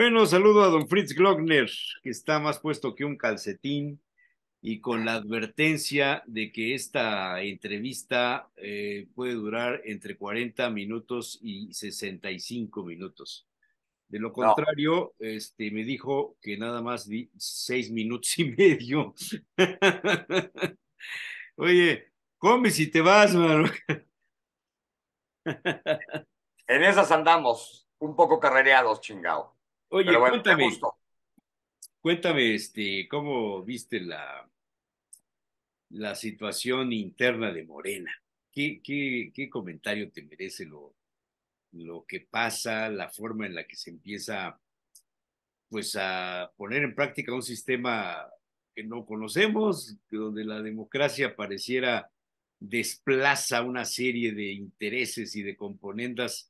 Bueno, saludo a don Fritz Glockner, que está más puesto que un calcetín y con la advertencia de que esta entrevista eh, puede durar entre 40 minutos y 65 minutos. De lo contrario, este, me dijo que nada más di seis minutos y medio. Oye, come si te vas, mano. en esas andamos, un poco carrereados, chingado. Oye, cuéntame. Cuéntame, este, ¿cómo viste la, la situación interna de Morena? ¿Qué, qué, qué comentario te merece lo, lo que pasa, la forma en la que se empieza pues a poner en práctica un sistema que no conocemos, donde la democracia pareciera desplaza una serie de intereses y de componendas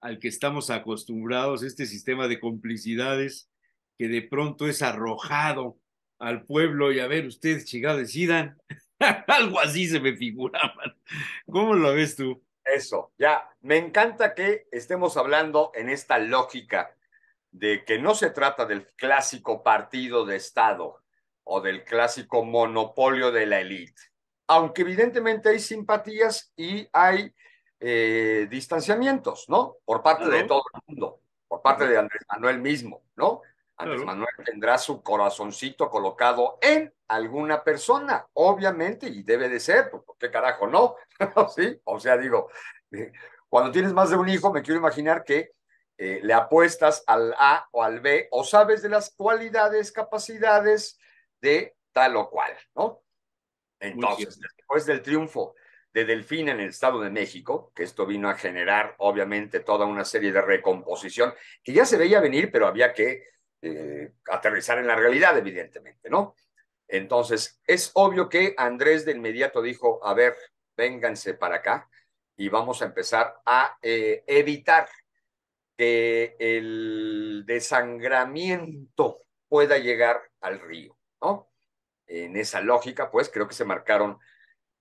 al que estamos acostumbrados, este sistema de complicidades que de pronto es arrojado al pueblo y a ver, ustedes chica decidan. Algo así se me figuraban. ¿Cómo lo ves tú? Eso, ya. Me encanta que estemos hablando en esta lógica de que no se trata del clásico partido de Estado o del clásico monopolio de la élite, aunque evidentemente hay simpatías y hay eh, distanciamientos, ¿no? Por parte de todo el mundo, por parte de Andrés Manuel mismo, ¿no? Andrés Manuel tendrá su corazoncito colocado en alguna persona, obviamente, y debe de ser, pues, ¿por qué carajo no? ¿Sí? O sea, digo, cuando tienes más de un hijo, me quiero imaginar que eh, le apuestas al A o al B o sabes de las cualidades, capacidades de tal o cual, ¿no? Entonces, después del triunfo de Delfín en el Estado de México, que esto vino a generar obviamente toda una serie de recomposición que ya se veía venir, pero había que eh, aterrizar en la realidad, evidentemente, ¿no? Entonces, es obvio que Andrés de inmediato dijo, a ver, vénganse para acá y vamos a empezar a eh, evitar que el desangramiento pueda llegar al río, ¿no? En esa lógica, pues creo que se marcaron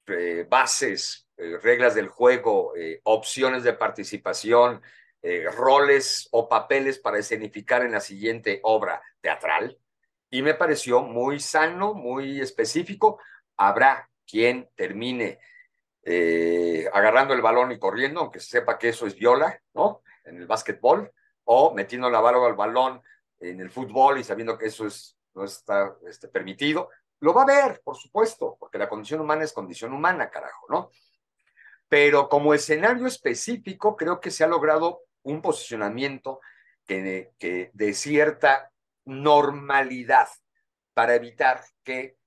eh, bases, eh, reglas del juego, eh, opciones de participación, roles o papeles para escenificar en la siguiente obra teatral. Y me pareció muy sano, muy específico. Habrá quien termine agarrando el balón y corriendo, aunque sepa que eso es viola, ¿no? En el básquetbol, o metiendo la vara al balón en el fútbol y sabiendo que eso es, no está este, permitido, lo va a ver, por supuesto, porque la condición humana es condición humana, carajo, ¿no? Pero como escenario específico, creo que se ha logrado un posicionamiento que, de cierta normalidad para evitar que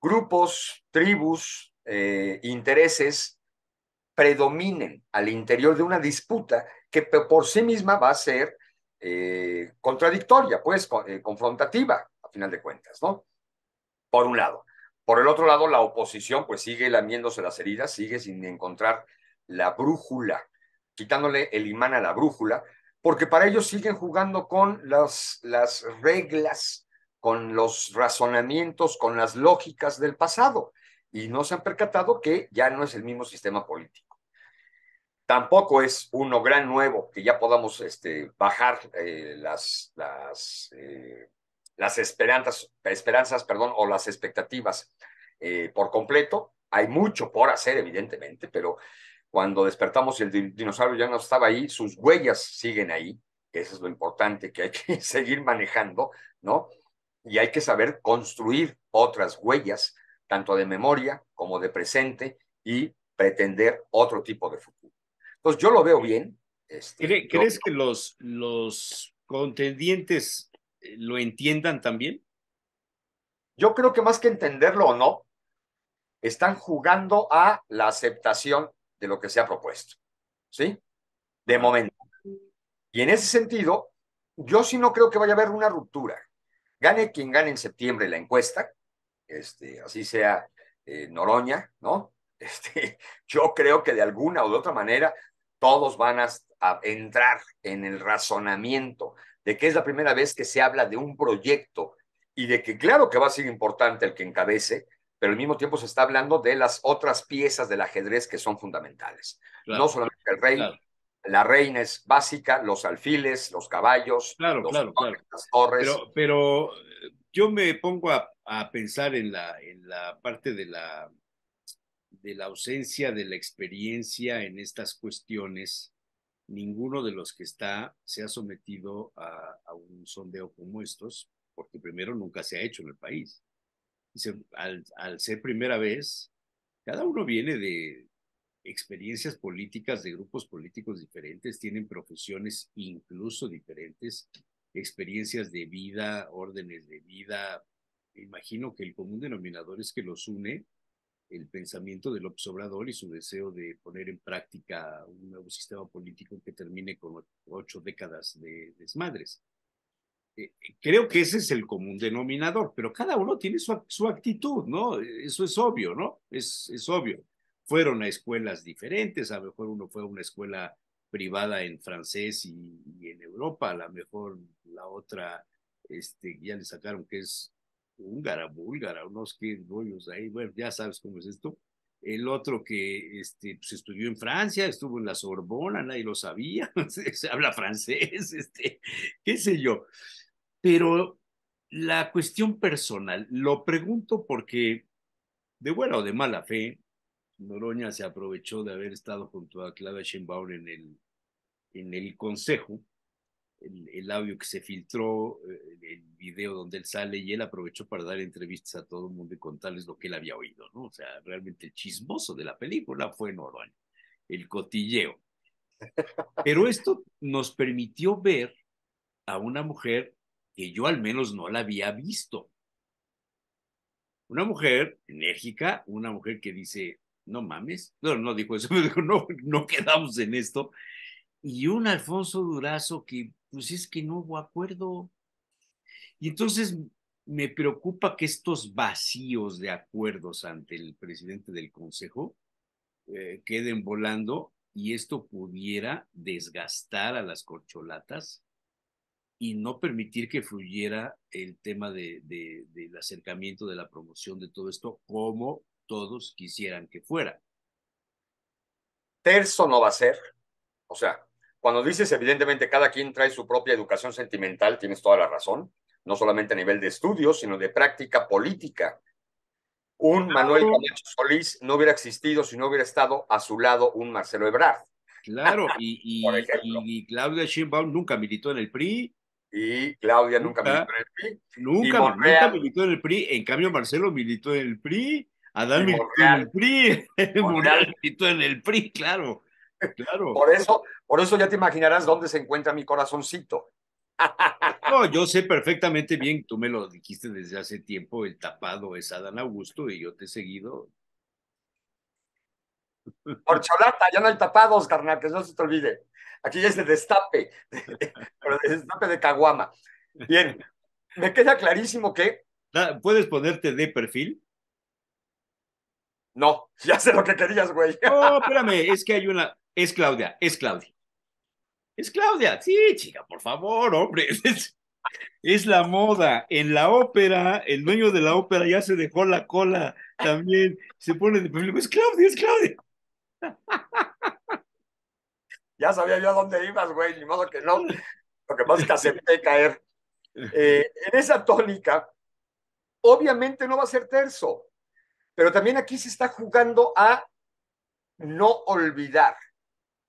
grupos, tribus, eh, intereses predominen al interior de una disputa que por sí misma va a ser eh, contradictoria, pues eh, confrontativa, a final de cuentas, ¿no? por un lado. Por el otro lado, la oposición pues sigue lamiéndose las heridas, sigue sin encontrar la brújula, quitándole el imán a la brújula, porque para ellos siguen jugando con las, las reglas, con los razonamientos, con las lógicas del pasado, y no se han percatado que ya no es el mismo sistema político. Tampoco es uno gran nuevo que ya podamos este, bajar eh, las, las eh, las esperanzas, esperanzas perdón, o las expectativas eh, por completo. Hay mucho por hacer, evidentemente, pero cuando despertamos y el dinosaurio ya no estaba ahí, sus huellas siguen ahí. Eso es lo importante que hay que seguir manejando, ¿no? Y hay que saber construir otras huellas, tanto de memoria como de presente, y pretender otro tipo de futuro. Entonces, yo lo veo bien. Este, ¿Crees que los, los contendientes eh, lo entiendan también? Yo creo que más que entenderlo o no, están jugando a la aceptación de lo que se ha propuesto, ¿sí? De momento. Y en ese sentido, yo sí no creo que vaya a haber una ruptura. Gane quien gane en septiembre la encuesta, este, así sea eh, Noroña, ¿no? Este, yo creo que de alguna o de otra manera todos van a entrar en el razonamiento de que es la primera vez que se habla de un proyecto y de que claro que va a ser importante el que encabece, pero al mismo tiempo se está hablando de las otras piezas del ajedrez que son fundamentales. no solamente el rey, la reina es básica, los alfiles, los caballos, las torres. Pero, yo me pongo a, pensar en la, en la parte de la, de la ausencia de la experiencia en estas cuestiones ninguno de los que está se ha sometido a, un sondeo como estos, porque primero nunca se ha hecho en el país. al, ser primera vez, cada uno viene de experiencias políticas de grupos políticos diferentes, tienen profesiones incluso diferentes, experiencias de vida, órdenes de vida. imagino que el común denominador es que los une el pensamiento del Obrador y su deseo de poner en práctica un nuevo sistema político que termine con ocho décadas de desmadres. Eh, eh, creo que ese es el común denominador, pero cada uno tiene su, actitud, ¿no? Eh, eso es obvio, ¿no? Es, es obvio. Fueron a escuelas diferentes, a lo mejor uno fue a una escuela privada en francés y, en Europa, a lo mejor la otra, este, ya le sacaron que es húngara, búlgara, unos que rollos ahí, bueno, ya sabes cómo es esto. El otro que este, pues, estudió en Francia, estuvo en la Sorbona, nadie lo sabía, se habla francés, este, qué sé yo. Pero la cuestión personal, lo pregunto porque, de buena o de mala fe, Noroña se aprovechó de haber estado junto a Claudia Sheinbaum en el, en el Consejo el, audio que se filtró, eh, el video donde él sale y él aprovechó para dar entrevistas a todo el mundo y contarles lo que él había oído, ¿no? O sea, realmente el chismoso de la película fue Noroña, el cotilleo. Pero esto nos permitió ver a una mujer que yo al menos no la había visto. Una mujer enérgica, una mujer que dice, no mames, no, no dijo eso, no, no quedamos en esto y un Alfonso Durazo que pues es que no hubo acuerdo. Y entonces me preocupa que estos vacíos de acuerdos ante el presidente del Consejo eh, queden volando y esto pudiera desgastar a las corcholatas y no permitir que fluyera el tema de, del acercamiento, de la promoción de todo esto como todos quisieran que fuera. Terzo no va a ser, o sea, cuando dices, evidentemente, cada quien trae su propia educación sentimental, tienes toda la razón, no solamente a nivel de estudios, sino de práctica política. Un Manuel Camacho Solís no hubiera existido si no hubiera estado a su lado un Marcelo Ebrard. Claro, y, Claudia Sheinbaum nunca militó en el PRI. Y Claudia nunca, militó en el PRI. Nunca, militó en el PRI. En cambio, Marcelo militó en el PRI. Adán militó en el PRI. Monreal militó en el PRI, claro. Por eso, por eso ya te imaginarás dónde se encuentra mi corazoncito. No, yo sé perfectamente bien, tú me lo dijiste desde hace tiempo, el tapado es Adán Augusto y yo te he seguido. por cholata ya no hay tapados, carnal, no se te olvide. Aquí ya es de destape, pero de destape de caguama. Bien, me queda clarísimo que... ¿Puedes ponerte de perfil? No, ya sé lo que querías, güey. No, espérame, es que hay una... Es Claudia, es Claudia. Es Claudia, sí, chica, por favor, hombre. Es, la moda. En la ópera, el dueño de la ópera ya se dejó la cola también. Se pone de público. Es Claudia, es Claudia. Ya sabía yo a dónde ibas, güey, ni modo que no. Lo que más que acepté caer. Eh, en esa tónica, obviamente no va a ser terzo, pero también aquí se está jugando a no olvidar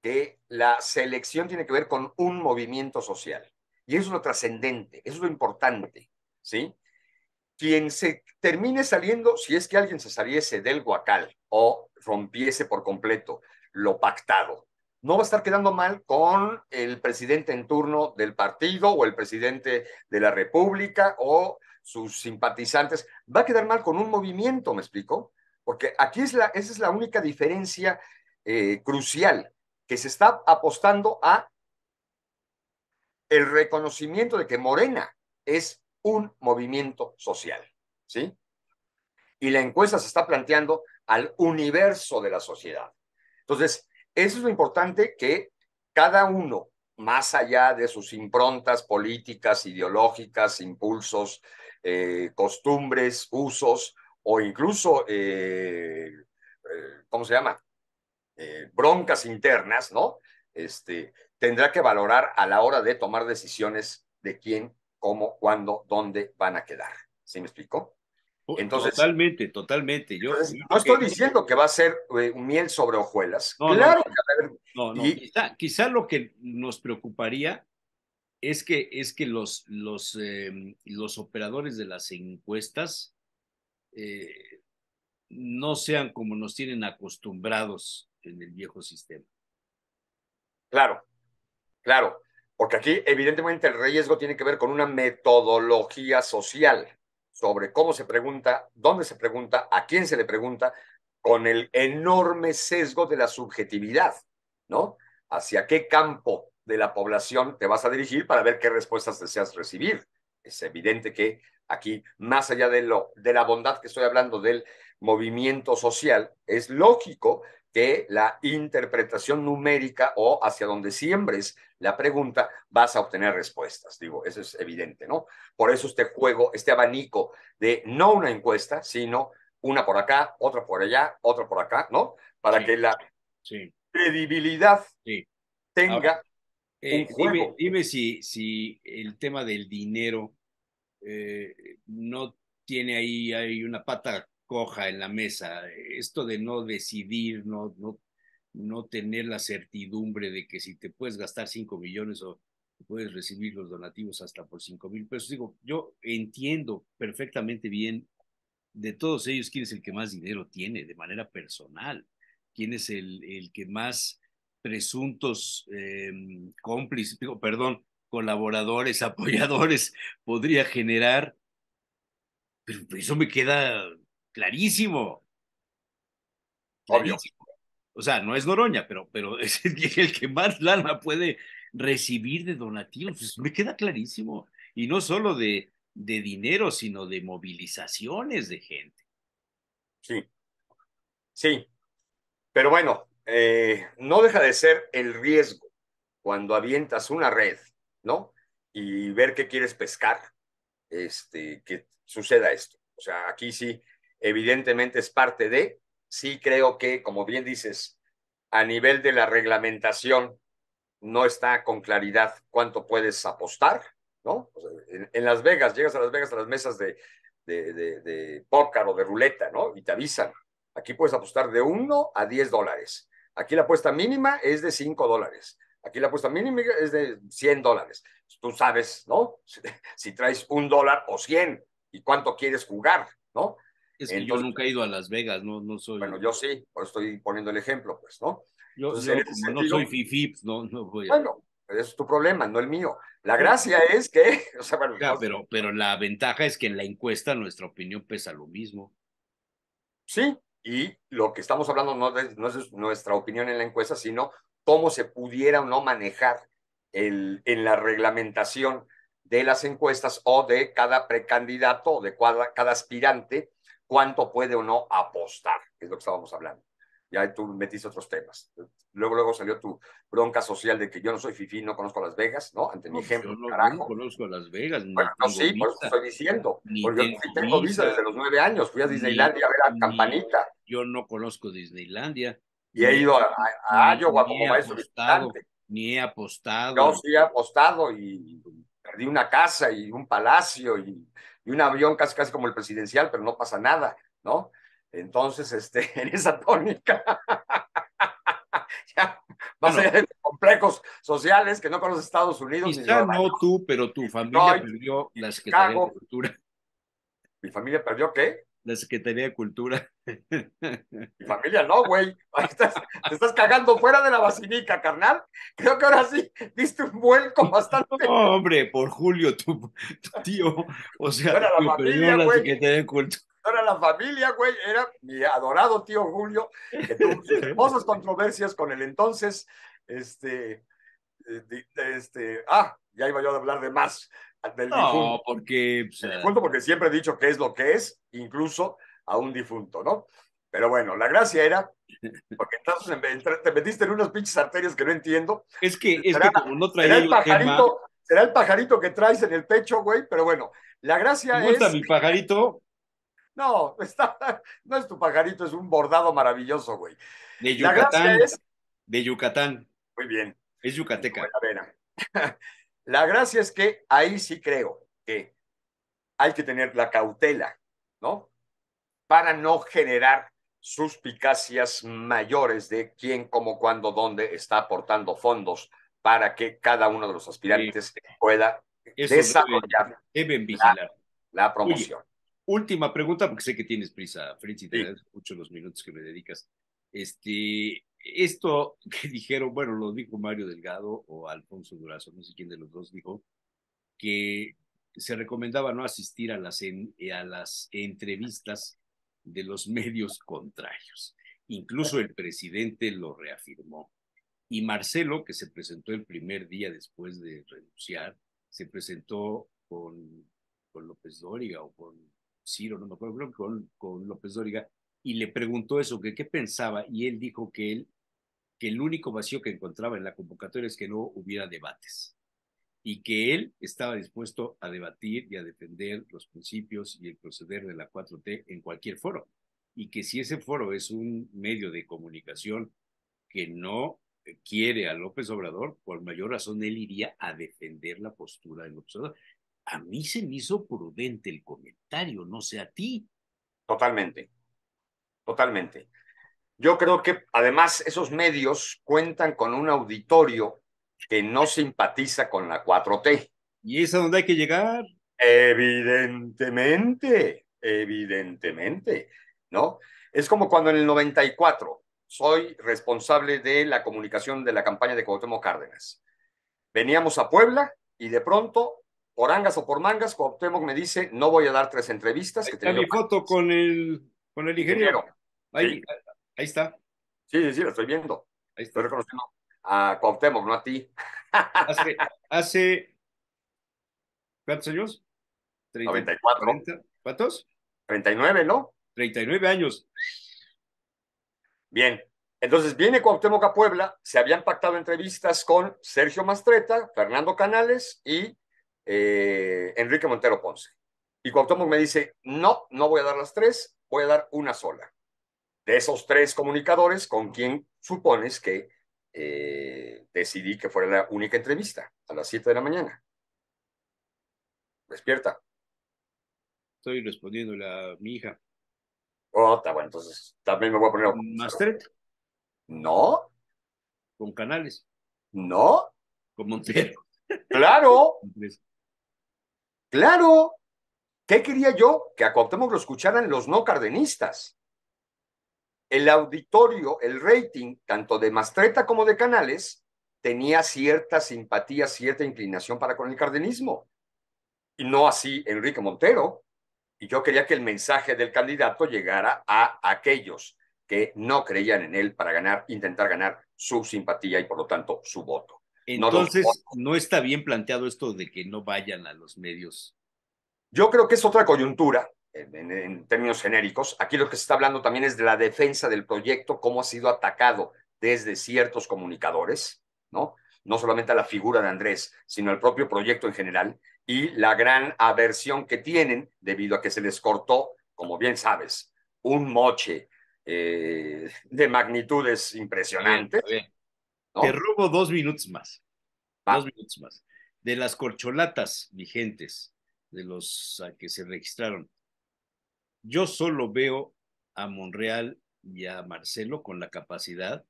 que la selección tiene que ver con un movimiento social. Y eso es lo trascendente, eso es lo importante, ¿sí? Quien se termine saliendo, si es que alguien se saliese del guacal o rompiese por completo lo pactado, no va a estar quedando mal con el presidente en turno del partido o el presidente de la República o sus simpatizantes, va a quedar mal con un movimiento, ¿me explico? Porque aquí es la, esa es la única diferencia eh, crucial que se está apostando a el reconocimiento de que Morena es un movimiento social, ¿sí? Y la encuesta se está planteando al universo de la sociedad. Entonces, eso es lo importante que cada uno, más allá de sus improntas políticas, ideológicas, impulsos, eh, costumbres, usos o incluso, eh, eh, ¿cómo se llama? Eh, broncas internas, ¿no? Este, tendrá que valorar a la hora de tomar decisiones de quién, cómo, cuándo, dónde van a quedar. ¿Sí me explicó? Entonces, totalmente, totalmente. Yo, no estoy diciendo que va a ser eh, miel sobre hojuelas. claro quizá, lo que nos preocuparía es que, es que los, los, em, los operadores de las encuestas eh, no sean como nos tienen acostumbrados en el viejo sistema. Claro, claro, porque aquí evidentemente el riesgo tiene que ver con una metodología social sobre cómo se pregunta, dónde se pregunta, a quién se le pregunta, con el enorme sesgo de la subjetividad, ¿no? Hacia qué campo de la población te vas a dirigir para ver qué respuestas deseas recibir. Es evidente que aquí, más allá de, lo, de la bondad que estoy hablando del movimiento social, es lógico que la interpretación numérica o hacia donde siembres la pregunta, vas a obtener respuestas. Digo, eso es evidente, ¿no? Por eso este juego, este abanico de no una encuesta, sino una por acá, otra por allá, otra por acá, ¿no? Para que la credibilidad tenga eh, juego. Dime, si, si el tema del dinero eh, no tiene ahí, hay una pata coja en la mesa, esto de no decidir, no, no, tener la certidumbre de que si te puedes gastar 5 millones o puedes recibir los donativos hasta por 5 mil pesos. Digo, yo entiendo perfectamente bien de todos ellos quién es el que más dinero tiene de manera personal, quién es el, el que más presuntos em, cómplices, digo, perdón, colaboradores, apoyadores podría generar, pero eso me queda clarísimo. Obvio. O sea, no es Noroña, pero, pero es el que más lana puede recibir de donativos. Pues, me queda clarísimo. Y no solo de, de dinero, sino de movilizaciones de gente. Sí, sí. Pero bueno, eh, no deja de ser el riesgo cuando avientas una red, ¿no? Y ver qué quieres pescar, este, que suceda esto. O sea, aquí sí, evidentemente es parte de, sí creo que, como bien dices, a nivel de la reglamentación no está con claridad cuánto puedes apostar, ¿no? en, Las Vegas, llegas a Las Vegas a las mesas de, de, de, o de ruleta, ¿no? Y te avisan, aquí puedes apostar de 1 a 10 dólares. Aquí la apuesta mínima es de 5 dólares. Aquí la apuesta mínima es de 100 dólares. Tú sabes, ¿no? Si, traes un dólar o 100 y cuánto quieres jugar, ¿no? Es que yo nunca he ido a Las Vegas, no, no soy. Bueno, yo sí, estoy poniendo el ejemplo, pues, ¿no? Yo, no soy FIFIPS, no, voy a... Bueno, es tu problema, no el mío. La gracia es que. pero, pero la ventaja es que en la encuesta nuestra opinión pesa lo mismo. Sí, y lo que estamos hablando no, es nuestra opinión en la encuesta, sino cómo se pudiera o no manejar el, en la reglamentación de las encuestas o de cada precandidato o de cada aspirante cuánto puede o no apostar, es lo que estábamos hablando. Ya tú metiste otros temas. Luego, luego salió tu bronca social de que yo no soy fifi, no conozco Las Vegas, ¿no? Ante mi ejemplo, pues yo no, conozco Las Vegas. Bueno, no, sí, por eso estoy diciendo. Porque tengo yo tengo visa, desde los nueve años. Fui a Disneylandia a ver a Campanita. Yo no conozco Disneylandia. Y he ido a, a, a Iowa como maestro Ni he apostado. Yo sí he apostado y perdí una casa y un palacio y y un avión casi casi como el presidencial, pero no pasa nada, ¿no? Entonces, este, en esa tónica, ya, a ser de complejos sociales que no con los Estados Unidos. Quizá no tú, pero tu familia perdió las que Cultura. ¿Mi familia perdió qué? la Secretaría de Cultura. Mi Familia, no, güey. Estás, te estás cagando fuera de la basílica, carnal. Creo que ahora sí diste un vuelco bastante. No, hombre, por Julio, tu, tío. O sea, era la, familia, la Secretaría de Cultura. era la familia, güey. Era mi adorado tío Julio, que tuvo hermosas controversias con el entonces, este, eh, este, ah, ya iba yo a hablar de más del no, porque... Pues, eh, porque siempre he dicho que es lo que es, incluso a un difunto, ¿no? Pero bueno, la gracia era, porque entonces te metiste en unas pinches arterias que no entiendo. Es que, es como no traía el, pajarito, será el pajarito que traes en el pecho, güey, pero bueno, la gracia es. es... está mi pajarito? No, está, no es tu pajarito, es un bordado maravilloso, güey. De Yucatán. De Yucatán. Muy bien. Es yucateca. La gracia es que ahí sí creo que hay que tener la cautela, ¿no? Para no generar suspicacias mayores de quién, cómo, cuándo, dónde está aportando fondos para que cada uno de los aspirantes pueda desarrollar La, promoción. última pregunta, porque sé que tienes prisa, Fritz, y te los minutos que me dedicas. Este, esto que dijeron, bueno, lo dijo Mario Delgado o Alfonso Durazo, no sé quién de los dos dijo, que se recomendaba no asistir a las, eh, a las entrevistas de los medios contrarios. Incluso el presidente lo reafirmó. Y Marcelo, que se presentó el primer día después de renunciar, se presentó con, con López Dóriga o con Ciro, no me acuerdo, creo con, con López Dóriga, y le preguntó eso, que qué pensaba, y él dijo que él que el único vacío que encontraba en la convocatoria es que no hubiera debates y que él estaba dispuesto a debatir y a defender los principios y el proceder de la 4T en cualquier foro. Y que si ese foro es un medio de comunicación que no quiere a López Obrador, por mayor razón él iría a defender la postura de López Obrador A mí se me hizo prudente el comentario, no sé a ti. Totalmente, totalmente. Yo creo que además esos medios cuentan con un auditorio que no simpatiza con la 4T. ¿Y es a donde hay que llegar? Evidentemente, evidentemente, ¿no? Es como cuando en el 94 soy responsable de la comunicación de la campaña de Cuauhtémoc Cárdenas. Veníamos a Puebla y de pronto, por angas o por mangas, Cuauhtémoc me dice, no voy a dar tres entrevistas. Ahí mi foto con el, con el ingeniero. Ahí, Ahí está. Sí, sí, sí, lo estoy viendo. Ahí está. Estoy reconociendo a Cuauhtémoc, no a ti. Hace, ¿cuántos años? 30, 94. ¿Cuántos? 39, ¿no? 39 años. Bien. Entonces viene Cuauhtémoc a Puebla, se habían pactado entrevistas con Sergio Mastreta, Fernando Canales y eh, Enrique Montero Ponce. Y Cuauhtémoc me dice, no, no voy a dar las tres, voy a dar una sola de esos tres comunicadores con quien supones que eh, decidí que fuera la única entrevista a las 7 de la mañana. Despierta. Estoy respondiendo a mi hija. Oh, está bueno, entonces también me voy a poner. ¿Con Mastret? No. ¿Con Canales? No. ¿Con Montero? Claro. claro. ¿Qué quería yo? Que a Cuauhtémoc lo escucharan los no cardenistas el auditorio, el rating, tanto de Mastreta como de Canales, tenía cierta simpatía, cierta inclinación para con el cardenismo. Y no así Enrique Montero. Y yo quería que el mensaje del candidato llegara a aquellos que no creían en él para ganar, intentar ganar su simpatía y por lo tanto su voto. Entonces, no está bien planteado esto de que no vayan a los medios. Yo creo que es otra coyuntura en, términos genéricos, aquí lo que se está hablando también es de la defensa del proyecto, cómo ha sido atacado desde ciertos comunicadores, ¿no? No solamente a la figura de Andrés, sino al propio proyecto en general y la gran aversión que tienen debido a que se les cortó, como bien sabes, un moche eh, de magnitudes impresionantes. Te robo dos minutos más. Dos minutos más. De las corcholatas vigentes, de los que se registraron, yo solo veo a Monreal y a Marcelo con la capacidad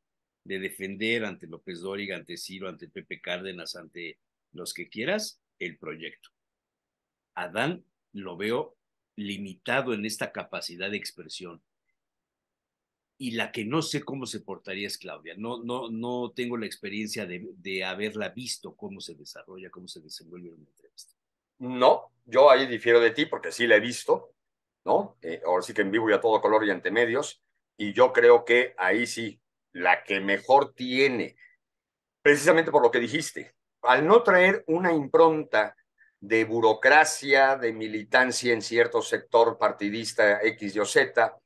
de defender ante López Dóriga, ante Ciro, ante Pepe Cárdenas, ante los que quieras, el proyecto. Adán lo veo limitado en esta capacidad de expresión. Y la que no sé cómo se portaría es Claudia. No, no, no tengo la experiencia de, de haberla visto, cómo se desarrolla, cómo se desenvuelve en una entrevista. No, yo ahí difiero de ti porque sí la he visto. ¿no? Eh, ahora sí que en vivo y a todo color y ante medios. Y yo creo que ahí sí, la que mejor tiene, precisamente por lo que dijiste, al no traer una impronta de burocracia, de militancia en cierto sector partidista X y o Z,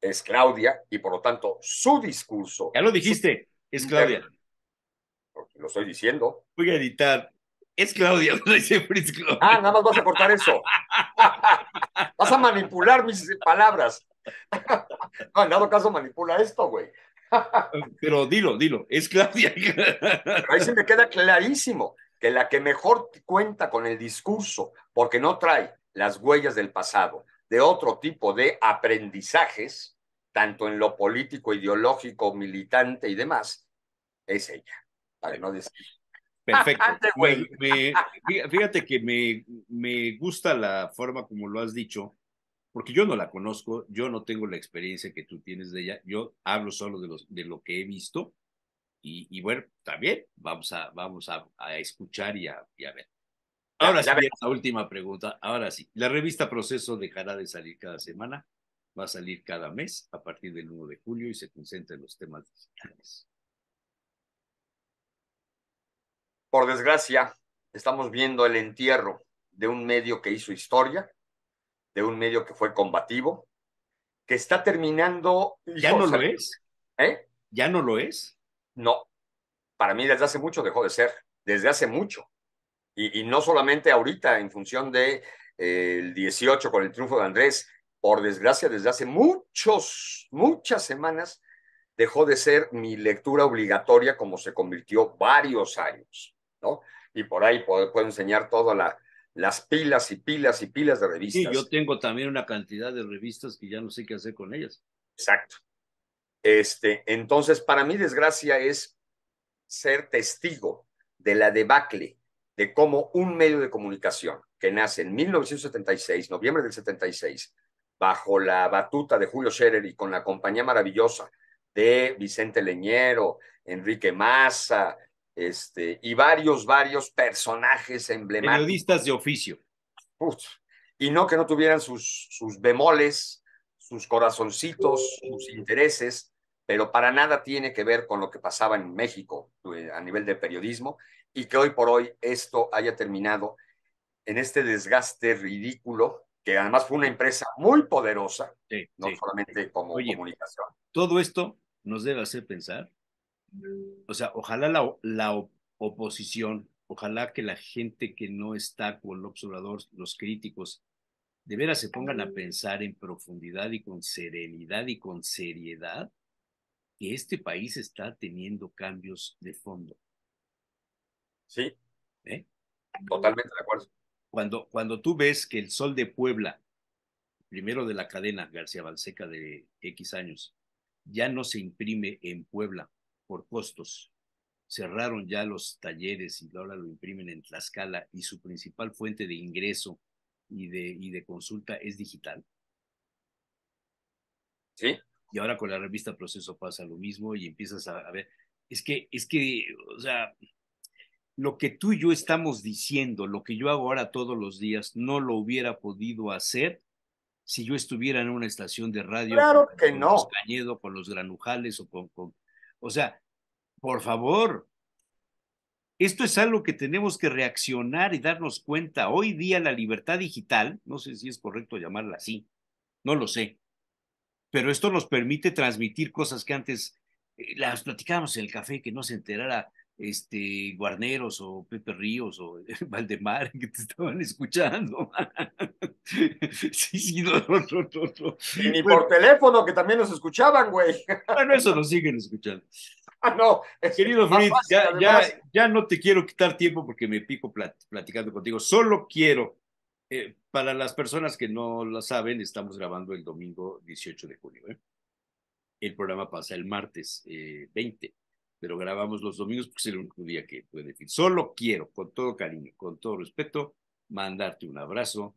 es Claudia y por lo tanto su discurso. Ya lo dijiste, es Claudia. Lo estoy diciendo. Voy a editar es Claudia, dice Fritz Claudia. Ah, nada más vas a cortar eso. vas a manipular mis palabras. no, en dado caso manipula esto, güey. Pero dilo, dilo, es Claudia. Ahí se me queda clarísimo que la que mejor cuenta con el discurso, porque no trae las huellas del pasado, de otro tipo de aprendizajes, tanto en lo político, ideológico, militante y demás, es ella, para no decir Perfecto. fíjate que me, me gusta la forma como lo has dicho, porque yo no la conozco, yo no tengo la experiencia que tú tienes de ella, yo hablo solo de, los, de lo que he visto y, bueno, también vamos a, vamos a, escuchar y a, ver. Ahora sí, la última pregunta, ahora sí, la revista Proceso dejará de salir cada semana, va a salir cada mes a partir del 1 de julio y se concentra en los temas digitales. Por desgracia, estamos viendo el entierro de un medio que hizo historia, de un medio que fue combativo, que está terminando. ¿Ya no lo es? ¿Eh? ¿Ya no lo es? No. Para mí desde hace mucho dejó de ser, desde hace mucho. Y, no solamente ahorita en función del de, 18 eh, con el triunfo de Andrés, por desgracia desde hace muchos, muchas semanas dejó de ser mi lectura obligatoria como se convirtió varios años. Y por ahí puedo, enseñar todas las pilas y pilas y pilas de revistas. Sí, yo tengo también una cantidad de revistas que ya no sé qué hacer con ellas. Exacto. Este, entonces, para mí, desgracia es ser testigo de la debacle de cómo un medio de comunicación que nace en 1976, noviembre del 76, bajo la batuta de Julio Scherer y con la compañía maravillosa de Vicente Leñero, Enrique Massa, este, y varios, varios personajes emblemáticos. Periodistas de oficio. y no que no tuvieran sus, sus bemoles, sus corazoncitos, sus intereses, pero para nada tiene que ver con lo que pasaba en México eh, a nivel de periodismo y que hoy por hoy esto haya terminado en este desgaste ridículo, que además fue una empresa muy poderosa, no solamente como comunicación. Todo esto nos debe hacer pensar o sea, ojalá la, oposición, ojalá que la gente que no está con los observadores, los críticos, de veras se pongan a pensar en profundidad y con serenidad y con seriedad que este país está teniendo cambios de fondo. Sí. ¿Eh? Totalmente de acuerdo. Cuando, cuando tú ves que el Sol de Puebla, primero de la cadena García Balseca de X años, ya no se imprime en Puebla, por costos. Cerraron ya los talleres y ahora lo imprimen en Tlaxcala y su principal fuente de ingreso y de, y de consulta es digital. Sí. Y ahora con la revista Proceso pasa lo mismo y empiezas a, ver. Es que, es que, o sea, lo que tú y yo estamos diciendo, lo que yo hago ahora todos los días, no lo hubiera podido hacer si yo estuviera en una estación de radio. Claro que no. con los Granujales o con, o sea, por favor, esto es algo que tenemos que reaccionar y darnos cuenta. Hoy día la libertad digital, no sé si es correcto llamarla así, no lo sé, pero esto nos permite transmitir cosas que antes eh, las platicábamos en el café, que no se enterara este, Guarneros o Pepe Ríos o Valdemar que te estaban escuchando. sí, sí, no, no, ni por teléfono, que también nos escuchaban, güey. bueno, eso nos siguen escuchando. Ah, no. Querido Fritz, ya, ya, no te quiero quitar tiempo porque me pico platicando contigo. Solo quiero, eh, para las personas que no lo saben, estamos grabando el domingo 18 de junio. ¿eh? El programa pasa el martes 20 eh, pero grabamos los domingos porque es el único día que puede decir. Solo quiero, con todo cariño, con todo respeto, mandarte un abrazo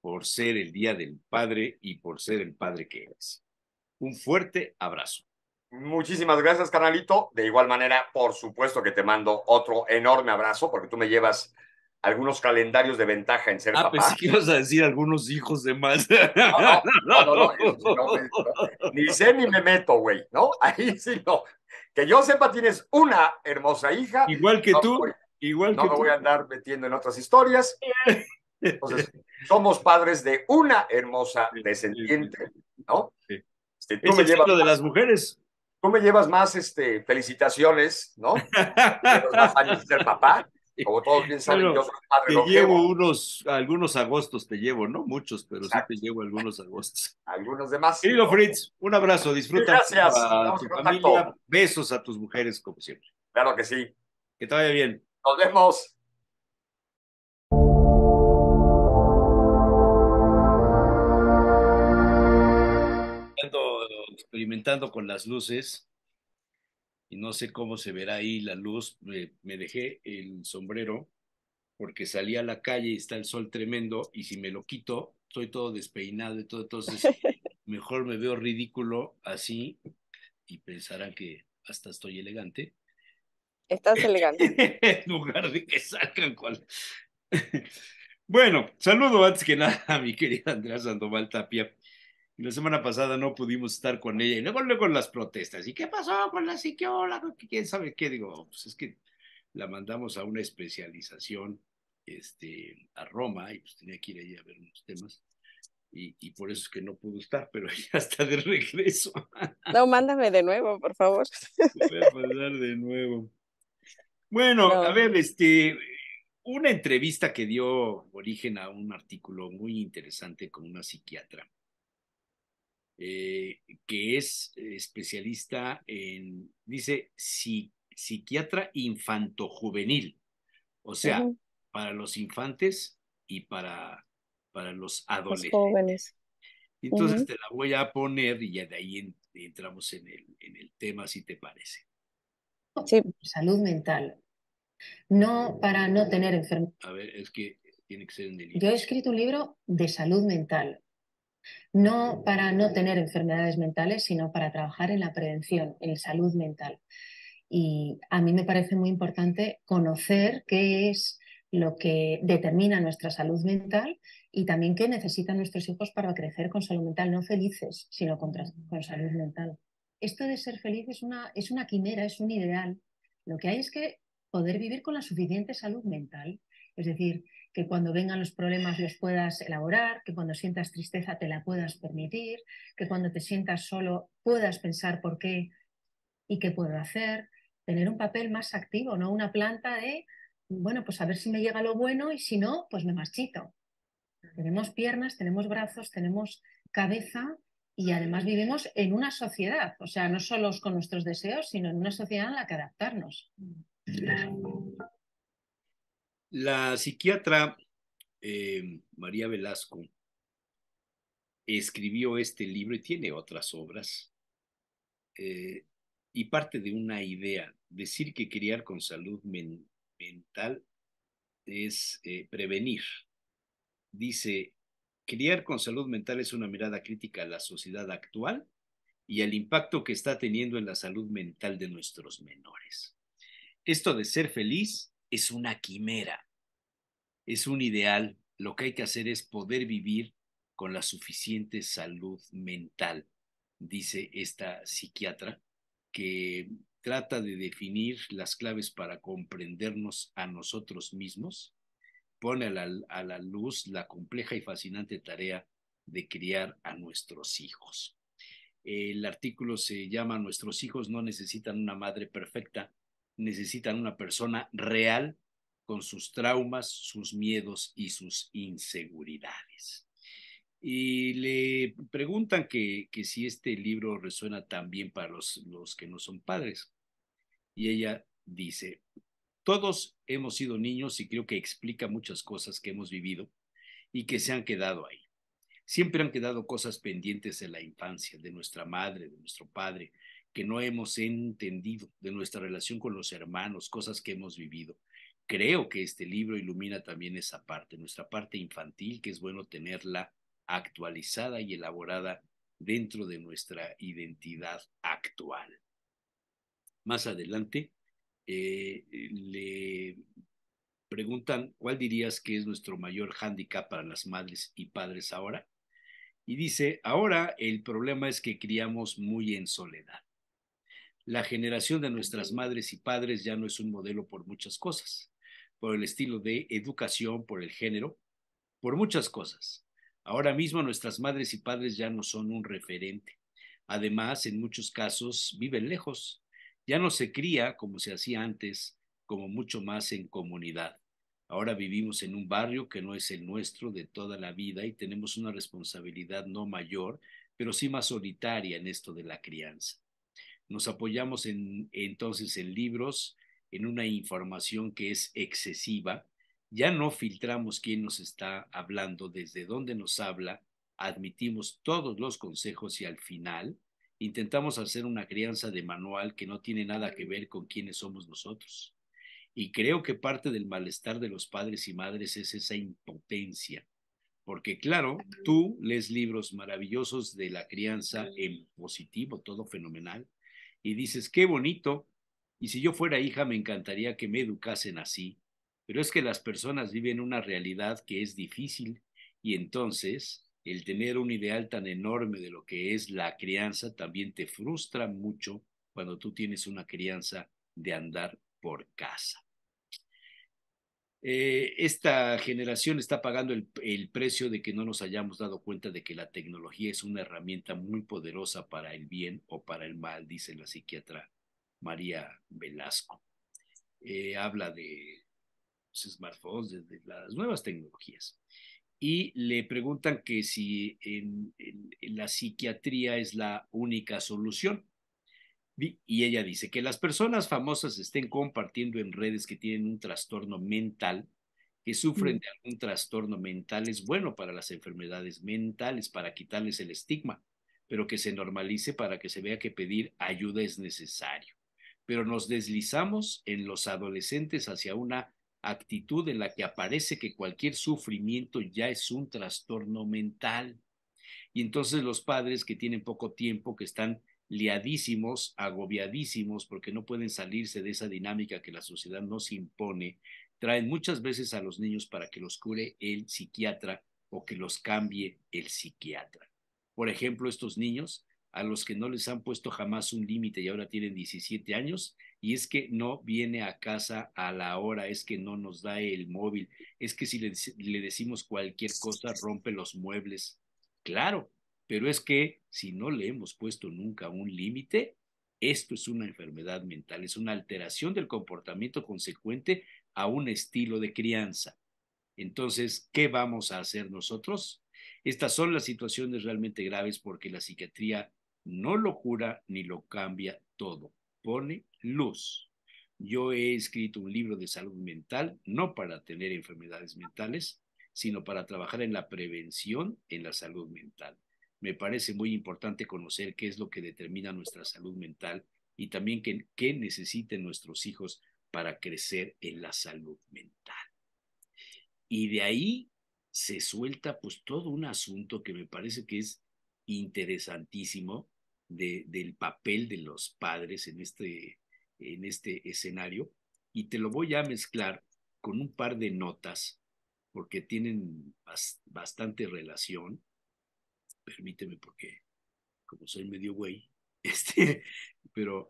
por ser el Día del Padre y por ser el padre que eres. Un fuerte abrazo. Muchísimas gracias, canalito. De igual manera, por supuesto que te mando otro enorme abrazo porque tú me llevas algunos calendarios de ventaja en ser ah, papá. Pues, ibas a decir algunos hijos de más. No, no, no, no, ni sé ni me meto, güey, ¿no? Ahí sí no. Que yo sepa, tienes una hermosa hija. Igual que tú. igual no me voy a andar metiendo en otras historias. Entonces, somos padres de una hermosa descendiente, ¿no? Este, tú me llevas de las mujeres. Tú me llevas más este, felicitaciones, ¿no? los más años del papá. Como todos bien saben, yo Te llevo unos, algunos agostos, te llevo, no muchos, pero sí te llevo algunos agostos. Algunos demás. Querido Fritz, un abrazo, disfruta Gracias. besos a tus mujeres, como siempre. Claro que sí. Que te vaya bien. Nos vemos. experimentando con las luces y no sé cómo se verá ahí la luz, me, dejé el sombrero porque salí a la calle y está el sol tremendo y si me lo quito, estoy todo despeinado y todo, entonces mejor me veo ridículo así y pensarán que hasta estoy elegante. Estás elegante. en lugar de que sacan cual. bueno, saludo antes que nada a mi querida Andrea Sandoval Tapia. Y la semana pasada no pudimos estar con ella. Y luego, luego las protestas. ¿Y qué pasó con la psiquióloga? ¿Quién sabe qué? Digo, pues es que la mandamos a una especialización este, a Roma y pues tenía que ir ahí a ver unos temas. Y, por eso es que no pudo estar, pero ya está de regreso. No, mándame de nuevo, por favor. voy a mandar de nuevo. Bueno, a ver, este, una entrevista que dio origen a un artículo muy interesante con una psiquiatra eh, que es especialista en, dice, psiquiatra infantojuvenil, o sea, para los infantes y para, para los adolescentes. Los jóvenes. Entonces te la voy a poner y ya de ahí entramos en el, en el tema, si te parece. Sí, salud mental. No para no tener enfermedad. A ver, es que tiene que ser en delito. Yo he escrito un libro de salud mental no para no tener enfermedades mentales, sino para trabajar en la prevención, en salud mental. Y a mí me parece muy importante conocer qué es lo que determina nuestra salud mental y también qué necesitan nuestros hijos para crecer con salud mental, no felices, sino con, salud mental. Esto de ser feliz es una, es una quimera, es un ideal. Lo que hay es que poder vivir con la suficiente salud mental. Es decir, que cuando vengan los problemas los puedas elaborar, que cuando sientas tristeza te la puedas permitir, que cuando te sientas solo puedas pensar por qué y qué puedo hacer, tener un papel más activo, no una planta de, bueno, pues a ver si me llega lo bueno y si no, pues me marchito. Tenemos piernas, tenemos brazos, tenemos cabeza y además vivimos en una sociedad, o sea, no solo con nuestros deseos, sino en una sociedad en la que adaptarnos. La psiquiatra eh, María Velasco escribió este libro y tiene otras obras eh, y parte de una idea. Decir que criar con salud mental es eh, prevenir. Dice, criar con salud mental es una mirada crítica a la sociedad actual y al impacto que está teniendo en la salud mental de nuestros menores. Esto de ser feliz es una quimera, es un ideal. Lo que hay que hacer es poder vivir con la suficiente salud mental, dice esta psiquiatra, que trata de definir las claves para comprendernos a nosotros mismos, pone a la, luz la compleja y fascinante tarea de criar a nuestros hijos. El artículo se llama Nuestros hijos no necesitan una madre perfecta, necesitan una persona real con sus traumas, sus miedos y sus inseguridades. Y le preguntan que, que si este libro resuena también para los, los que no son padres. Y ella dice, todos hemos sido niños y creo que explica muchas cosas que hemos vivido y que se han quedado ahí. Siempre han quedado cosas pendientes de la infancia, de nuestra madre, de nuestro padre, que no hemos entendido de nuestra relación con los hermanos, cosas que hemos vivido. Creo que este libro ilumina también esa parte, nuestra parte infantil, que es bueno tenerla actualizada y elaborada dentro de nuestra identidad actual. Más adelante, eh, le preguntan, ¿cuál dirías que es nuestro mayor hándicap para las madres y padres ahora? Y dice, ahora el problema es que criamos muy en soledad la generación de nuestras madres y padres ya no es un modelo por muchas cosas, por el estilo de educación, por el género, por muchas cosas. Ahora mismo nuestras madres y padres ya no son un referente. Además, en muchos casos viven lejos. Ya no se cría como se hacía antes, como mucho más en comunidad. Ahora vivimos en un barrio que no es el nuestro de toda la vida y tenemos una responsabilidad no mayor, pero sí más solitaria en esto de la crianza. Nos apoyamos entonces en libros, en una información que es excesiva. Ya no filtramos quién nos está hablando, desde dónde nos habla, admitimos todos los consejos y al final intentamos hacer una crianza de manual que no tiene nada que ver con quiénes somos nosotros. Y creo que parte del malestar de los padres y madres es esa impotencia, porque claro, tú lees libros maravillosos de la crianza en positivo, todo fenomenal, y dices, qué bonito, y si yo fuera hija me encantaría que me educasen así, pero es que las personas viven una realidad que es difícil y entonces el tener un ideal tan enorme de lo que es la crianza también te frustra mucho cuando tú tienes una crianza de andar por casa. Eh, esta generación está pagando el, precio de que no nos hayamos dado cuenta de que la tecnología es una herramienta muy poderosa para el bien o para el mal, dice la psiquiatra María Velasco. Eh, habla de los pues, smartphones, de, las nuevas tecnologías. Y le preguntan que si la psiquiatría es la única solución. Y ella dice que las personas famosas estén compartiendo en redes que tienen un trastorno mental, que sufren mm. de algún trastorno mental, es bueno para las enfermedades mentales, para quitarles el estigma, pero que se normalice para que se vea que pedir ayuda es necesario. Pero nos deslizamos en los adolescentes hacia una actitud en la que aparece que cualquier sufrimiento ya es un trastorno mental. Y entonces los padres que tienen poco tiempo, que están liadísimos, agobiadísimos, porque no pueden salirse de esa dinámica que la sociedad nos impone, traen muchas veces a los niños para que los cure el psiquiatra o que los cambie el psiquiatra. Por ejemplo, estos niños a los que no les han puesto jamás un límite y ahora tienen 17 años, y es que no viene a casa a la hora, es que no nos da el móvil, es que si le, le decimos cualquier cosa rompe los muebles. Claro, pero es que si no le hemos puesto nunca un límite, esto es una enfermedad mental, es una alteración del comportamiento consecuente a un estilo de crianza. Entonces, ¿qué vamos a hacer nosotros? Estas son las situaciones realmente graves porque la psiquiatría no lo cura ni lo cambia todo, pone luz. Yo he escrito un libro de salud mental, no para tener enfermedades mentales, sino para trabajar en la prevención en la salud mental me parece muy importante conocer qué es lo que determina nuestra salud mental y también qué, qué necesiten nuestros hijos para crecer en la salud mental. Y de ahí se suelta pues todo un asunto que me parece que es interesantísimo del papel de los padres en este, en este escenario y te lo voy a mezclar con un par de notas porque tienen bastante relación permíteme porque como soy medio güey, este, pero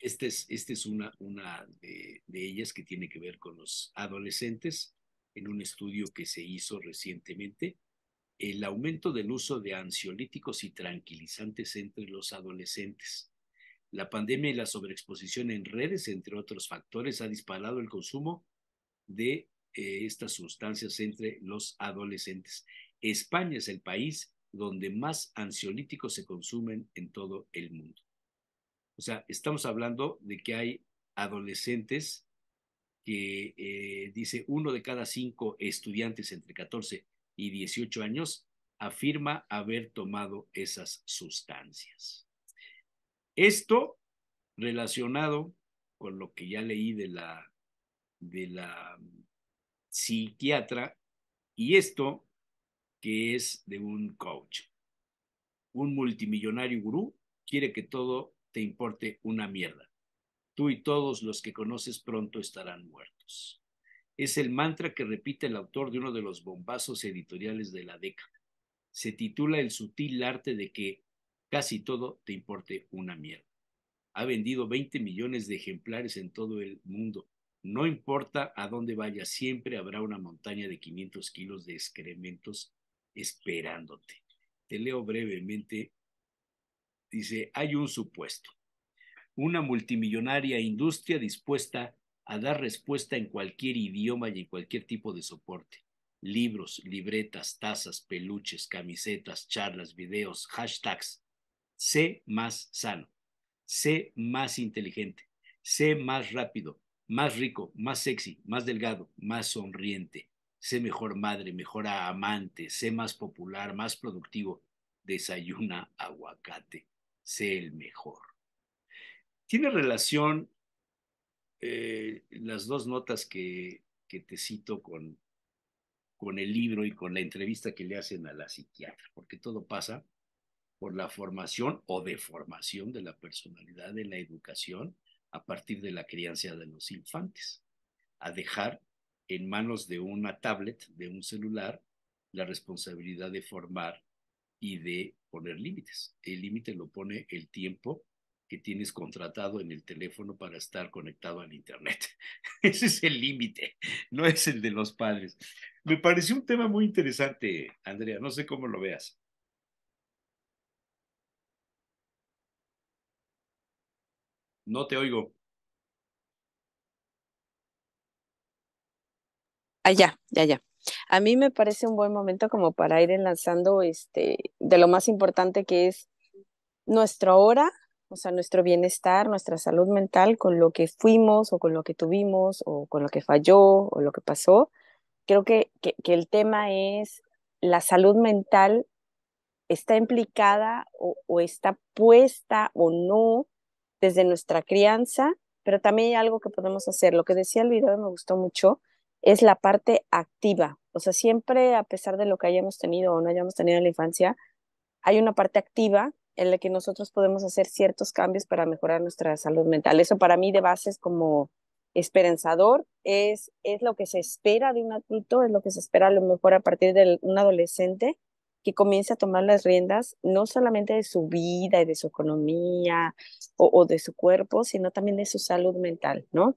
este, este, es, una, una de, ellas que tiene que ver con los adolescentes en un estudio que se hizo recientemente. El aumento del uso de ansiolíticos y tranquilizantes entre los adolescentes. La pandemia y la sobreexposición en redes, entre otros factores, ha disparado el consumo de eh, estas sustancias entre los adolescentes. España es el país donde más ansiolíticos se consumen en todo el mundo. O sea, estamos hablando de que hay adolescentes que eh, dice uno de cada cinco estudiantes entre 14 y 18 años afirma haber tomado esas sustancias. Esto relacionado con lo que ya leí de la, de la psiquiatra y esto que es de un coach. Un multimillonario gurú quiere que todo te importe una mierda. Tú y todos los que conoces pronto estarán muertos. Es el mantra que repite el autor de uno de los bombazos editoriales de la década. Se titula El sutil arte de que casi todo te importe una mierda. Ha vendido 20 millones de ejemplares en todo el mundo. No importa a dónde vaya, siempre habrá una montaña de 500 kilos de excrementos esperándote. Te leo brevemente. Dice, hay un supuesto. Una multimillonaria industria dispuesta a dar respuesta en cualquier idioma y en cualquier tipo de soporte. Libros, libretas, tazas, peluches, camisetas, charlas, videos, hashtags. Sé más sano, sé más inteligente, sé más rápido, más rico, más sexy, más delgado, más sonriente sé mejor madre, mejor amante, sé más popular, más productivo, desayuna aguacate, sé el mejor. Tiene relación eh, las dos notas que, te cito con, con el libro y con la entrevista que le hacen a la psiquiatra, porque todo pasa por la formación o deformación de la personalidad de la educación a partir de la crianza de los infantes, a dejar en manos de una tablet, de un celular, la responsabilidad de formar y de poner límites. El límite lo pone el tiempo que tienes contratado en el teléfono para estar conectado al Internet. Ese es el límite, no es el de los padres. Me pareció un tema muy interesante, Andrea, no sé cómo lo veas. No te oigo. allá, ah, ya, ya. A mí me parece un buen momento como para ir enlazando este, de lo más importante que es nuestra hora, o sea, nuestro bienestar, nuestra salud mental con lo que fuimos o con lo que tuvimos o con lo que falló o lo que pasó. Creo que, que, el tema es la salud mental está implicada o, o, está puesta o no desde nuestra crianza, pero también hay algo que podemos hacer. Lo que decía el video me gustó mucho, es la parte activa. O sea, siempre, a pesar de lo que hayamos tenido o no hayamos tenido en la infancia, hay una parte activa en la que nosotros podemos hacer ciertos cambios para mejorar nuestra salud mental. Eso para mí de bases como esperanzador, es, es lo que se espera de un adulto, es lo que se espera a lo mejor a partir de un adolescente que comience a tomar las riendas no solamente de su vida y de su economía o de su cuerpo, sino también de su salud mental, ¿no?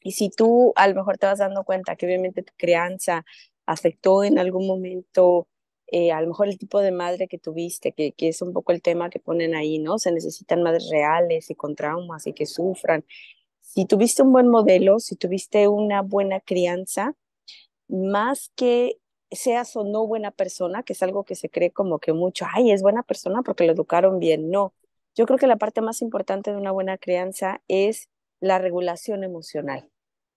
Y si tú a lo mejor te vas dando cuenta que obviamente tu crianza afectó en algún momento, eh, a lo mejor el tipo de madre que tuviste, que, es un poco el tema que ponen ahí, ¿no? Se necesitan madres reales y con traumas y que sufran. Si tuviste un buen modelo, si tuviste una buena crianza, más que seas o no buena persona, que es algo que se cree como que mucho, ay, es buena persona porque la educaron bien, no. Yo creo que la parte más importante de una buena crianza es la regulación emocional,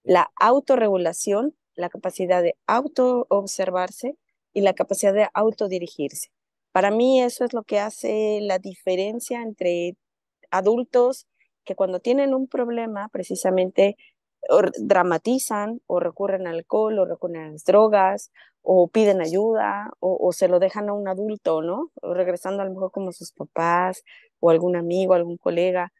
la autorregulación, la capacidad de autoobservarse y la capacidad de autodirigirse. Para mí eso es lo que hace la diferencia entre adultos que cuando tienen un problema precisamente dramatizan o recurren al alcohol o recurren a las drogas o piden ayuda o, se lo dejan a un adulto, ¿no? O regresando a lo mejor como sus papás o algún amigo, algún colega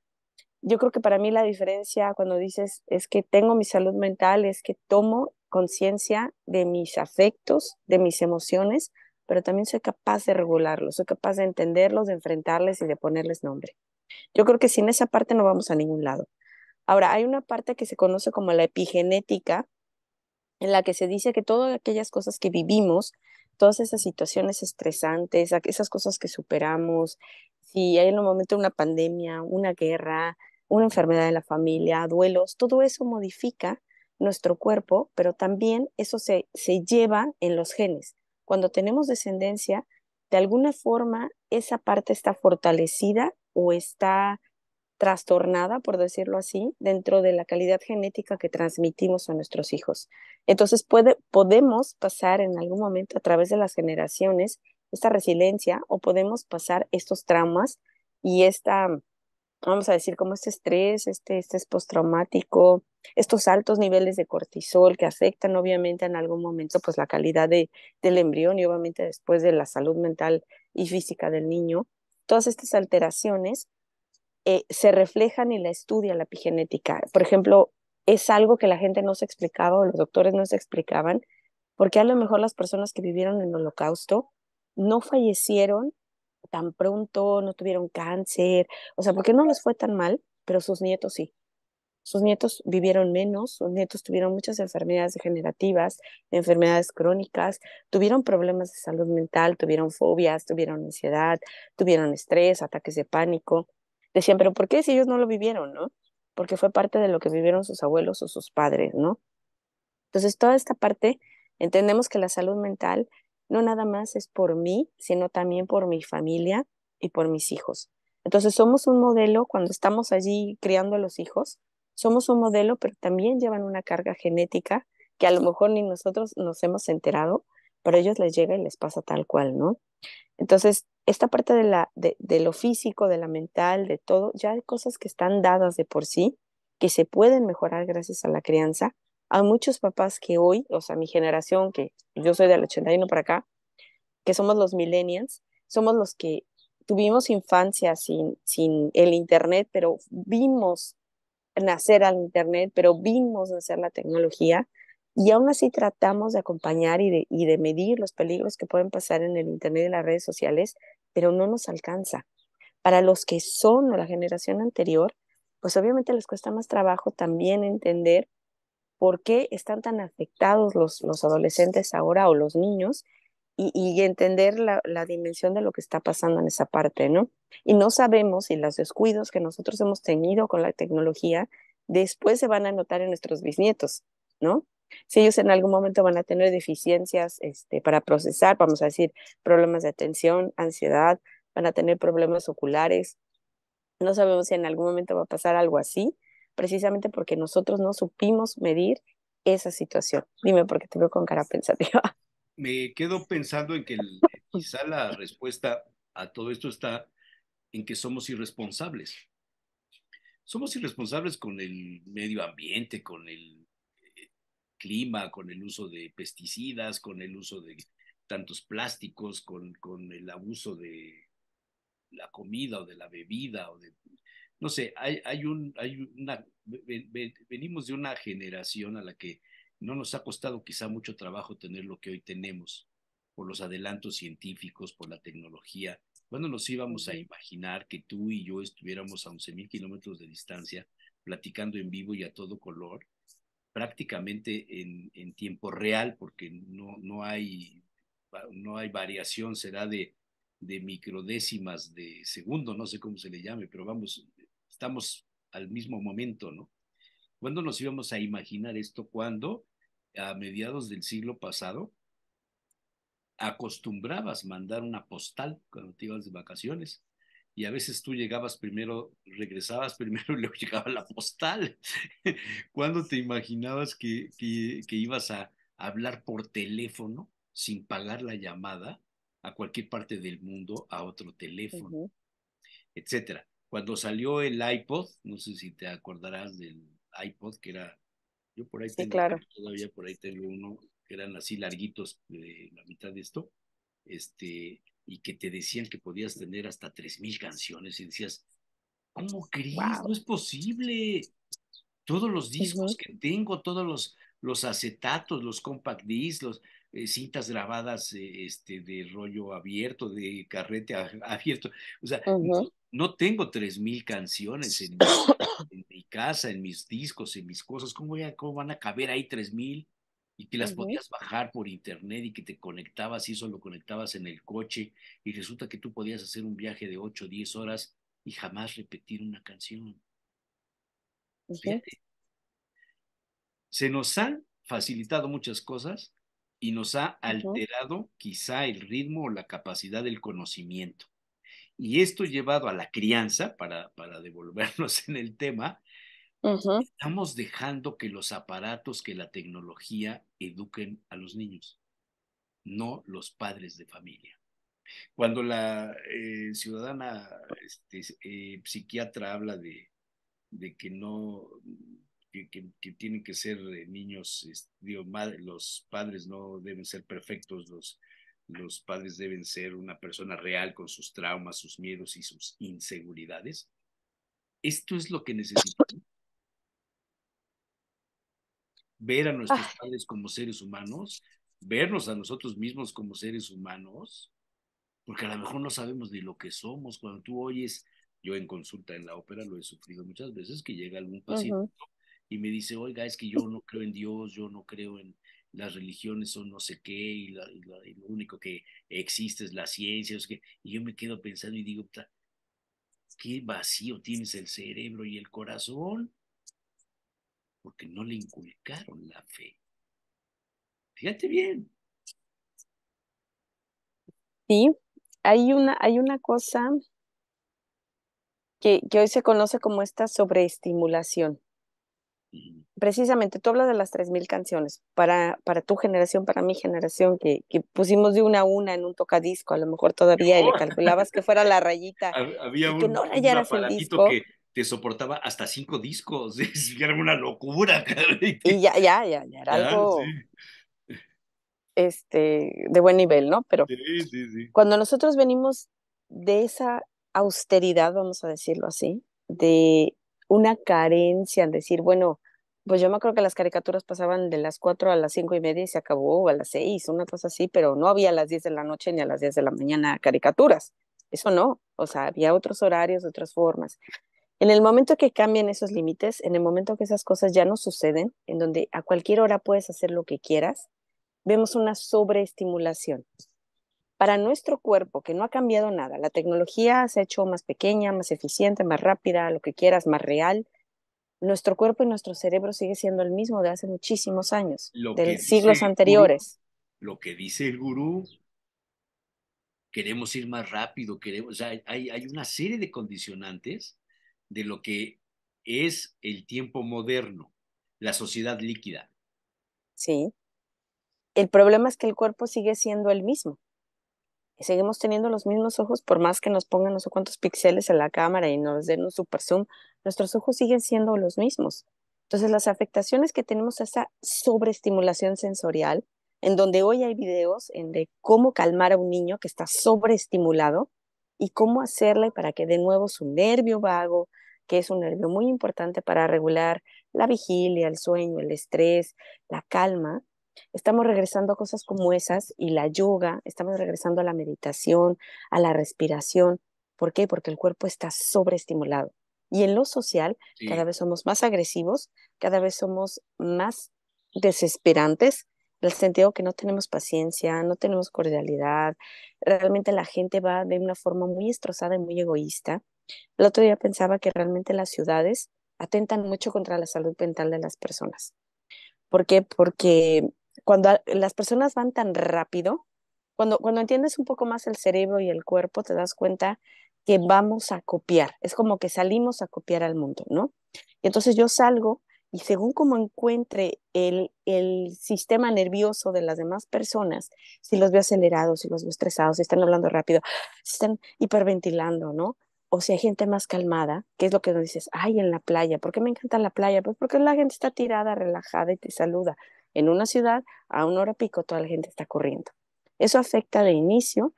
yo creo que para mí la diferencia cuando dices es que tengo mi salud mental, es que tomo conciencia de mis afectos, de mis emociones, pero también soy capaz de regularlos, soy capaz de entenderlos, de enfrentarles y de ponerles nombre. Yo creo que sin esa parte no vamos a ningún lado. Ahora, hay una parte que se conoce como la epigenética, en la que se dice que todas aquellas cosas que vivimos, todas esas situaciones estresantes, esas cosas que superamos, si hay en un momento una pandemia, una guerra, una enfermedad de la familia, duelos, todo eso modifica nuestro cuerpo, pero también eso se, se lleva en los genes. Cuando tenemos descendencia, de alguna forma esa parte está fortalecida o está trastornada, por decirlo así, dentro de la calidad genética que transmitimos a nuestros hijos. Entonces puede, podemos pasar en algún momento a través de las generaciones esta resiliencia o podemos pasar estos traumas y esta vamos a decir, como este estrés, este, este estrés postraumático, estos altos niveles de cortisol que afectan obviamente en algún momento pues la calidad del embrión y obviamente después de la salud mental y física del niño, todas estas alteraciones eh, se reflejan y la estudia la epigenética. Por ejemplo, es algo que la gente no se explicaba o los doctores no se explicaban, porque a lo mejor las personas que vivieron en el holocausto no fallecieron tan pronto, no tuvieron cáncer, o sea, porque no les fue tan mal, pero sus nietos sí. Sus nietos vivieron menos, sus nietos tuvieron muchas enfermedades degenerativas, enfermedades crónicas, tuvieron problemas de salud mental, tuvieron fobias, tuvieron ansiedad, tuvieron estrés, ataques de pánico. Decían, pero ¿por qué si ellos no lo vivieron, no? Porque fue parte de lo que vivieron sus abuelos o sus padres, ¿no? Entonces, toda esta parte, entendemos que la salud mental no nada más es por mí, sino también por mi familia y por mis hijos. Entonces somos un modelo cuando estamos allí criando a los hijos, somos un modelo, pero también llevan una carga genética que a lo mejor ni nosotros nos hemos enterado, pero ellos les llega y les pasa tal cual, ¿no? Entonces, esta parte de, la, de lo físico, de la mental, de todo, ya hay cosas que están dadas de por sí, que se pueden mejorar gracias a la crianza, hay muchos papás que hoy, o sea, mi generación, que yo soy del 81 para acá, que somos los millennials, somos los que tuvimos infancia sin, sin el Internet, pero vimos nacer al Internet, pero vimos nacer la tecnología y aún así tratamos de acompañar y de, y de medir los peligros que pueden pasar en el Internet y en las redes sociales, pero no nos alcanza. Para los que son o la generación anterior, pues obviamente les cuesta más trabajo también entender por qué están tan afectados los, los adolescentes ahora o los niños y, entender la, la, dimensión de lo que está pasando en esa parte, ¿no? Y no sabemos si los descuidos que nosotros hemos tenido con la tecnología después se van a notar en nuestros bisnietos, ¿no? Si ellos en algún momento van a tener deficiencias este, para procesar, vamos a decir, problemas de atención, ansiedad, van a tener problemas oculares, no sabemos si en algún momento va a pasar algo así, precisamente porque nosotros no supimos medir esa situación. Dime porque te veo con cara pensativa. Me quedo pensando en que quizá la respuesta a todo esto está en que somos irresponsables. Somos irresponsables con el medio ambiente, con el eh, clima, con el uso de pesticidas, con el uso de tantos plásticos, con, con el abuso de la comida o de la bebida o de no sé, hay, hay, un, hay una, venimos de una generación a la que no nos ha costado quizá mucho trabajo tener lo que hoy tenemos, por los adelantos científicos, por la tecnología. Bueno, nos íbamos a imaginar que tú y yo estuviéramos a mil kilómetros de distancia, platicando en vivo y a todo color, prácticamente en, tiempo real, porque no, no, hay, no hay variación, será de, de microdécimas de segundo, no sé cómo se le llame, pero vamos, estamos al mismo momento, ¿no? ¿Cuándo nos íbamos a imaginar esto? Cuando a mediados del siglo pasado acostumbrabas mandar una postal cuando te ibas de vacaciones y a veces tú llegabas primero, regresabas primero y luego llegaba la postal. ¿Cuándo te imaginabas que, que, ibas a hablar por teléfono sin pagar la llamada a cualquier parte del mundo a otro teléfono, etcétera? cuando salió el iPod, no sé si te acordarás del iPod, que era, yo por ahí tengo, todavía por ahí tengo uno, que eran así larguitos de la mitad de esto, este, y que te decían que podías tener hasta 3.000 canciones y decías, ¿cómo crees? No es posible. Todos los pues discos que tengo, todos los, los acetatos, los compact discs, los, eh, cintas grabadas eh, este, de rollo abierto, de carrete abierto. O sea, no tengo tres mil canciones en mi, casa, en mis discos, en mis cosas. ¿Cómo, van a caber ahí tres mil? Y que las podías bajar por internet y que te conectabas y eso lo conectabas en el coche. Y resulta que tú podías hacer un viaje de ocho o diez horas y jamás repetir una canción. Se nos han facilitado muchas cosas, y nos ha alterado quizá el ritmo o la capacidad del conocimiento. Y esto llevado a la crianza, para, devolvernos en el tema, estamos dejando que los aparatos, que la tecnología eduquen a los niños, no los padres de familia. Cuando la eh, ciudadana este, eh, psiquiatra habla de, de que no, que, tienen que ser eh, niños, los padres no deben ser perfectos, los, los padres deben ser una persona real con sus traumas, sus miedos y sus inseguridades. Esto es lo que necesitamos. Ver a nuestros ah. padres como seres humanos, vernos a nosotros mismos como seres humanos, porque a lo mejor no sabemos ni lo que somos. Cuando tú oyes, yo en consulta en la ópera lo he sufrido muchas veces, que llega algún paciente y me dice, oiga, es que yo no creo en Dios, yo no creo en las religiones o no sé qué, y, lo único que existe es la ciencia, que, y yo me quedo pensando y digo, qué vacío tienes el cerebro y el corazón, porque no le inculcaron la fe. Fíjate bien. Sí, hay una, hay una cosa que, que hoy se conoce como esta sobreestimulación precisamente tú hablas de las 3.000 canciones para, para tu generación, para mi generación, que, pusimos de una a una en un tocadisco, a lo mejor todavía le calculabas que fuera la rayita. que no que te soportaba hasta cinco discos, era una locura. y ya, ya, ya, era algo... Este, de buen nivel, ¿no? Pero cuando nosotros venimos de esa austeridad, vamos a decirlo así, de una carencia decir, bueno, pues yo me acuerdo que las caricaturas pasaban de las 4 a las 5 y media y se acabó, o a las 6, una cosa así, pero no había a las 10 de la noche ni a las 10 de la mañana caricaturas. Eso no, o sea, había otros horarios, otras formas. En el momento que cambian esos límites, en el momento que esas cosas ya no suceden, en donde a cualquier hora puedes hacer lo que quieras, vemos una sobreestimulación para nuestro cuerpo, que no ha cambiado nada, la tecnología se ha hecho más pequeña, más eficiente, más rápida, lo que quieras, más real, nuestro cuerpo y nuestro cerebro sigue siendo el mismo de hace muchísimos años, de siglos anteriores. lo que dice el gurú, queremos ir más rápido, queremos, hay, hay una serie de condicionantes de lo que es el tiempo moderno, la sociedad líquida. Sí. El problema es que el cuerpo sigue siendo el mismo seguimos teniendo los mismos ojos, por más que nos pongan no sé cuántos píxeles en la cámara y nos den un super zoom, nuestros ojos siguen siendo los mismos. Entonces, las afectaciones que tenemos a esa sobreestimulación sensorial, en donde hoy hay videos de cómo calmar a un niño que está sobreestimulado y cómo hacerle para que de nuevo su nervio vago, que es un nervio muy importante para regular la vigilia, el sueño, el estrés, la calma, Estamos regresando a cosas como esas y la yoga, estamos regresando a la meditación, a la respiración. ¿Por qué? Porque el cuerpo está sobreestimulado. Y en lo social, cada vez somos más agresivos, cada vez somos más desesperantes, en el sentido que no tenemos paciencia, no tenemos cordialidad. Realmente la gente va de una forma muy destrozada y muy egoísta. El otro día pensaba que realmente las ciudades atentan mucho contra la salud mental de las personas. ¿Por qué? Porque cuando las personas van tan rápido, cuando, cuando entiendes un poco más el cerebro y el cuerpo, te das cuenta que vamos a copiar. Es como que salimos a copiar al mundo, ¿no? Y entonces yo salgo y según como encuentre el, el, sistema nervioso de las demás personas, si los veo acelerados, si los veo estresados, si están hablando rápido, si están hiperventilando, ¿no? O si hay gente más calmada, que es lo que nos dices, ay, en la playa, ¿por qué me encanta la playa? Pues porque la gente está tirada, relajada y te saluda en una ciudad, a una hora pico toda la gente está corriendo. Eso afecta de inicio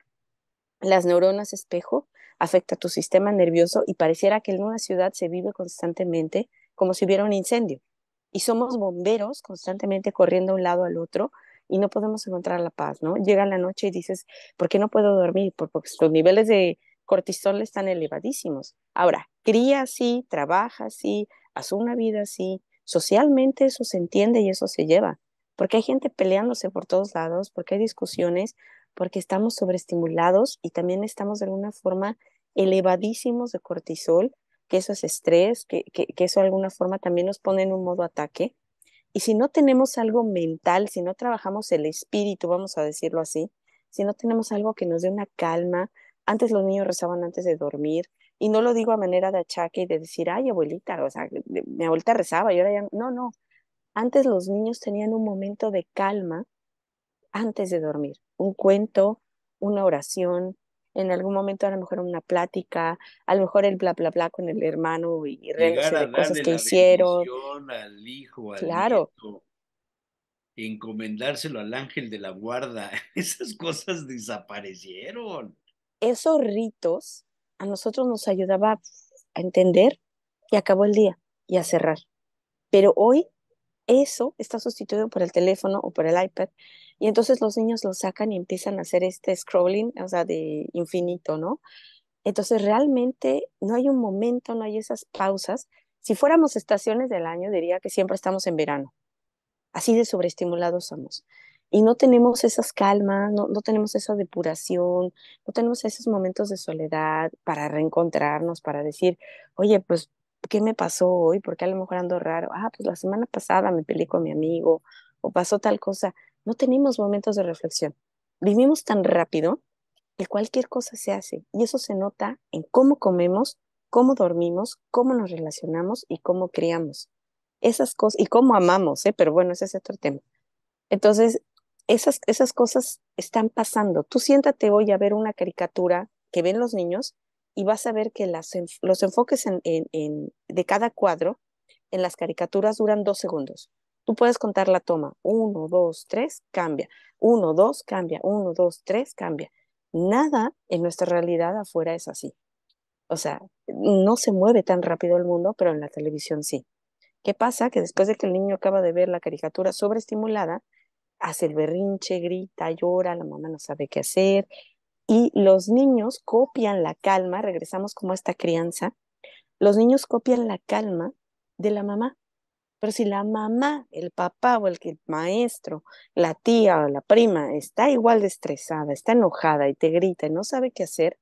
las neuronas espejo, afecta tu sistema nervioso y pareciera que en una ciudad se vive constantemente como si hubiera un incendio. Y somos bomberos constantemente corriendo de un lado al otro y no podemos encontrar la paz, ¿no? Llega la noche y dices, ¿por qué no puedo dormir? Porque los niveles de cortisol están elevadísimos. Ahora, cría así, trabaja así, haz una vida así. Socialmente eso se entiende y eso se lleva porque hay gente peleándose por todos lados, porque hay discusiones, porque estamos sobreestimulados y también estamos de alguna forma elevadísimos de cortisol, que eso es estrés, que, que, eso de alguna forma también nos pone en un modo ataque. Y si no tenemos algo mental, si no trabajamos el espíritu, vamos a decirlo así, si no tenemos algo que nos dé una calma, antes los niños rezaban antes de dormir, y no lo digo a manera de achaque y de decir, ay, abuelita, o sea, mi abuelita rezaba y ahora ya no, no, antes los niños tenían un momento de calma antes de dormir, un cuento, una oración, en algún momento a lo mejor una plática, a lo mejor el bla bla bla con el hermano y, regar de cosas que la hicieron. Al hijo, al claro. encomendárselo al ángel de la guarda, esas cosas desaparecieron. Esos ritos a nosotros nos ayudaba a entender y acabó el día y a cerrar. Pero hoy eso está sustituido por el teléfono o por el iPad. Y entonces los niños lo sacan y empiezan a hacer este scrolling, o sea, de infinito, ¿no? Entonces realmente no hay un momento, no hay esas pausas. Si fuéramos estaciones del año, diría que siempre estamos en verano. Así de sobreestimulados somos. Y no tenemos esas calmas, no, tenemos esa depuración, no tenemos esos momentos de soledad para reencontrarnos, para decir, oye, pues ¿qué me pasó hoy? ¿Por qué a lo mejor ando raro. Ah, pues la semana pasada me peleé con mi amigo o pasó tal cosa. No tenemos momentos de reflexión. Vivimos tan rápido que cualquier cosa se hace y eso se nota en cómo comemos, cómo dormimos, cómo nos relacionamos y cómo criamos. Esas cosas y cómo amamos, ¿eh? pero bueno, ese es otro tema. Entonces, esas, esas cosas están pasando. Tú siéntate hoy a ver una caricatura que ven los niños y vas a ver que las, los enfoques en, de cada cuadro en las caricaturas duran dos segundos. Tú puedes contar la toma. Uno, dos, tres, cambia. Uno, dos, cambia. Uno, dos, tres, cambia. Nada en nuestra realidad afuera es así. O sea, no se mueve tan rápido el mundo, pero en la televisión sí. ¿Qué pasa? Que después de que el niño acaba de ver la caricatura sobreestimulada, hace el berrinche, grita, llora, la mamá no sabe qué hacer, y los niños copian la calma, regresamos como a esta crianza, los niños copian la calma de la mamá. Pero si la mamá, el papá o el, maestro, la tía o la prima está igual de estresada, está enojada y te grita y no sabe qué hacer,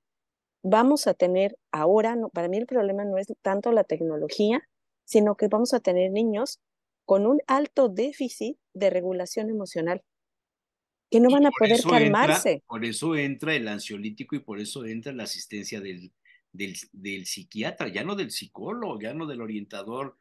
vamos a tener ahora, para mí el problema no es tanto la tecnología, sino que vamos a tener niños con un alto déficit de regulación emocional que no van a poder calmarse. por eso entra el ansiolítico y por eso entra la asistencia del, del, psiquiatra, ya no del psicólogo, ya no del orientador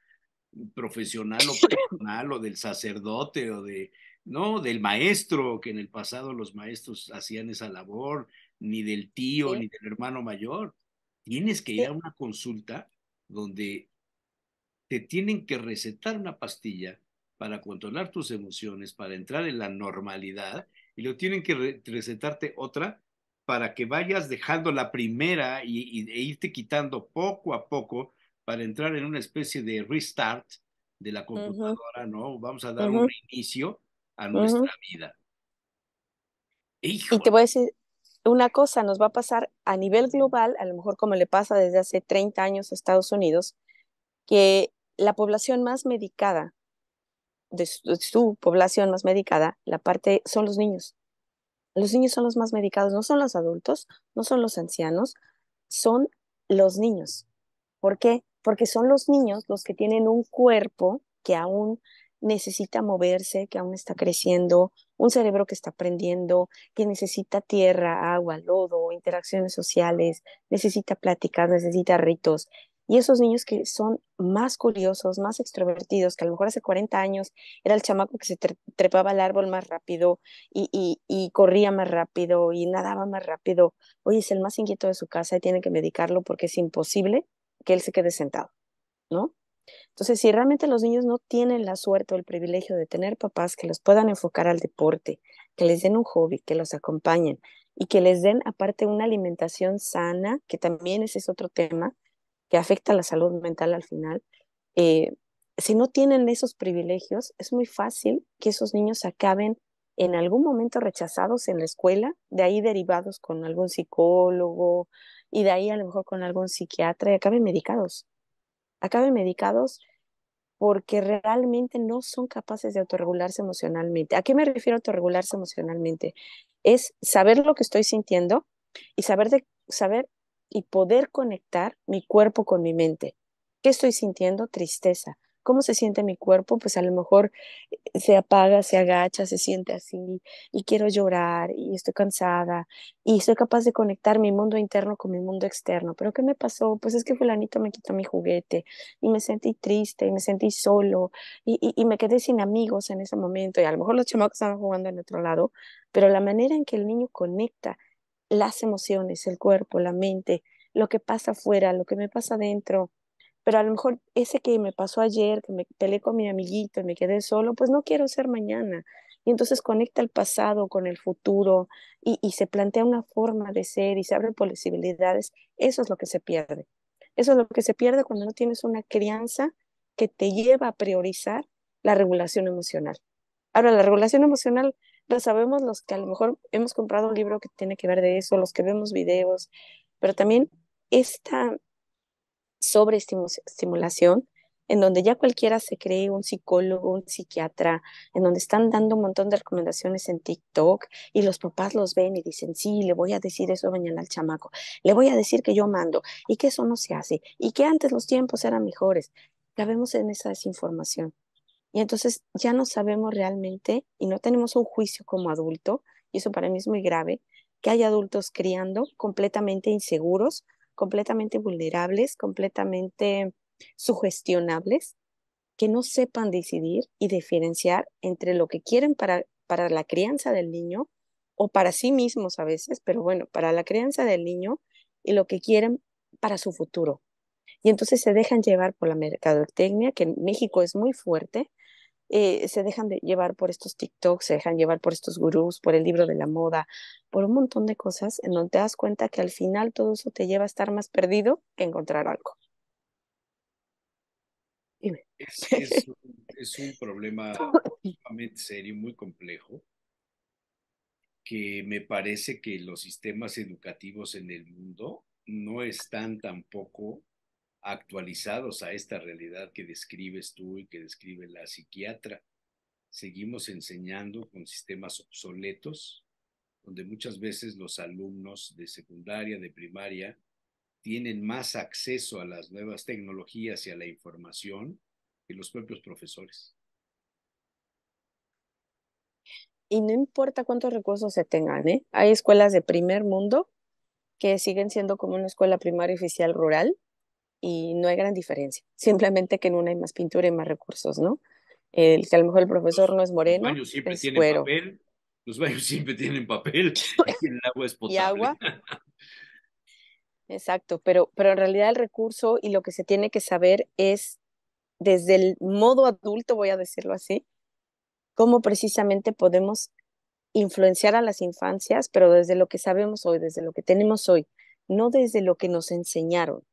profesional o personal o del sacerdote o de, no, del maestro, que en el pasado los maestros hacían esa labor, ni del tío, ni del hermano mayor. Tienes que ir a una consulta donde te tienen que recetar una pastilla para controlar tus emociones, para entrar en la normalidad y lo tienen que recetarte otra para que vayas dejando la primera y, e irte quitando poco a poco para entrar en una especie de restart de la computadora, ¿no? Vamos a dar un inicio a nuestra vida. Y te voy a decir una cosa, nos va a pasar a nivel global, a lo mejor como le pasa desde hace 30 años a Estados Unidos, que la población más medicada de su, población más medicada, la parte son los niños. Los niños son los más medicados, no son los adultos, no son los ancianos, son los niños. ¿Por qué? Porque son los niños los que tienen un cuerpo que aún necesita moverse, que aún está creciendo, un cerebro que está aprendiendo, que necesita tierra, agua, lodo, interacciones sociales, necesita pláticas, necesita ritos, y esos niños que son más curiosos, más extrovertidos, que a lo mejor hace 40 años era el chamaco que se trepaba al árbol más rápido y, corría más rápido y nadaba más rápido, hoy es el más inquieto de su casa y tiene que medicarlo porque es imposible que él se quede sentado, ¿no? Entonces, si realmente los niños no tienen la suerte o el privilegio de tener papás que los puedan enfocar al deporte, que les den un hobby, que los acompañen y que les den aparte una alimentación sana, que también ese es otro tema, que afecta la salud mental al final, eh, si no tienen esos privilegios, es muy fácil que esos niños acaben en algún momento rechazados en la escuela, de ahí derivados con algún psicólogo y de ahí a lo mejor con algún psiquiatra y acaben medicados. Acaben medicados porque realmente no son capaces de autorregularse emocionalmente. ¿A qué me refiero a autorregularse emocionalmente? Es saber lo que estoy sintiendo y saber, de, saber y poder conectar mi cuerpo con mi mente. ¿Qué estoy sintiendo? Tristeza. ¿Cómo se siente mi cuerpo? Pues a lo mejor eh, se apaga, se agacha, se siente así y quiero llorar y estoy cansada y soy capaz de conectar mi mundo interno con mi mundo externo. ¿Pero qué me pasó? Pues es que fulanito me quitó mi juguete y me sentí triste y me sentí solo y, me quedé sin amigos en ese momento y a lo mejor los chamacos estaban jugando en otro lado, pero la manera en que el niño conecta las emociones, el cuerpo, la mente, lo que pasa afuera, lo que me pasa adentro. Pero a lo mejor ese que me pasó ayer, que me peleé con mi amiguito y me quedé solo, pues no quiero ser mañana. Y entonces conecta el pasado con el futuro y, y se plantea una forma de ser y se abren posibilidades. Eso es lo que se pierde. Eso es lo que se pierde cuando no tienes una crianza que te lleva a priorizar la regulación emocional. Ahora, la regulación emocional pues, sabemos los que a lo mejor hemos comprado un libro que tiene que ver de eso, los que vemos videos, pero también esta sobreestimulación en donde ya cualquiera se cree un psicólogo, un psiquiatra, en donde están dando un montón de recomendaciones en TikTok y los papás los ven y dicen, sí, le voy a decir eso mañana al chamaco, le voy a decir que yo mando y que eso no se hace y que antes los tiempos eran mejores. La vemos en esa desinformación. Y entonces ya no sabemos realmente y no tenemos un juicio como adulto, y eso para mí es muy grave, que hay adultos criando completamente inseguros, completamente vulnerables, completamente sugestionables, que no sepan decidir y diferenciar entre lo que quieren para, para la crianza del niño o para sí mismos a veces, pero bueno, para la crianza del niño y lo que quieren para su futuro. Y entonces se dejan llevar por la mercadotecnia, que en México es muy fuerte, eh, se dejan de llevar por estos TikToks, se dejan llevar por estos gurús, por el libro de la moda, por un montón de cosas en donde te das cuenta que al final todo eso te lleva a estar más perdido que encontrar algo. Es, un problema serio, muy complejo, que me parece que los sistemas educativos en el mundo no están tampoco actualizados a esta realidad que describes tú y que describe la psiquiatra. Seguimos enseñando con sistemas obsoletos, donde muchas veces los alumnos de secundaria, de primaria, tienen más acceso a las nuevas tecnologías y a la información que los propios profesores. Y no importa cuántos recursos se tengan, ¿eh? Hay escuelas de primer mundo que siguen siendo como una escuela primaria oficial rural, y no hay gran diferencia. Simplemente que en una hay más pintura y más recursos, ¿no? El que a lo mejor el profesor no es moreno. Los baños siempre tienen papel. Los baños siempre tienen papel. el agua es potable. Y agua. Exacto, pero, pero en realidad el recurso y lo que se tiene que saber es desde el modo adulto, voy a decirlo así, cómo precisamente podemos influenciar a las infancias, pero desde lo que sabemos hoy, desde lo que tenemos hoy, no desde lo que nos enseñaron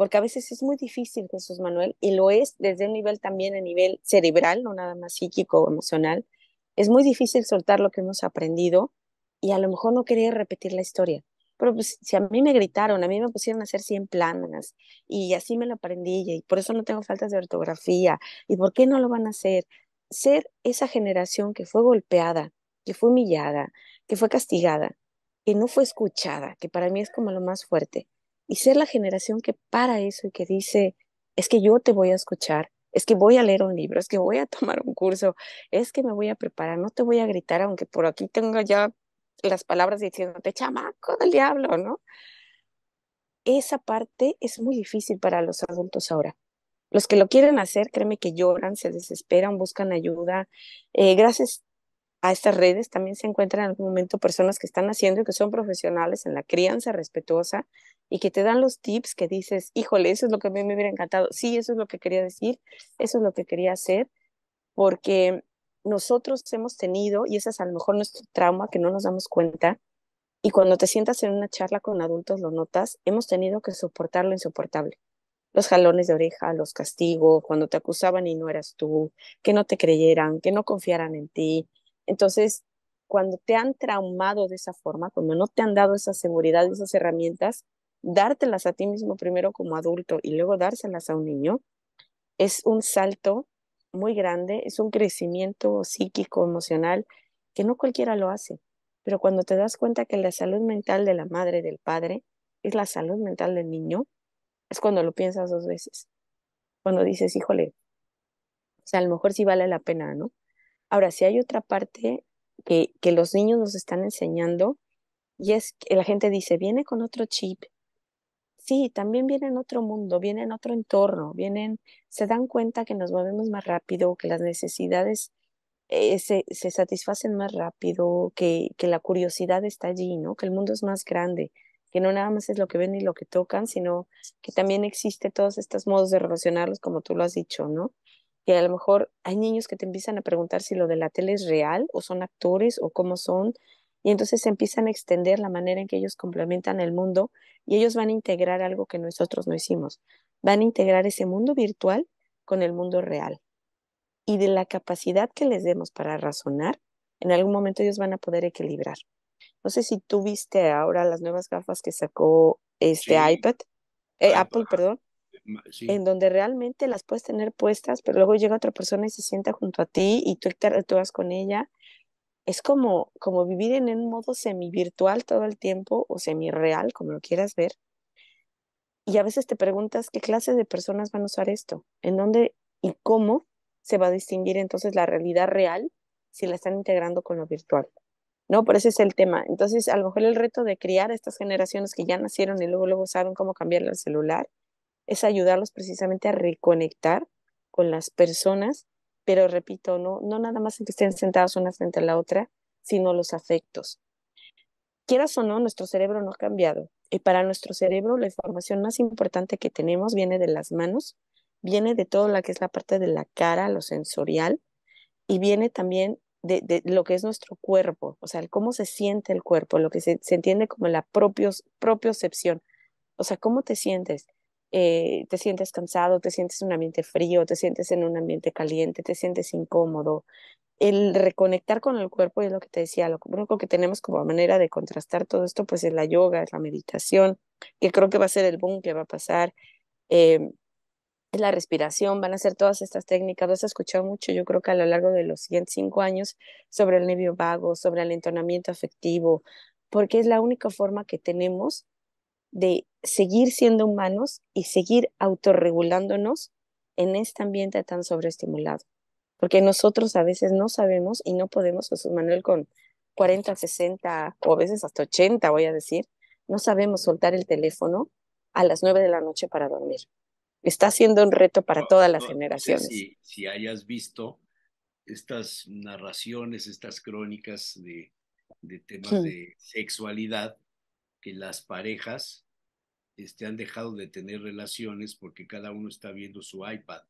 porque a veces es muy difícil, Jesús Manuel, y lo es desde un nivel también a nivel cerebral, no nada más psíquico o emocional, es muy difícil soltar lo que hemos aprendido y a lo mejor no querer repetir la historia. Pero pues, si a mí me gritaron, a mí me pusieron a hacer 100 planas y así me lo aprendí y por eso no tengo faltas de ortografía y por qué no lo van a hacer. Ser esa generación que fue golpeada, que fue humillada, que fue castigada, que no fue escuchada, que para mí es como lo más fuerte y ser la generación que para eso y que dice, es que yo te voy a escuchar, es que voy a leer un libro, es que voy a tomar un curso, es que me voy a preparar, no te voy a gritar, aunque por aquí tenga ya las palabras diciéndote, chamaco del diablo, ¿no? Esa parte es muy difícil para los adultos ahora. Los que lo quieren hacer, créeme que lloran, se desesperan, buscan ayuda. Eh, gracias a estas redes también se encuentran en algún momento personas que están haciendo y que son profesionales en la crianza respetuosa y que te dan los tips que dices, híjole, eso es lo que a mí me hubiera encantado, sí, eso es lo que quería decir, eso es lo que quería hacer, porque nosotros hemos tenido, y ese es a lo mejor nuestro trauma que no nos damos cuenta, y cuando te sientas en una charla con adultos lo notas, hemos tenido que soportar lo insoportable. Los jalones de oreja, los castigos, cuando te acusaban y no eras tú, que no te creyeran, que no confiaran en ti, entonces, cuando te han traumado de esa forma, cuando no te han dado esa seguridad, esas herramientas, dártelas a ti mismo primero como adulto y luego dárselas a un niño, es un salto muy grande, es un crecimiento psíquico, emocional, que no cualquiera lo hace. Pero cuando te das cuenta que la salud mental de la madre, del padre, es la salud mental del niño, es cuando lo piensas dos veces. Cuando dices, híjole, o sea, a lo mejor sí vale la pena, ¿no? Ahora, si hay otra parte que, los niños nos están enseñando, y es que la gente dice, viene con otro chip. Sí, también viene en otro mundo, viene en otro entorno, vienen, se dan cuenta que nos movemos más rápido, que las necesidades eh, se, se, satisfacen más rápido, que, que la curiosidad está allí, ¿no? Que el mundo es más grande, que no nada más es lo que ven y lo que tocan, sino que también existe todos estos modos de relacionarlos, como tú lo has dicho, ¿no? que a lo mejor hay niños que te empiezan a preguntar si lo de la tele es real o son actores o cómo son, y entonces empiezan a extender la manera en que ellos complementan el mundo y ellos van a integrar algo que nosotros no hicimos, van a integrar ese mundo virtual con el mundo real. Y de la capacidad que les demos para razonar, en algún momento ellos van a poder equilibrar. No sé si tú viste ahora las nuevas gafas que sacó este iPad, eh, Apple, perdón, en donde realmente las puedes tener puestas, pero luego llega otra persona y se sienta junto a ti y tú interactúas con ella. Es como, como vivir en un modo semi-virtual todo el tiempo o semi-real, como lo quieras ver. Y a veces te preguntas qué clase de personas van a usar esto, en dónde y cómo se va a distinguir entonces la realidad real si la están integrando con lo virtual. ¿no? Por ese es el tema. Entonces, a lo mejor el reto de criar a estas generaciones que ya nacieron y luego, luego saben cómo cambiar el celular, es ayudarlos precisamente a reconectar con las personas, pero repito, no, no nada más en que estén sentados una frente a la otra, sino los afectos. Quieras o no, nuestro cerebro no ha cambiado. Y para nuestro cerebro la información más importante que tenemos viene de las manos, viene de todo lo que es la parte de la cara, lo sensorial, y viene también de, lo que es nuestro cuerpo, o sea, cómo se siente el cuerpo, lo que se, entiende como la propia propiocepción, o sea, cómo te sientes. Eh, te sientes cansado, te sientes en un ambiente frío, te sientes en un ambiente caliente, te sientes incómodo. El reconectar con el cuerpo es lo que te decía, lo único que tenemos como manera de contrastar todo esto, pues es la yoga, es la meditación, que creo que va a ser el boom que va a pasar. Em, es la respiración, van a ser todas estas técnicas. Lo has escuchado mucho, yo creo que a lo largo de los siguientes cinco años, sobre el nervio vago, sobre el entonamiento afectivo, porque es la única forma que tenemos de seguir siendo humanos y seguir autorregulándonos en este ambiente tan sobreestimulado. Porque nosotros a veces no sabemos y no podemos, Jesús Manuel, con 40, 60 o a veces hasta 80, voy a decir, no sabemos soltar el teléfono a las 9 de la noche para dormir. Está siendo un reto para todas las generaciones. si, hayas visto estas narraciones, estas crónicas de, temas hmm. de sexualidad, que las parejas este, han dejado de tener relaciones porque cada uno está viendo su iPad.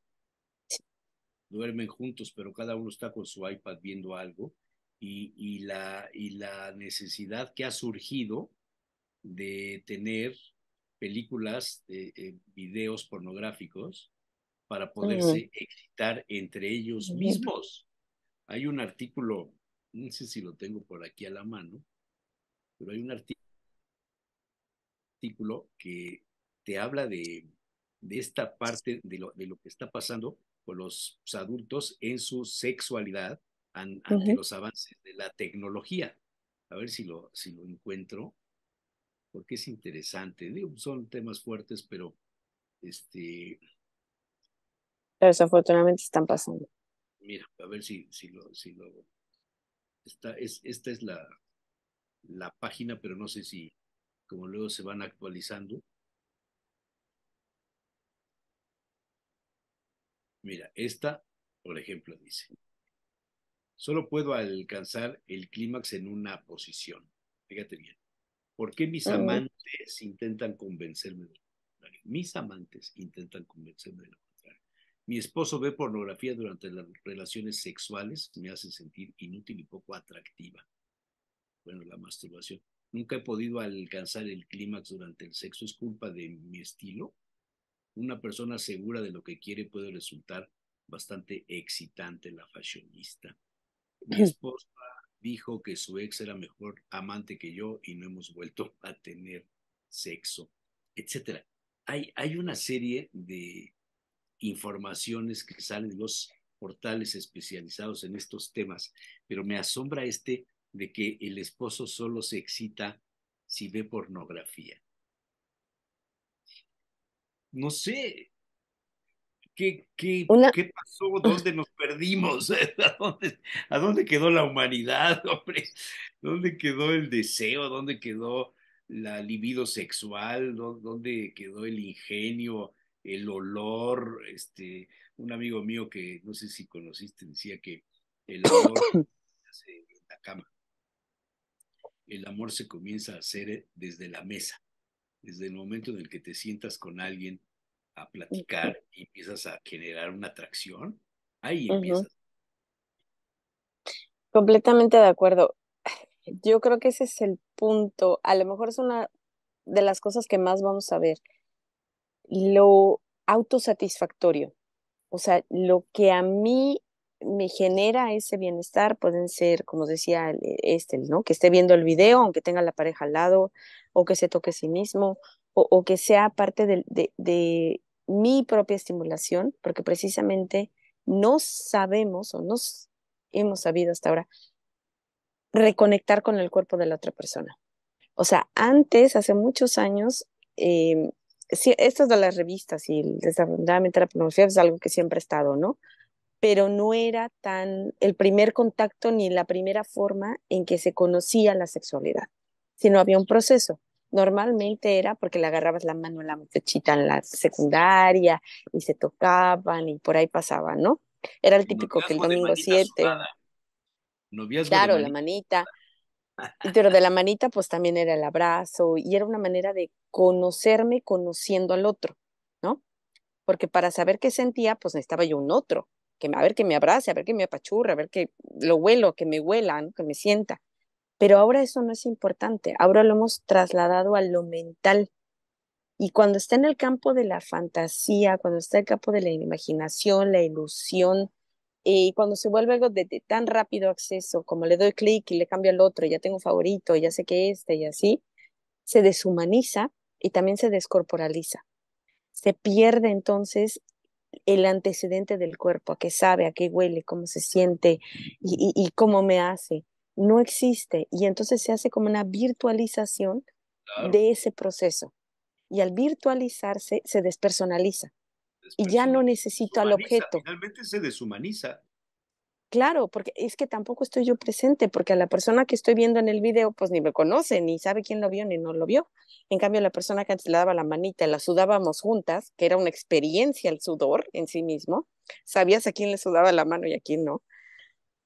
Duermen juntos, pero cada uno está con su iPad viendo algo. Y, la, y la necesidad que ha surgido de tener películas, eh, eh, videos pornográficos para poderse mm. excitar entre ellos mismos. Hay un artículo, no sé si lo tengo por aquí a la mano, pero hay un artículo artículo que te habla de, esta parte de lo, de lo, que está pasando con los adultos en su sexualidad ante los avances de la tecnología. A ver si lo, si lo encuentro, porque es interesante. son temas fuertes, pero este... desafortunadamente están pasando. Mira, a ver si, si lo... Si lo esta es, esta es la, la página, pero no sé si, como luego se van actualizando. Mira, esta, por ejemplo, dice, solo puedo alcanzar el clímax en una posición. Fíjate bien. ¿Por qué mis ah, amantes intentan convencerme de lo contrario? Mis amantes intentan convencerme de lo contrario. Mi esposo ve pornografía durante las relaciones sexuales, me hace sentir inútil y poco atractiva. Bueno, la masturbación. Nunca he podido alcanzar el clímax durante el sexo, es culpa de mi estilo. Una persona segura de lo que quiere puede resultar bastante excitante la fashionista. Mi esposa dijo que su ex era mejor amante que yo y no hemos vuelto a tener sexo, etc. Hay, hay una serie de informaciones que salen de los portales especializados en estos temas, pero me asombra este de que el esposo solo se excita si ve pornografía. No sé, ¿Qué, qué, pasó? ¿Dónde nos perdimos? ¿A dónde, quedó la humanidad, hombre? ¿Dónde quedó el deseo? ¿Dónde quedó la libido sexual? ¿Dónde quedó el ingenio, el olor? Este, un amigo mío que no sé si conociste decía que el olor en la cama el amor se comienza a hacer eh, desde la mesa, desde el momento en el que te sientas con alguien a platicar y empiezas a generar una atracción, ahí Completamente de acuerdo. Yo creo que ese es el punto. A lo mejor es una de las cosas que más vamos a ver. Lo autosatisfactorio. O sea, lo que a mí me genera ese bienestar, pueden ser, como decía eh, este, ¿no? Que esté viendo el video, aunque tenga la pareja al lado, o que se toque a sí mismo, o, que sea parte de, de, de, mi propia estimulación, porque precisamente no sabemos o no hemos sabido hasta ahora reconectar con el cuerpo de la otra persona. O sea, antes, hace muchos años, eh, sí, esto es de las revistas y desafortunadamente la pornografía pues, es algo que siempre ha estado, ¿no? pero no era tan el primer contacto ni la primera forma en que se conocía la sexualidad, sino había un proceso. Normalmente era porque le agarrabas la mano a la muchachita en la secundaria y se tocaban y por ahí pasaba, ¿no? Era el típico que el domingo 7. Claro, la manita. Pero de la manita pues también era el abrazo y era una manera de conocerme conociendo al otro, ¿no? Porque para saber qué sentía pues necesitaba yo un otro que a ver que me abrace, a ver que me apachurre, a ver que lo huelo, que me huela, que me sienta. Pero ahora eso no es importante, ahora lo hemos trasladado a lo mental. Y cuando está en el campo de la fantasía, cuando está en el campo de la imaginación, la ilusión, y cuando se vuelve algo de, tan rápido acceso, como le doy clic y le cambio al otro, ya tengo favorito, ya sé que este y así, se deshumaniza y también se descorporaliza. Se pierde entonces el antecedente del cuerpo, a qué sabe, a qué huele, cómo se siente y, cómo me hace. No existe. Y entonces se hace como una virtualización de ese proceso. Y al virtualizarse, se despersonaliza. Y ya no necesito al objeto. realmente se deshumaniza. Claro, porque es que tampoco estoy yo presente, porque a la persona que estoy viendo en el video, pues ni me conoce, ni sabe quién lo vio, ni no lo vio. En cambio, la persona que antes le daba la manita, la sudábamos juntas, que era una experiencia el sudor en sí mismo, sabías a quién le sudaba la mano y a quién no.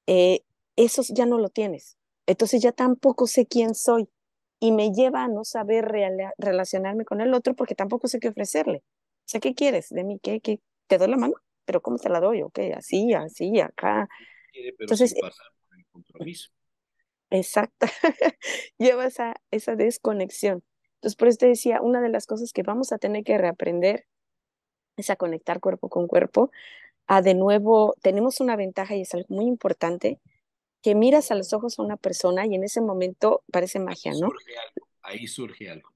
Eh, eso ya no lo tienes. Entonces ya tampoco sé quién soy y me lleva a no saber relacionarme con el otro porque tampoco sé qué ofrecerle. O sea, ¿qué quieres de mí? ¿Qué, qué? te doy la mano? ¿Pero cómo te la doy? qué? así, así, acá entonces, eh, Exacto. Lleva esa, esa desconexión. Entonces, por eso te decía, una de las cosas que vamos a tener que reaprender es a conectar cuerpo con cuerpo. A ah, de nuevo, tenemos una ventaja y es algo muy importante, que miras a los ojos a una persona y en ese momento parece magia, ¿no? Ahí surge algo.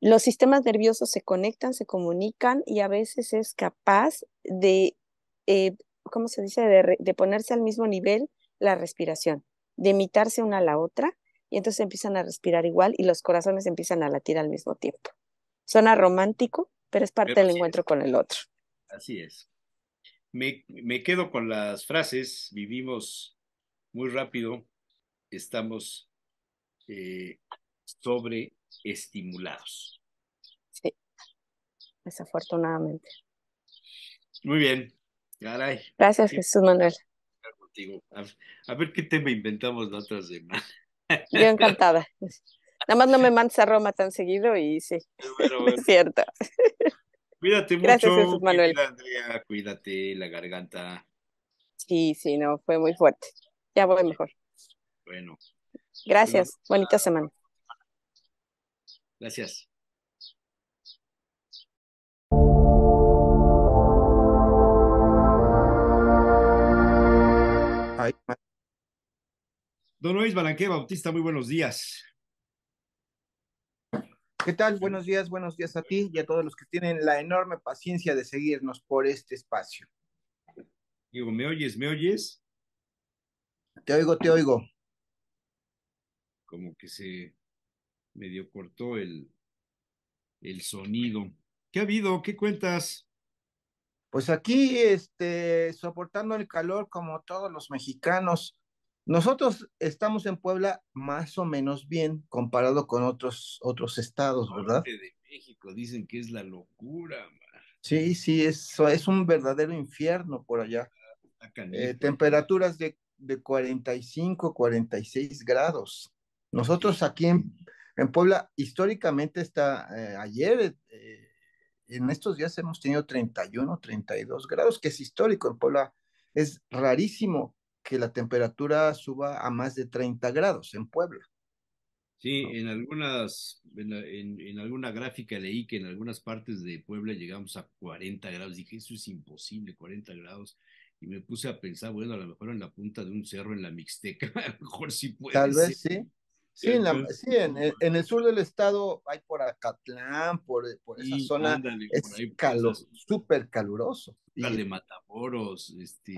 Los sistemas nerviosos se conectan, se comunican y a veces es capaz de eh, ¿cómo se dice?, de, ponerse al mismo nivel la respiración, de imitarse una a la otra, y entonces empiezan a respirar igual y los corazones empiezan a latir al mismo tiempo. Suena romántico, pero es parte del encuentro con el otro. Así es. Me, quedo con las frases, vivimos muy rápido, estamos sobre eh, sobreestimulados. Sí, desafortunadamente. Muy bien, Gracias, Jesús Manuel. A, ver qué tema inventamos la otra semana. Yo encantada. Nada más no me mandes a Roma tan seguido y sí. Es cierto. Cuídate mucho. Gracias, Jesús Manuel. Cuídate, cuídate la garganta. Sí, sí, no, fue muy fuerte. Ya voy mejor. Bueno. Gracias. Bonita semana. Gracias. Don Luis Balanque Bautista, muy buenos días. ¿Qué tal? Buenos días, buenos días a ti y a todos los que tienen la enorme paciencia de seguirnos por este espacio. Digo, ¿me oyes? ¿Me oyes? Te oigo, te oigo. Como que se medio cortó el, el sonido. ¿Qué ha habido? ¿Qué cuentas? Pues aquí, este, soportando el calor como todos los mexicanos, nosotros estamos en Puebla más o menos bien comparado con otros, otros estados, ¿verdad? de México dicen que es la locura. Sí, sí, es, es un verdadero infierno por allá. Eh, temperaturas de, de, 45, 46 grados. Nosotros aquí en, Puebla, históricamente está, eh, ayer eh, en estos días hemos tenido 31, 32 grados, que es histórico en Puebla. Es rarísimo que la temperatura suba a más de 30 grados en Puebla. Sí, en algunas, en, en, en, alguna gráfica leí que en algunas partes de Puebla llegamos a 40 grados. Dije, eso es imposible, 40 grados. Y me puse a pensar, bueno, a lo mejor en la punta de un cerro en la Mixteca, a lo mejor sí puede Tal vez sí. Sí, en, el sur del estado hay por Acatlán, por, eh, esa zona, es súper caluroso. Dale, y... este,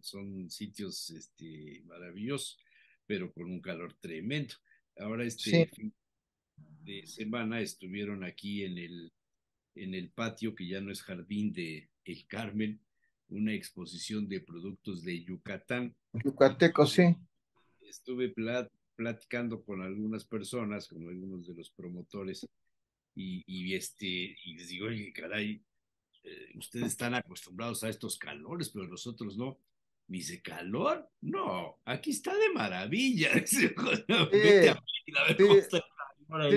son sitios este, maravillosos, pero con un calor tremendo. Ahora este fin de semana estuvieron aquí en el, en el patio, que ya no es jardín de El Carmen, una exposición de productos de Yucatán. Yucateco, sí estuve platicando con algunas personas, con algunos de los promotores, y, este, y les digo, oye, caray, eh, ustedes están acostumbrados a estos calores, pero nosotros no. Me dice, ¿calor? No, aquí está de maravilla. es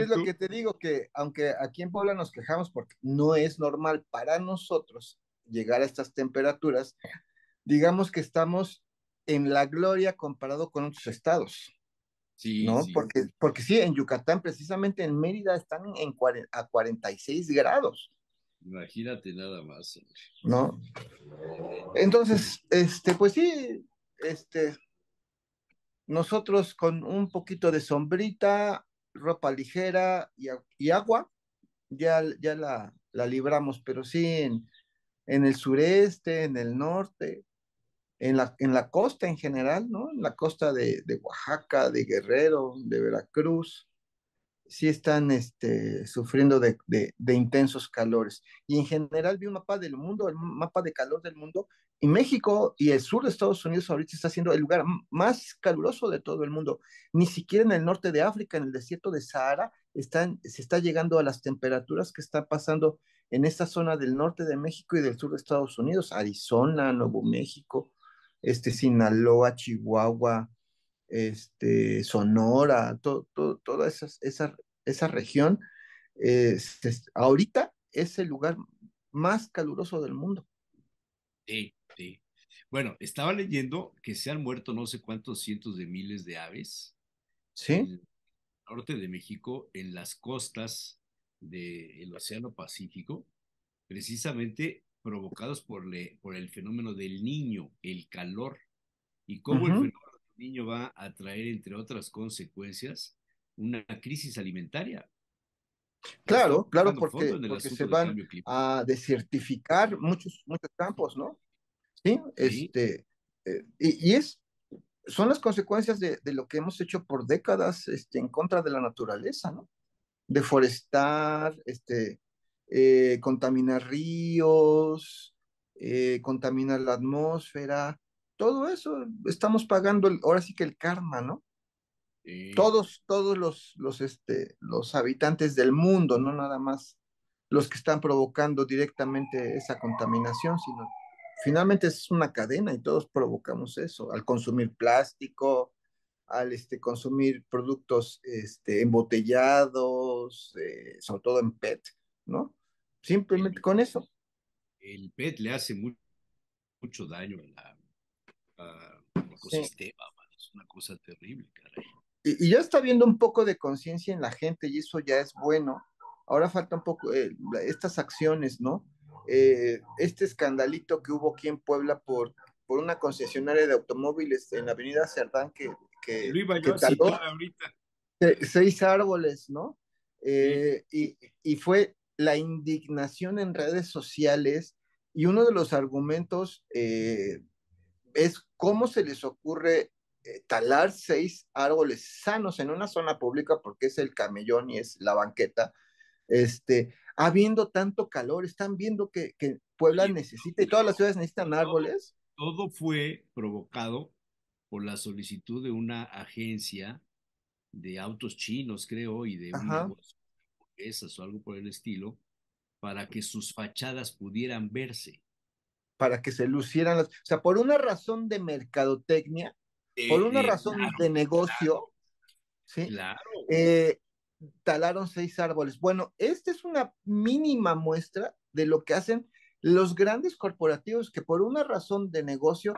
lo que te digo, que aunque aquí en Puebla nos quejamos porque no es normal para nosotros llegar a estas temperaturas, digamos que estamos en la gloria comparado con otros estados. Porque, porque sí, en Yucatán, precisamente en Mérida, están a 46 grados. Imagínate nada más. ¿No? Entonces, este, pues sí, este, nosotros con un poquito de sombrita, ropa ligera y, agua, ya, ya la, libramos, pero sí en, en el sureste, en el norte, en la, en la costa en general, ¿no? En la costa de, de Oaxaca, de Guerrero, de Veracruz, sí están este, sufriendo de, de, intensos calores. Y en general vi un mapa del mundo, el mapa de calor del mundo, y México y el sur de Estados Unidos ahorita está siendo el lugar más caluroso de todo el mundo. Ni siquiera en el norte de África, en el desierto de Sahara, están, se está llegando a las temperaturas que están pasando en esta zona del norte de México y del sur de Estados Unidos, Arizona, Nuevo México, este, Sinaloa, Chihuahua, este, Sonora, toda esas, esa, región, ahorita es el lugar más caluroso del mundo. Sí, sí. Bueno, estaba leyendo que se han muerto no sé cuántos cientos de miles de aves. Sí. En el norte de México, en las costas del Océano Pacífico, precisamente provocados por, el fenómeno del niño, el calor, y cómo el fenómeno del niño va a traer, entre otras consecuencias, una crisis alimentaria. Claro, claro, porque, se van a desertificar muchos, muchos campos, ¿no? Sí, este, eh, y, es, son las consecuencias de, lo que hemos hecho por décadas este, en contra de la naturaleza, ¿no? Deforestar, este, eh, contaminar ríos, eh, contaminar la atmósfera, todo eso, estamos pagando ahora sí que el karma, ¿no? Todos, todos los, los, este, los habitantes del mundo, no nada más los que están provocando directamente esa contaminación, sino finalmente es una cadena y todos provocamos eso, al consumir plástico, al este, consumir productos este, embotellados, eh, sobre todo en PET, ¿no? Simplemente con eso. El PET le hace mucho, mucho daño al ecosistema, es una cosa terrible, caray. Y, ya está viendo un poco de conciencia en la gente y eso ya es bueno. Ahora falta un poco eh, estas acciones, ¿no? Eh, este escandalito que hubo aquí en Puebla por, por una concesionaria de automóviles en la avenida Cerdán que, que, seis árboles, ¿no? Eh, y, y, fue la indignación en redes sociales y uno de los argumentos eh, es cómo se les ocurre eh, talar seis árboles sanos en una zona pública, porque es el camellón y es la banqueta, este, habiendo tanto calor, están viendo que, Puebla necesita y todas las ciudades necesitan árboles. Todo, fue provocado por la solicitud de una agencia de autos chinos, creo, y de o algo por el estilo, para que sus fachadas pudieran verse. Para que se lucieran las... O sea, por una razón de mercadotecnia, por una eh, eh, razón de negocio, eh, talaron seis árboles. Bueno, esta es una mínima muestra de lo que hacen los grandes corporativos que por una razón de negocio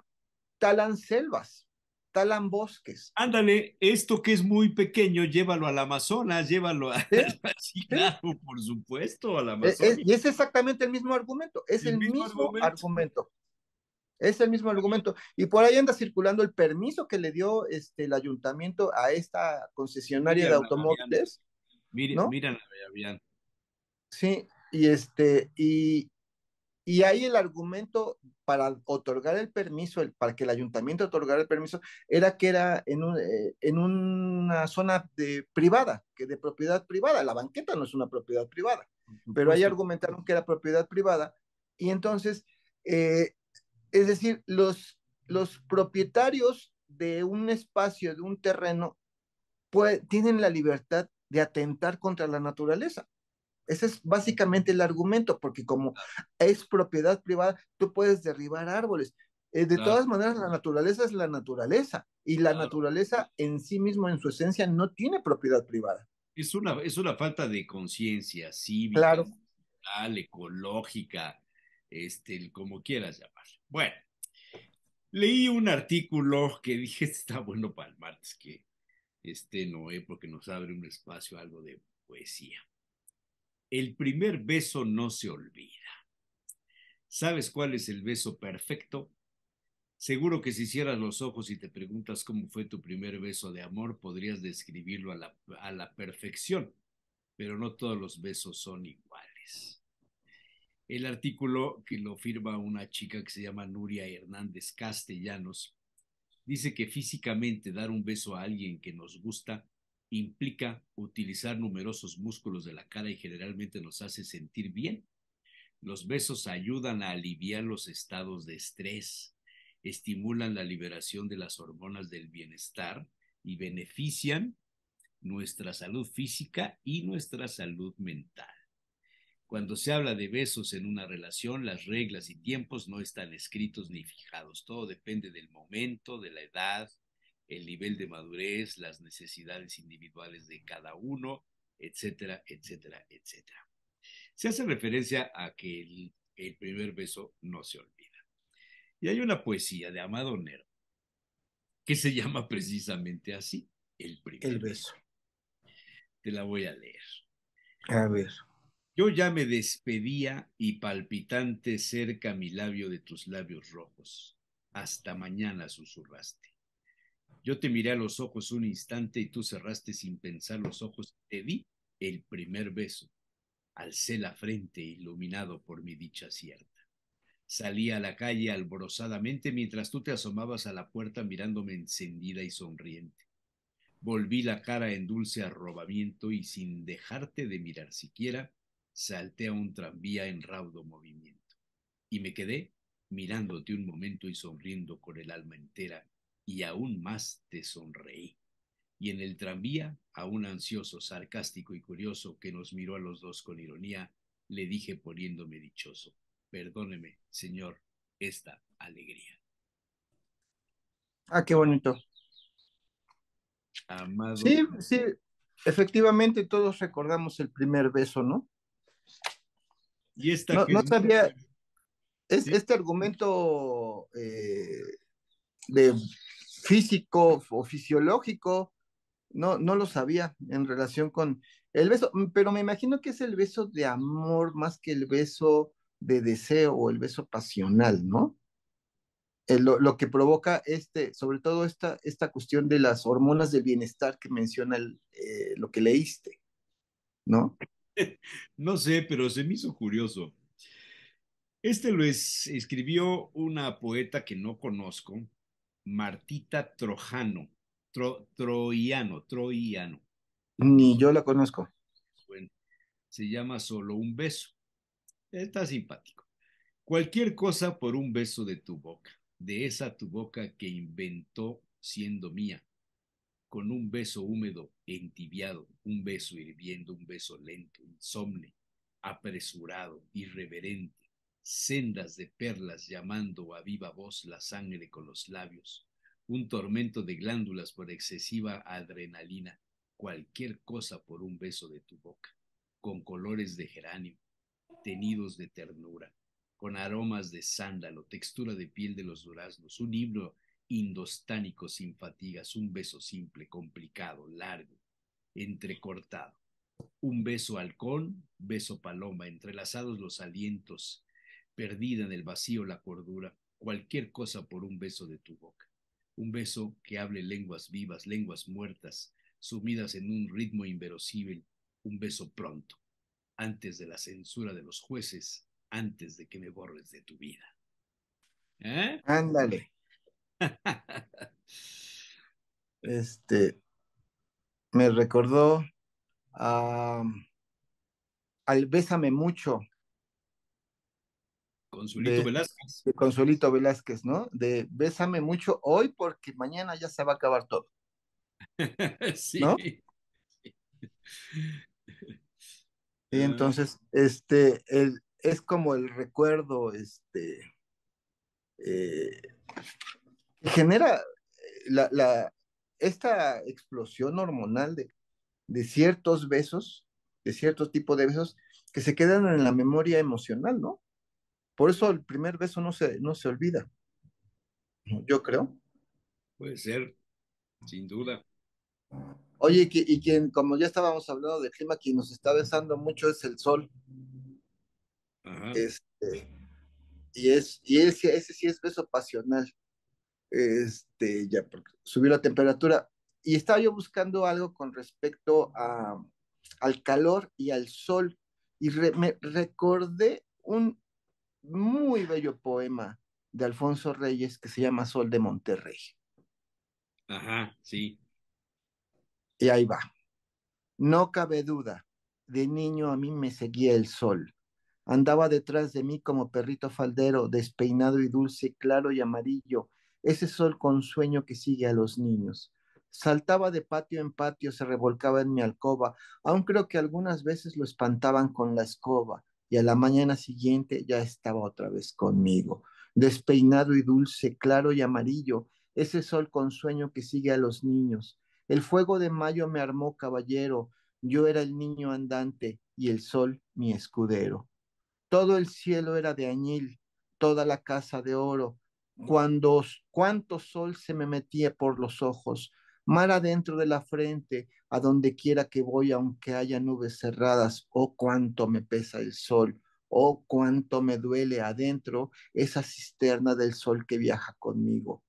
talan selvas talan bosques. Ándale, esto que es muy pequeño, llévalo al Amazonas, llévalo a... Chicago, por supuesto, al e, Amazonas. y es exactamente el mismo argumento, es el, mismo, argumento. Es el mismo argumento. Y por ahí anda circulando el permiso que le dio este, el ayuntamiento a esta concesionaria de automóviles. miren, miren mira Sí, y este, y, y ahí el argumento para otorgar el permiso, el, para que el ayuntamiento otorgara el permiso, era que era en, un, eh, en una zona de, privada, que de propiedad privada. La banqueta no es una propiedad privada, pero ahí argumentaron que era propiedad privada. Y entonces, eh, es decir, los, los propietarios de un espacio, de un terreno, tienen la libertad de atentar contra la naturaleza. Ese es básicamente el argumento, porque como es propiedad privada, tú puedes derribar árboles. Eh, de todas maneras, la naturaleza es la naturaleza y la naturaleza en sí mismo, en su esencia, no tiene propiedad privada. Es una, es una falta de conciencia cívica, claro. social, ecológica, este, como quieras llamar. Bueno, leí un artículo que dije está bueno para el martes, que este Noé, eh, porque nos abre un espacio algo de poesía. El primer beso no se olvida. ¿Sabes cuál es el beso perfecto? Seguro que si cierras los ojos y te preguntas cómo fue tu primer beso de amor, podrías describirlo a la, a la perfección, pero no todos los besos son iguales. El artículo que lo firma una chica que se llama Nuria Hernández Castellanos dice que físicamente dar un beso a alguien que nos gusta implica utilizar numerosos músculos de la cara y generalmente nos hace sentir bien. Los besos ayudan a aliviar los estados de estrés, estimulan la liberación de las hormonas del bienestar y benefician nuestra salud física y nuestra salud mental. Cuando se habla de besos en una relación, las reglas y tiempos no están escritos ni fijados. Todo depende del momento, de la edad, el nivel de madurez, las necesidades individuales de cada uno, etcétera, etcétera, etcétera. Se hace referencia a que el, primer beso no se olvida. Y hay una poesía de Amado Nero que se llama precisamente así, el primer beso. beso. Te la voy a leer. A ver. Yo ya me despedía y palpitante cerca mi labio de tus labios rojos. Hasta mañana susurraste. Yo te miré a los ojos un instante y tú cerraste sin pensar los ojos. Te vi el primer beso. Alcé la frente iluminado por mi dicha cierta. Salí a la calle alborozadamente mientras tú te asomabas a la puerta mirándome encendida y sonriente. Volví la cara en dulce arrobamiento y sin dejarte de mirar siquiera, salté a un tranvía en raudo movimiento. Y me quedé mirándote un momento y sonriendo con el alma entera y aún más te sonreí. Y en el tranvía, a un ansioso, sarcástico y curioso que nos miró a los dos con ironía, le dije poniéndome dichoso, perdóneme, Señor, esta alegría. Ah, qué bonito. Amado. Sí, sí, efectivamente todos recordamos el primer beso, ¿no? Y esta no, sabía, es, este argumento eh, de físico o fisiológico. No, no lo sabía en relación con el beso, mm, pero me imagino que es el beso de amor más que el beso de deseo o el beso pasional, ¿no? lo, lo, que provoca este, sobre todo esta, esta cuestión de las hormonas del bienestar que menciona el, eh, lo que leíste, ¿no? No sé, pero se me hizo curioso. Este lo es, escribió una poeta que no conozco, Martita Trojano, Tro, Troiano, Troiano. Ni yo la conozco. Bueno, se llama Solo un beso. Está simpático. Cualquier cosa por un beso de tu boca, de esa tu boca que inventó siendo mía, con un beso húmedo entibiado, un beso hirviendo, un beso lento, insomne, apresurado, irreverente, sendas de perlas llamando a viva voz la sangre con los labios, un tormento de glándulas por excesiva adrenalina, cualquier cosa por un beso de tu boca, con colores de geranio, tenidos de ternura, con aromas de sándalo, textura de piel de los duraznos, un libro indostánico sin fatigas, un beso simple, complicado, largo, entrecortado. Un beso halcón, beso paloma, entrelazados los alientos perdida en el vacío la cordura, cualquier cosa por un beso de tu boca. Un beso que hable lenguas vivas, lenguas muertas, sumidas en un ritmo inverosímil, un beso pronto, antes de la censura de los jueces, antes de que me borres de tu vida. ¿Eh? Ándale. este me recordó al Bésame mucho Consuelito Velázquez. De Consuelito Velázquez, ¿no? De bésame mucho hoy porque mañana ya se va a acabar todo. sí. ¿No? Y entonces, este, el, es como el recuerdo, este, eh, genera eh, la, la, esta explosión hormonal de, de ciertos besos, de cierto tipo de besos, que se quedan en la memoria emocional, ¿no? Por eso el primer beso no se, no se olvida, yo creo. Puede ser, sin duda. Oye, y, quien, como ya estábamos hablando de clima, quien nos está besando mucho es el sol. Este, y es, y ese, sí es beso pasional. Este, ya, porque subió la temperatura. Y estaba yo buscando algo con respecto a, al calor y al sol. Y me recordé un, muy bello poema de Alfonso Reyes que se llama Sol de Monterrey. Ajá, sí. Y ahí va. No cabe duda, de niño a mí me seguía el sol. Andaba detrás de mí como perrito faldero, despeinado y dulce, claro y amarillo, ese sol con sueño que sigue a los niños. Saltaba de patio en patio, se revolcaba en mi alcoba, aun creo que algunas veces lo espantaban con la escoba y a la mañana siguiente ya estaba otra vez conmigo, despeinado y dulce, claro y amarillo, ese sol con sueño que sigue a los niños. El fuego de mayo me armó caballero, yo era el niño andante y el sol mi escudero. Todo el cielo era de añil, toda la casa de oro, cuando cuánto sol se me metía por los ojos, mar adentro de la frente, a donde quiera que voy, aunque haya nubes cerradas, oh cuánto me pesa el sol, oh cuánto me duele adentro esa cisterna del sol que viaja conmigo.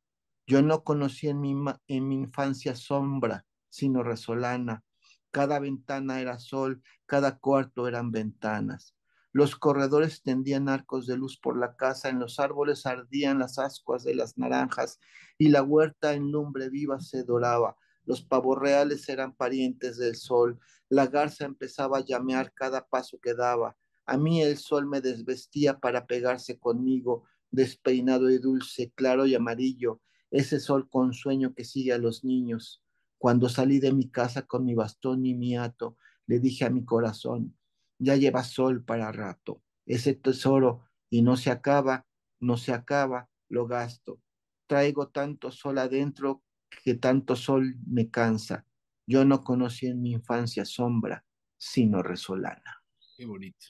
Yo no conocí en mi, en mi infancia sombra, sino resolana. Cada ventana era sol, cada cuarto eran ventanas. Los corredores tendían arcos de luz por la casa, en los árboles ardían las ascuas de las naranjas y la huerta en lumbre viva se doraba los pavos reales eran parientes del sol, la garza empezaba a llamear cada paso que daba, a mí el sol me desvestía para pegarse conmigo, despeinado y dulce, claro y amarillo, ese sol con sueño que sigue a los niños. Cuando salí de mi casa con mi bastón y mi hato, le dije a mi corazón, ya lleva sol para rato, ese tesoro y no se acaba, no se acaba, lo gasto. Traigo tanto sol adentro que tanto sol me cansa. Yo no conocí en mi infancia sombra, sino resolana. Qué bonito,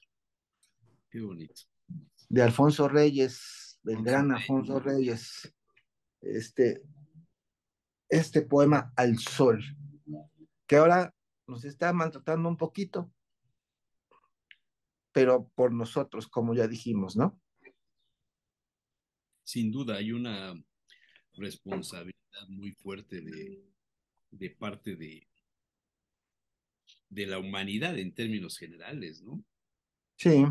qué bonito. De Alfonso Reyes, del gran Alfonso Reyes, este, este poema al sol, que ahora nos está maltratando un poquito, pero por nosotros, como ya dijimos, ¿no? Sin duda, hay una responsabilidad muy fuerte de, de parte de, de la humanidad en términos generales, ¿no? Sí.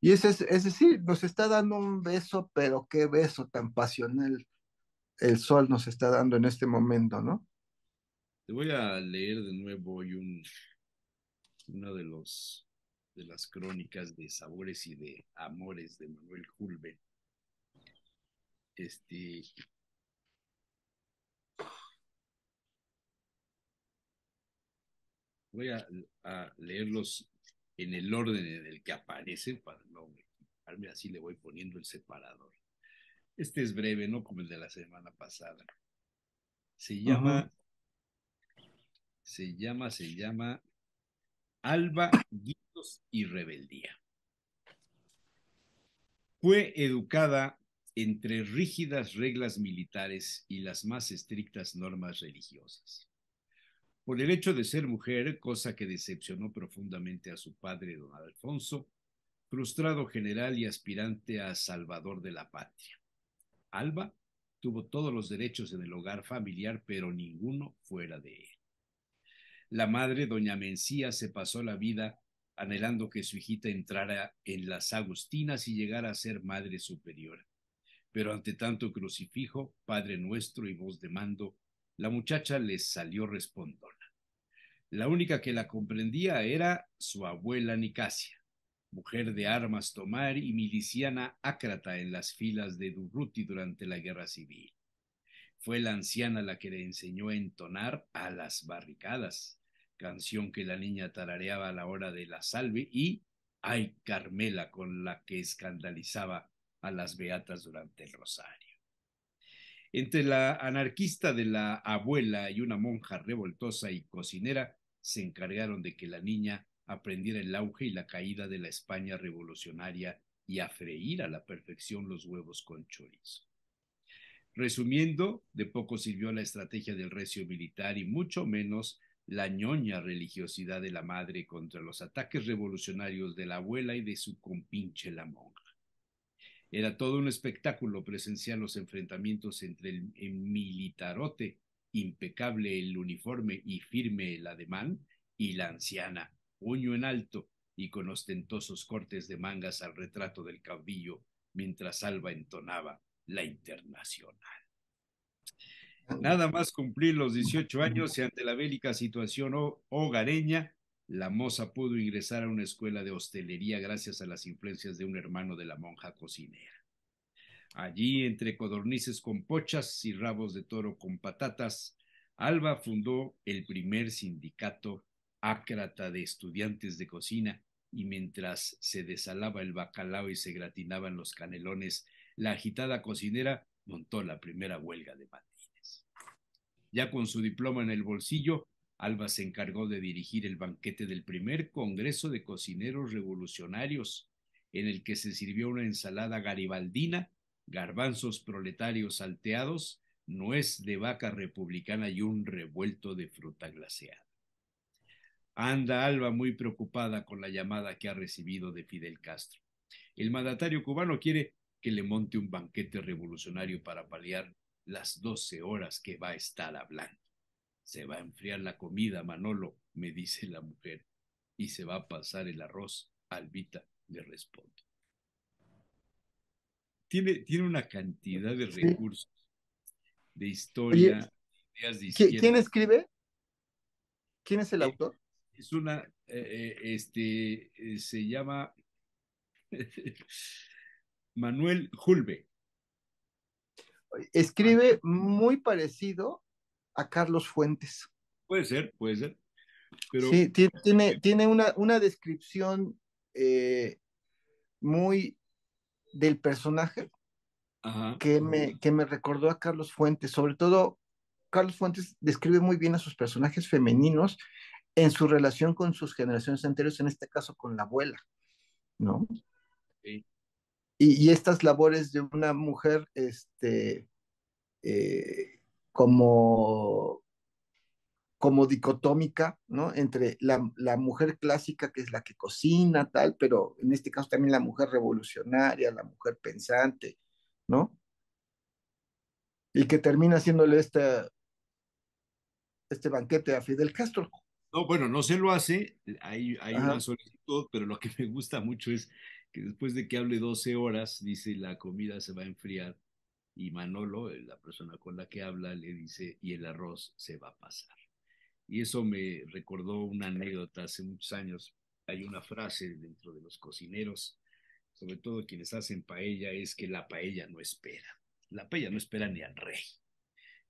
Y ese es, decir, nos está dando un beso, pero qué beso tan pasional el sol nos está dando en este momento, ¿no? Te voy a leer de nuevo hoy un, una de, los, de las crónicas de sabores y de amores de Manuel Julve. Este, Voy a, leerlos en el orden en el que aparecen para no equivocarme, así le voy poniendo el separador. Este es breve, no como el de la semana pasada. Se llama, se llama, se llama Alba, Guitos y Rebeldía. Fue educada entre rígidas reglas militares y las más estrictas normas religiosas por el hecho de ser mujer, cosa que decepcionó profundamente a su padre, don Alfonso, frustrado general y aspirante a salvador de la patria. Alba tuvo todos los derechos en el hogar familiar, pero ninguno fuera de él. La madre, doña Mencía, se pasó la vida anhelando que su hijita entrara en las Agustinas y llegara a ser madre superior. Pero ante tanto crucifijo, Padre nuestro y voz de mando, la muchacha les salió respondona. La única que la comprendía era su abuela Nicasia, mujer de armas tomar y miliciana ácrata en las filas de Durruti durante la guerra civil. Fue la anciana la que le enseñó a entonar a las barricadas, canción que la niña tarareaba a la hora de la salve y Ay Carmela con la que escandalizaba a las beatas durante el rosario. Entre la anarquista de la abuela y una monja revoltosa y cocinera se encargaron de que la niña aprendiera el auge y la caída de la España revolucionaria y a freír a la perfección los huevos con chorizo. Resumiendo, de poco sirvió la estrategia del recio militar y mucho menos la ñoña religiosidad de la madre contra los ataques revolucionarios de la abuela y de su compinche la monja. Era todo un espectáculo presenciar los enfrentamientos entre el, militarote, impecable el uniforme y firme el ademán, y la anciana, puño en alto y con ostentosos cortes de mangas al retrato del caudillo, mientras Alba entonaba la internacional. Ah, Nada más cumplir los 18 años y ante la bélica situación hogareña, la moza pudo ingresar a una escuela de hostelería gracias a las influencias de un hermano de la monja cocinera. Allí, entre codornices con pochas y rabos de toro con patatas, Alba fundó el primer sindicato ácrata de estudiantes de cocina y mientras se desalaba el bacalao y se gratinaban los canelones, la agitada cocinera montó la primera huelga de matines. Ya con su diploma en el bolsillo, Alba se encargó de dirigir el banquete del primer Congreso de Cocineros Revolucionarios, en el que se sirvió una ensalada garibaldina, garbanzos proletarios salteados, nuez de vaca republicana y un revuelto de fruta glaseada. Anda Alba muy preocupada con la llamada que ha recibido de Fidel Castro. El mandatario cubano quiere que le monte un banquete revolucionario para paliar las 12 horas que va a estar hablando. Se va a enfriar la comida, Manolo, me dice la mujer, y se va a pasar el arroz. Albita, le respondo. Tiene, tiene una cantidad de recursos, de historia, ideas de ¿Quién escribe? ¿Quién es el eh, autor? Es una, eh, eh, este, se llama Manuel Julbe. Escribe muy parecido a Carlos Fuentes. Puede ser, puede ser. Pero... Sí, tiene, tiene eh, una, una descripción eh, muy del personaje que, Me, que me recordó a Carlos Fuentes. Sobre todo, Carlos Fuentes describe muy bien a sus personajes femeninos en su relación con sus generaciones anteriores, en este caso con la abuela, ¿no? Sí. Y, y, estas labores de una mujer este, eh, como, como dicotómica, ¿no? Entre la, mujer clásica, que es la que cocina, tal, pero en este caso también la mujer revolucionaria, la mujer pensante, ¿no? Y que termina haciéndole este banquete a Fidel Castro. No, bueno, no se lo hace, hay, hay una solicitud, pero lo que me gusta mucho es que después de que hable 12 horas, dice, la comida se va a enfriar y Manolo, eh, la persona con la que habla, le dice, y el arroz se va a pasar. Y eso me recordó una anécdota hace muchos años. Hay una frase dentro de los cocineros, sobre todo quienes hacen paella, es que la paella no espera. La paella no espera ni al rey.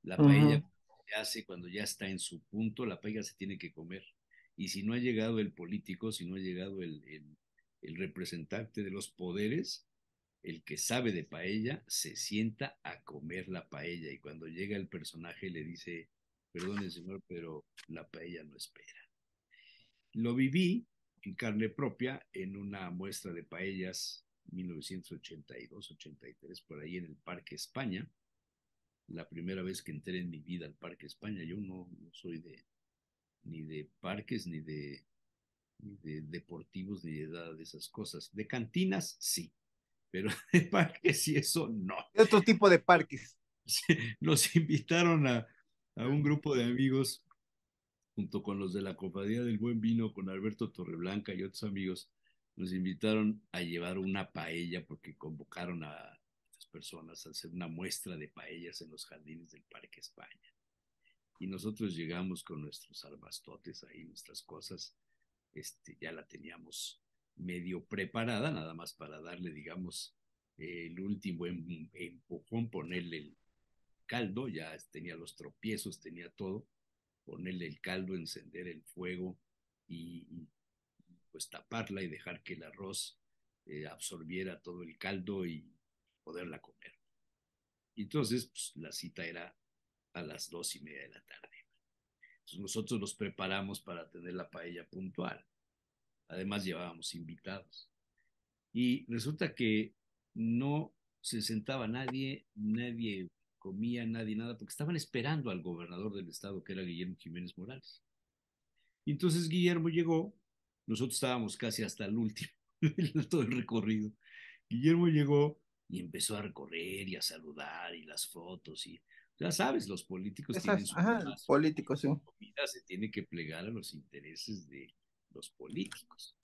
La paella se hace cuando ya está en su punto, la paella se tiene que comer. Y si no ha llegado el político, si no ha llegado el, el representante de los poderes, el que sabe de paella se sienta a comer la paella y cuando llega el personaje le dice, perdone señor, pero la paella no espera. Lo viví en carne propia en una muestra de paellas 1982-83 por ahí en el Parque España. La primera vez que entré en mi vida al Parque España, yo no, soy de ni de parques, ni de, deportivos, ni de de esas cosas. De cantinas, sí, pero de parques y eso no. Otro tipo de parques. Nos invitaron a, un grupo de amigos, junto con los de la Compañía del Buen Vino, con Alberto Torreblanca y otros amigos, nos invitaron a llevar una paella porque convocaron a las personas a hacer una muestra de paellas en los jardines del Parque España. Y nosotros llegamos con nuestros armastotes ahí, nuestras cosas, este, ya la teníamos medio preparada, nada más para darle, digamos, el último em-, empujón, ponerle el caldo, ya tenía los tropiezos, tenía todo, ponerle el caldo, encender el fuego y, pues taparla y dejar que el arroz eh, absorbiera todo el caldo y poderla comer. Entonces, pues, la cita era a las dos y media de la tarde. Entonces, nosotros nos preparamos para tener la paella puntual. Además llevábamos invitados. Y resulta que no se sentaba nadie, nadie comía, nadie nada, porque estaban esperando al gobernador del estado, que era Guillermo Jiménez Morales. Y entonces Guillermo llegó, nosotros estábamos casi hasta el último, todo el recorrido. Guillermo llegó y empezó a recorrer y a saludar y las fotos y ya sabes, los políticos tienen su políticos, sí. comida se tiene que plegar a los intereses de los políticos.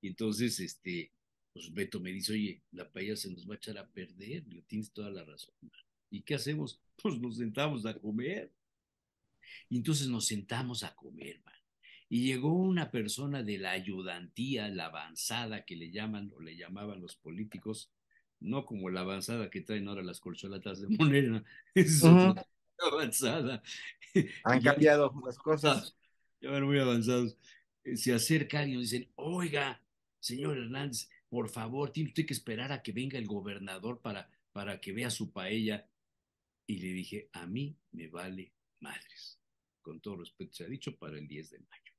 Y entonces, este, pues Beto me dice, oye, la paella se nos va a echar a perder, tienes toda la razón. ¿Y qué hacemos? Pues nos sentamos a comer. Y entonces nos sentamos a comer, man. Y llegó una persona de la ayudantía, la avanzada que le llaman o le llamaban los políticos, no como la avanzada que traen ahora las colcholatas de moneda, es avanzada. Han cambiado las cosas. Ya van muy avanzados. Eh, se acercan y nos dicen, oiga, señor Hernández, por favor, tiene usted que esperar a que venga el gobernador para, para que vea su paella. Y le dije, a mí me vale madres. Con todo respeto, se ha dicho para el 10 de mayo.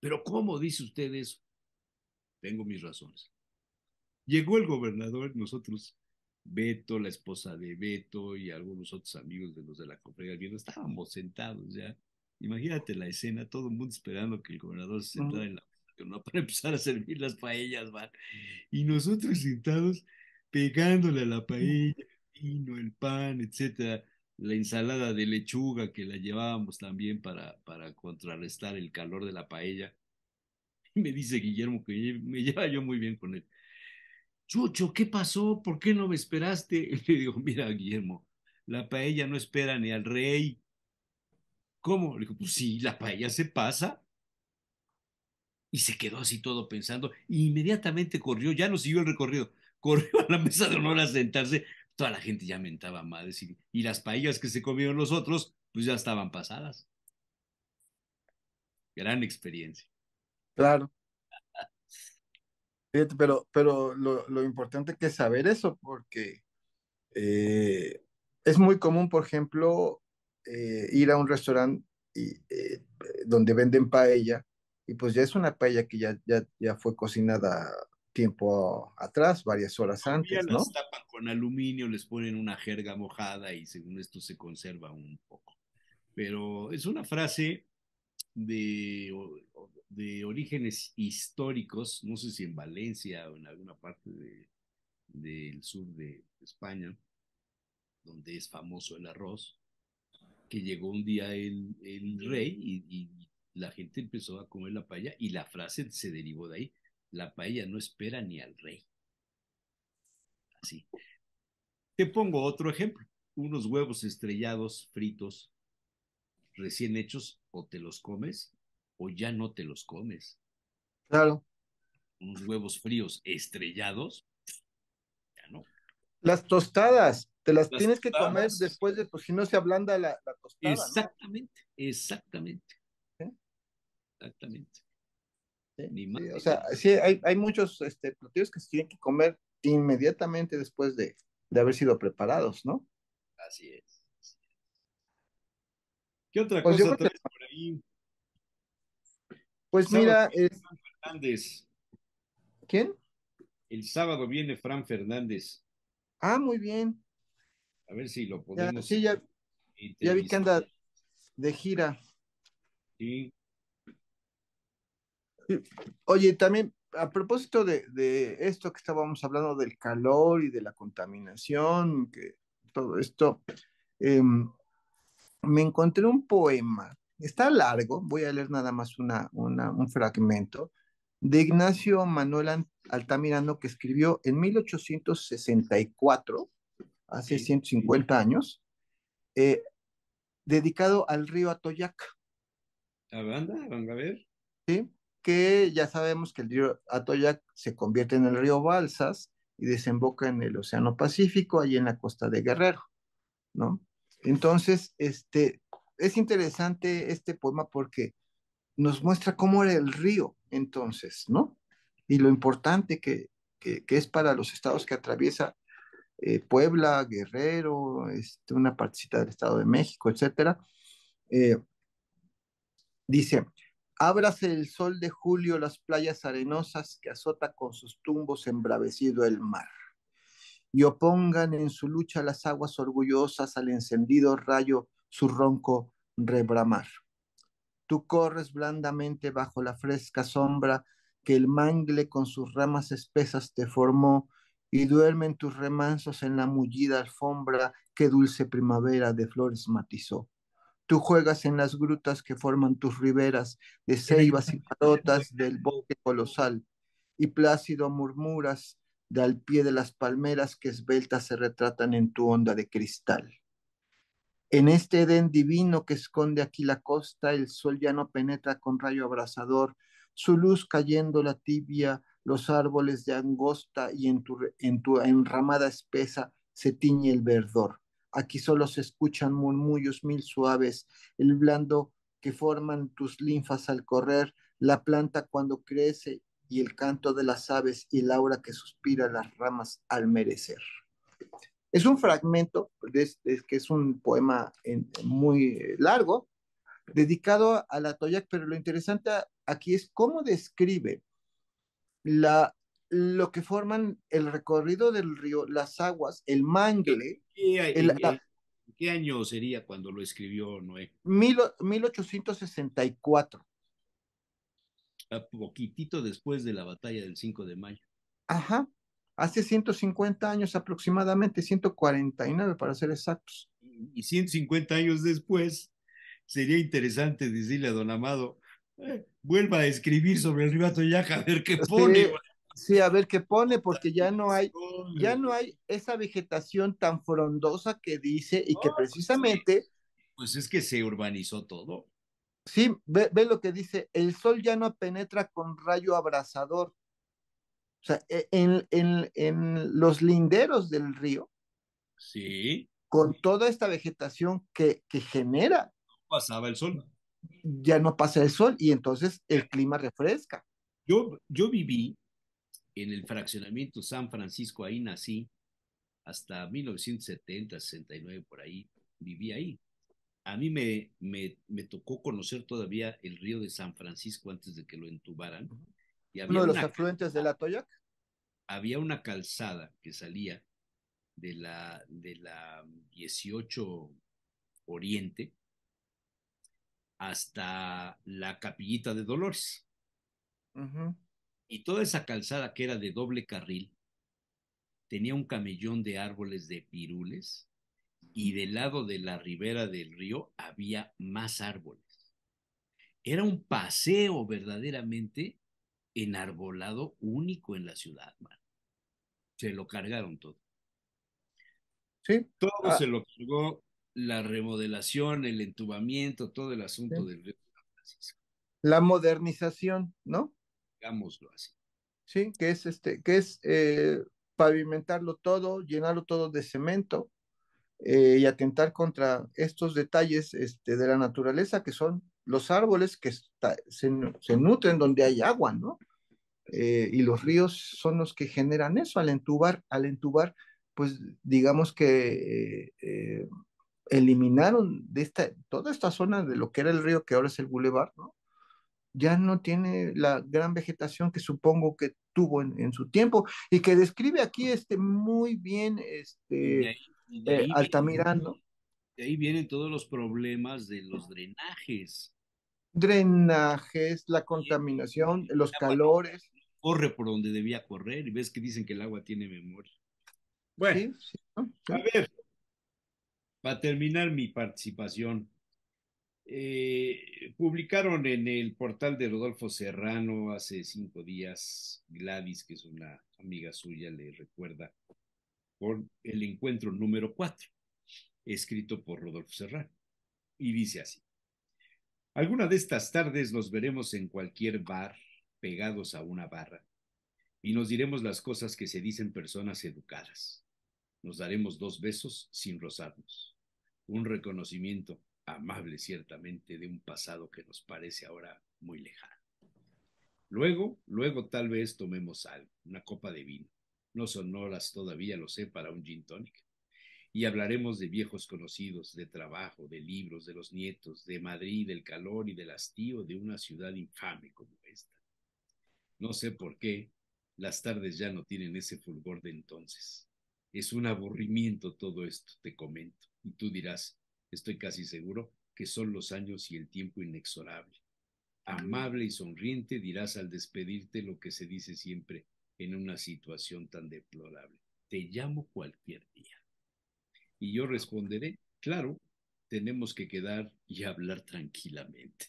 Pero ¿cómo dice usted eso? Tengo mis razones. Llegó el gobernador, nosotros, Beto, la esposa de Beto y algunos otros amigos de los de la conferencia, estábamos sentados ya Imagínate la escena, todo el mundo esperando que el gobernador se sentara en la ¿no? para empezar a servir las paellas, ¿va? y nosotros sentados pegándole a la paella, el vino, el pan, etc la ensalada de lechuga que la llevábamos también para, para contrarrestar el calor de la paella. me dice Guillermo que me lleva yo muy bien con él. Chucho, ¿qué pasó? ¿Por qué no me esperaste? le digo, mira, Guillermo, la paella no espera ni al rey, ¿Cómo? Le dijo, pues sí, la paella se pasa. Y se quedó así todo pensando. E inmediatamente corrió, ya no siguió el recorrido, corrió a la mesa de honor a sentarse. Toda la gente ya mentaba madres y, las paellas que se comieron los otros, pues ya estaban pasadas. Gran experiencia. Claro. pero, pero lo, lo importante que es saber eso, porque eh, es muy común, por ejemplo, eh, ir a un restaurante eh, donde venden paella y pues ya es una paella que ya, ya, fue cocinada tiempo atrás, varias horas antes, ¿no? tapan con aluminio, les ponen una jerga mojada y según esto se conserva un poco. Pero es una frase de, de orígenes históricos, no sé si en Valencia o en alguna parte del sur de España, donde es famoso el arroz, que llegó un día el, el rey y, la gente empezó a comer la paella y la frase se derivó de ahí, la paella no espera ni al rey. Así. Te pongo otro ejemplo, unos huevos estrellados fritos recién hechos o te los comes o ya no te los comes. Claro. Unos huevos fríos estrellados, ya no. Las tostadas, te las, tienes que comer después de, pues si no se ablanda la, la Exactamente, exactamente. Exactamente. o sea, sí, hay, muchos este, platillos que se tienen que comer inmediatamente después de, de haber sido preparados, ¿no? Así es. ¿Qué otra pues, cosa traes por ahí? Pues mira, es... Fernández. ¿Quién? El sábado viene Fran Fernández. Ah, muy bien. A ver si lo podemos. Ya, ya, vi que anda de gira. Sí. Oye, también a propósito de, esto que estábamos hablando del calor y de la contaminación, que todo esto, em, me encontré un poema. Está largo, voy a leer nada más una, un fragmento de Ignacio Manuel Altamirano que escribió en 1864 hace 150 años, eh, dedicado al río Atoyac. ¿A a ver. Sí, que ya sabemos que el río Atoyac se convierte en el río Balsas y desemboca en el Océano Pacífico, ahí en la costa de Guerrero, ¿no? Entonces, este, es interesante este poema porque nos muestra cómo era el río entonces, ¿no? Y lo importante que es para los estados que atraviesa eh, Puebla, Guerrero, este, una partecita del Estado de México, etcétera. Eh, dice, ábrase el sol de julio las playas arenosas que azota con sus tumbos embravecido el mar, y opongan en su lucha las aguas orgullosas al encendido rayo su ronco rebramar. Tú corres blandamente bajo la fresca sombra que el mangle con sus ramas espesas te formó y duermen tus remansos en la mullida alfombra que dulce primavera de flores matizó. Tú juegas en las grutas que forman tus riberas de ceibas y parotas del bosque colosal, y plácido murmuras de al pie de las palmeras que esbeltas se retratan en tu onda de cristal. En este edén divino que esconde aquí la costa, el sol ya no penetra con rayo abrasador, su luz cayendo la tibia los árboles de angosta y en tu, en tu enramada espesa se tiñe el verdor. Aquí solo se escuchan murmullos mil suaves, el blando que forman tus linfas al correr, la planta cuando crece y el canto de las aves y la aura que suspira las ramas al merecer. Es un fragmento, de este, que es un poema muy eh, largo, dedicado a la Toyac, pero lo interesante aquí es cómo describe la, lo que forman el recorrido del río, las aguas, el mangle. ¿Qué, año sería cuando lo escribió Noé? 1864. A poquitito después de la batalla del 5 de mayo. Ajá, hace 150 años aproximadamente, 149 para ser exactos. Y 150 años después, sería interesante decirle a don Amado, eh, vuelva a escribir sobre el río Atoyaja, a ver qué pone. Sí, a ver qué pone, porque ya no hay, ya no hay esa vegetación tan frondosa que dice y que pues precisamente. Pues es que se urbanizó todo. Sí, ve, lo que dice, el sol ya no penetra con rayo abrasador. O sea, e, en, en, los linderos del río. Sí. Con toda esta vegetación que, que genera. No pasaba el sol ya no pasa el sol y entonces el clima refresca. Yo, yo viví en el fraccionamiento San Francisco, ahí nací, hasta 1970, 69, por ahí, viví ahí. A mí me, me, me tocó conocer todavía el río de San Francisco antes de que lo entubaran. Y ¿Uno de los afluentes de la Toyac? Había una calzada que salía de la, de la 18 Oriente, hasta la capillita de Dolores. Y toda esa calzada que era de doble carril tenía un camellón de árboles de pirules y del lado de la ribera del río había más árboles. Era un paseo verdaderamente enarbolado único en la ciudad, Se lo cargaron todo. Sí. Todo ah. se lo cargó la remodelación, el entubamiento, todo el asunto del río La modernización, ¿no? Digámoslo así. Sí, que es este, que es eh, pavimentarlo todo, llenarlo todo de cemento eh, y atentar contra estos detalles este, de la naturaleza que son los árboles que se, nutren donde hay agua, ¿no? Eh, y los ríos son los que generan eso al entubar, al entubar, pues digamos que eliminaron de esta, toda esta zona de lo que era el río, que ahora es el bulevar, ¿no? ya no tiene la gran vegetación que supongo que tuvo en, su tiempo y que describe aquí este, muy bien este, eh, Altamirano. De ahí vienen todos los problemas de los drenajes. Drenajes, la contaminación, los calores. Corre por donde debía correr y ves que dicen que el agua tiene memoria. Bueno, sí, a ver, para terminar mi participación, eh, publicaron en el portal de Rodolfo Serrano hace cinco días, Gladys, que es una amiga suya, le recuerda, por el encuentro número cuatro, escrito por Rodolfo Serrano. Y dice así, alguna de estas tardes nos veremos en cualquier bar, pegados a una barra, y nos diremos las cosas que se dicen personas educadas. Nos daremos dos besos sin rozarnos un reconocimiento amable ciertamente de un pasado que nos parece ahora muy lejano. Luego, luego tal vez tomemos algo, una copa de vino. No son horas todavía, lo sé, para un gin tonic. Y hablaremos de viejos conocidos, de trabajo, de libros, de los nietos, de Madrid, del calor y del hastío de una ciudad infame como esta. No sé por qué, las tardes ya no tienen ese fulgor de entonces. Es un aburrimiento todo esto, te comento. Y tú dirás, estoy casi seguro, que son los años y el tiempo inexorable. Amable y sonriente dirás al despedirte lo que se dice siempre en una situación tan deplorable. Te llamo cualquier día. Y yo responderé, claro, tenemos que quedar y hablar tranquilamente.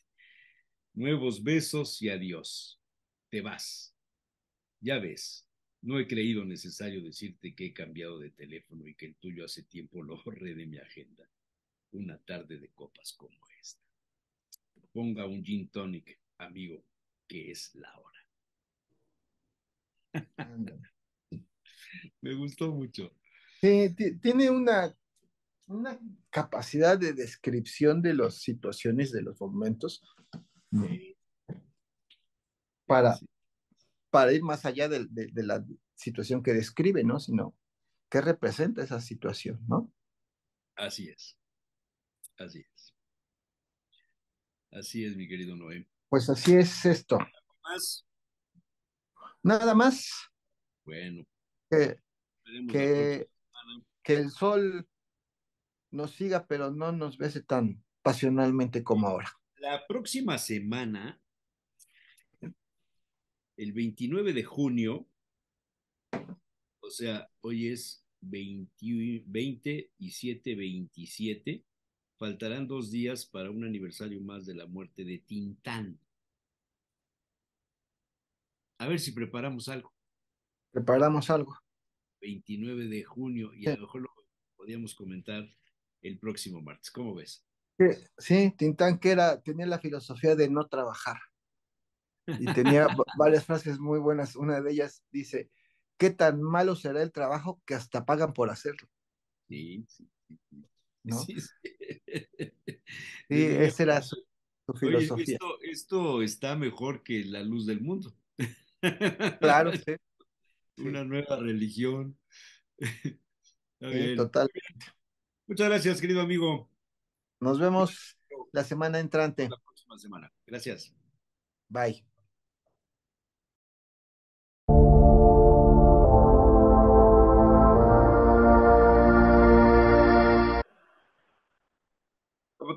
Nuevos besos y adiós. Te vas. Ya ves, no he creído necesario decirte que he cambiado de teléfono y que el tuyo hace tiempo lo ahorré de mi agenda. Una tarde de copas como esta. Ponga un gin tonic, amigo, que es la hora. Me gustó mucho. tiene una, una capacidad de descripción de las situaciones, de los momentos, para, para ir más allá de, la situación que describe, ¿no? Sino qué representa esa situación, ¿no? Así es. Así es. Así es, mi querido Noé. Pues así es esto. ¿Nada más? Bueno. Que, que, que el sol nos siga, pero no nos bese tan pasionalmente como ahora. La próxima semana el 29 de junio, o sea, hoy es 20, y 27, faltarán dos días para un aniversario más de la muerte de Tintán. A ver si preparamos algo. Preparamos algo. 29 de junio y a lo mejor lo podíamos comentar el próximo martes. ¿Cómo ves? Sí, sí Tintán que era, tenía la filosofía de no trabajar y tenía varias frases muy buenas. Una de ellas dice, ¿qué tan malo será el trabajo que hasta pagan por hacerlo? Sí, sí, sí. sí, esa era su, su filosofía. esto, está mejor que la luz del mundo. Claro, sí. Una nueva religión. Total. Muchas gracias, querido amigo. Nos vemos la semana entrante. La próxima semana. Gracias. Bye.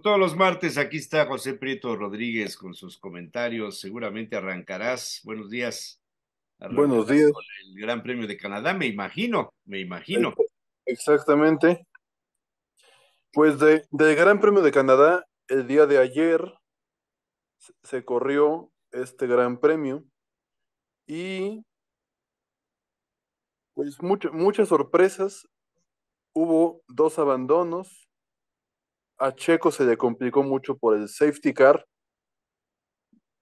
todos los martes, aquí está José Prieto Rodríguez con sus comentarios. Seguramente arrancarás. Buenos días. Buenos días. el Gran Premio de Canadá, me imagino, me imagino. Exactamente. Pues de, del Gran Premio de Canadá, el día de ayer se corrió este Gran Premio y pues muchas sorpresas. Hubo dos abandonos, a Checo se le complicó mucho por el safety car,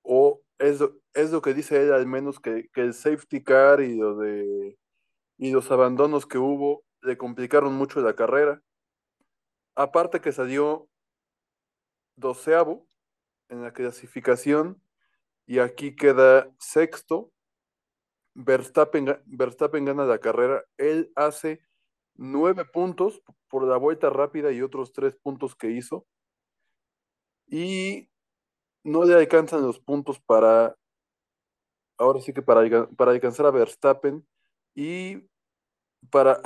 o es, es lo que dice él al menos que, el safety car y, y los abandonos que hubo le complicaron mucho la carrera. Aparte que salió doceavo en la clasificación y aquí queda sexto. Verstappen, Verstappen gana la carrera, él hace nueve puntos por la vuelta rápida y otros tres puntos que hizo. Y no le alcanzan los puntos para, ahora sí que para, para alcanzar a Verstappen y para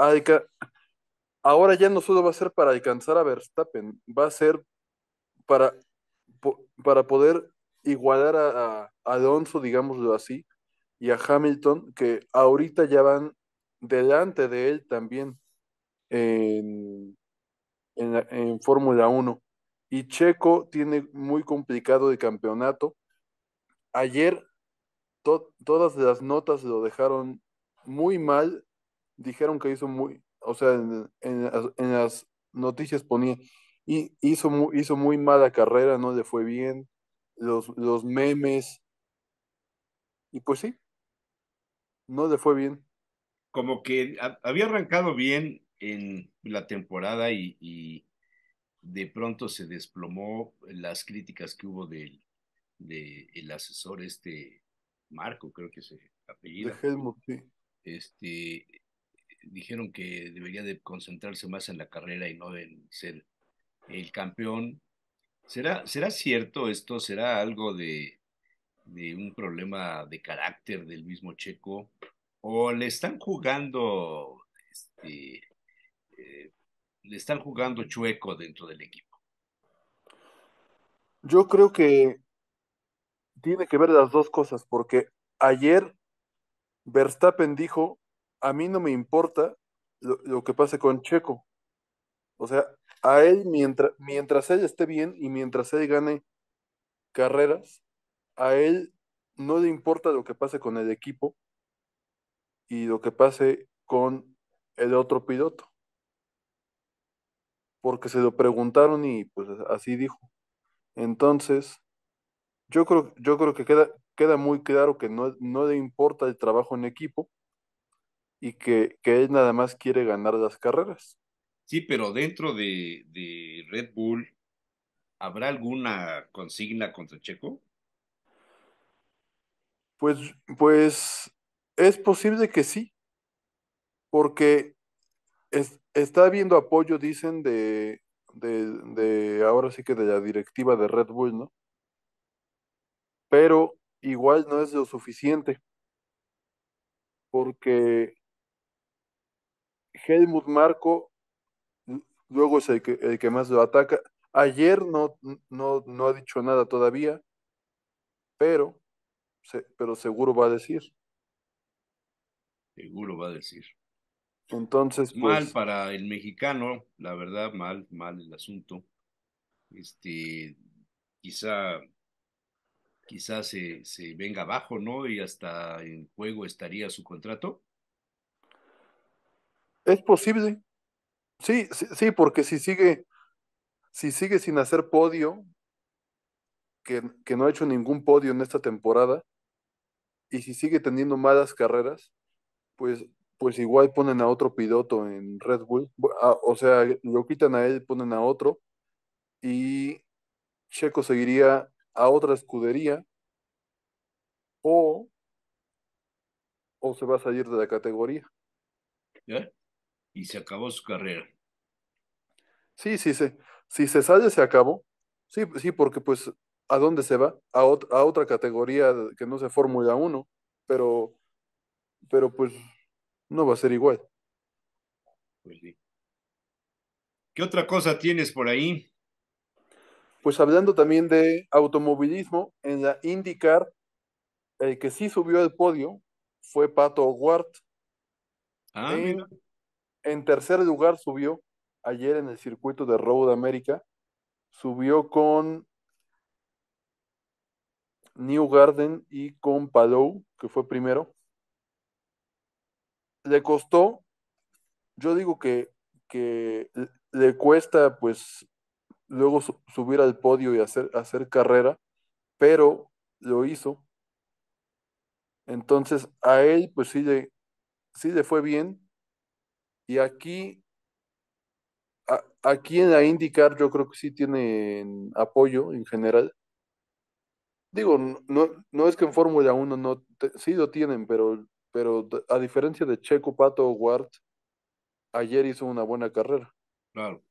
ahora ya no solo va a ser para alcanzar a Verstappen, va a ser para, para poder igualar a, a Alonso, digámoslo así, y a Hamilton, que ahorita ya van delante de él también en, Fórmula 1. Y Checo tiene muy complicado de campeonato. Ayer todas las notas lo dejaron muy mal. Dijeron que hizo muy, o sea, en, las noticias ponía, hizo, muy, hizo muy mala carrera, no le fue bien, los, los memes. Y pues sí, no le fue bien. Como que había arrancado bien en la temporada y, de pronto se desplomó las críticas que hubo del de, asesor este Marco, creo que es el apellido. Este, dijeron que debería de concentrarse más en la carrera y no en ser el campeón. ¿Será, será cierto esto? ¿Será algo de, de un problema de carácter del mismo Checo? ¿O le están jugando este, eh, le están jugando chueco dentro del equipo? Yo creo que tiene que ver las dos cosas, porque ayer Verstappen dijo, a mí no me importa lo, que pase con Checo. O sea, a él mientras, mientras él esté bien y mientras él gane carreras, a él no le importa lo que pase con el equipo y lo que pase con el otro piloto porque se lo preguntaron y pues así dijo. Entonces, yo creo, yo creo que queda, queda muy claro que no, le importa el trabajo en equipo y que, que él nada más quiere ganar las carreras. Sí, pero dentro de, de Red Bull, ¿habrá alguna consigna contra Checo? Pues, pues es posible que sí, porque está habiendo apoyo, dicen, de, de, de, ahora sí que de la directiva de Red Bull, ¿no? Pero igual no es lo suficiente, porque Helmut Marco luego es el que, el que más lo ataca. Ayer no, no, no ha dicho nada todavía, pero, pero seguro va a decir. Seguro va a decir. Entonces, Mal pues para el mexicano, la verdad, mal, mal el asunto. Este, quizá, quizá se, venga abajo, ¿no? Y hasta en juego estaría su contrato. Es posible. Sí, sí, sí, porque si sigue, si sigue sin hacer podio, que, que no ha hecho ningún podio en esta temporada, y si sigue teniendo malas carreras, pues pues igual ponen a otro piloto en Red Bull, ah, o sea, lo quitan a él, ponen a otro, y Checo seguiría a otra escudería, o, o se va a salir de la categoría. ¿Eh? Y se acabó su carrera. Sí, sí, sí si se sale, se acabó. Sí, sí, porque pues, ¿a dónde se va? A, a otra categoría que no sea Fórmula Uno pero, pero pues no va a ser igual. Pues sí. ¿Qué otra cosa tienes por ahí? Pues hablando también de automovilismo, en la IndyCar, el que sí subió al podio fue Pato Ward. Ah, en, tercer lugar subió ayer en el circuito de Road America. Subió con New Garden y con Palou, que fue primero le costó, yo digo que, que le cuesta pues luego subir al podio y hacer, hacer carrera, pero lo hizo. Entonces a él pues sí le, le fue bien. Y aquí, a, aquí en la IndyCar yo creo que sí tienen apoyo en general. Digo, no, no es que en Fórmula 1 no, sí lo tienen, pero pero a diferencia de Checo, Pato o Ward, ayer hizo una buena carrera. Claro.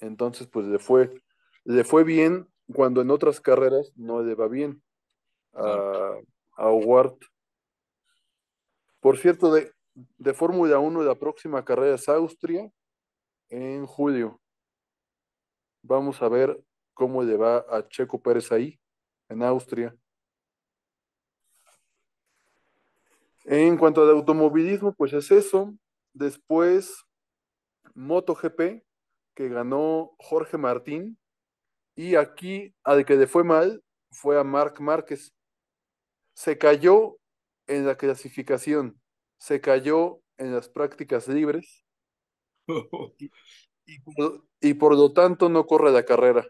Entonces, pues le fue, le fue bien cuando en otras carreras no le va bien a, Ward. Por cierto, de, de Fórmula 1 la próxima carrera es Austria en julio. Vamos a ver cómo le va a Checo Pérez ahí, en Austria. En cuanto al automovilismo, pues es eso. Después, MotoGP, que ganó Jorge Martín. Y aquí al que le fue mal fue a Marc Márquez. Se cayó en la clasificación, se cayó en las prácticas libres. y, por, por lo tanto no corre la carrera.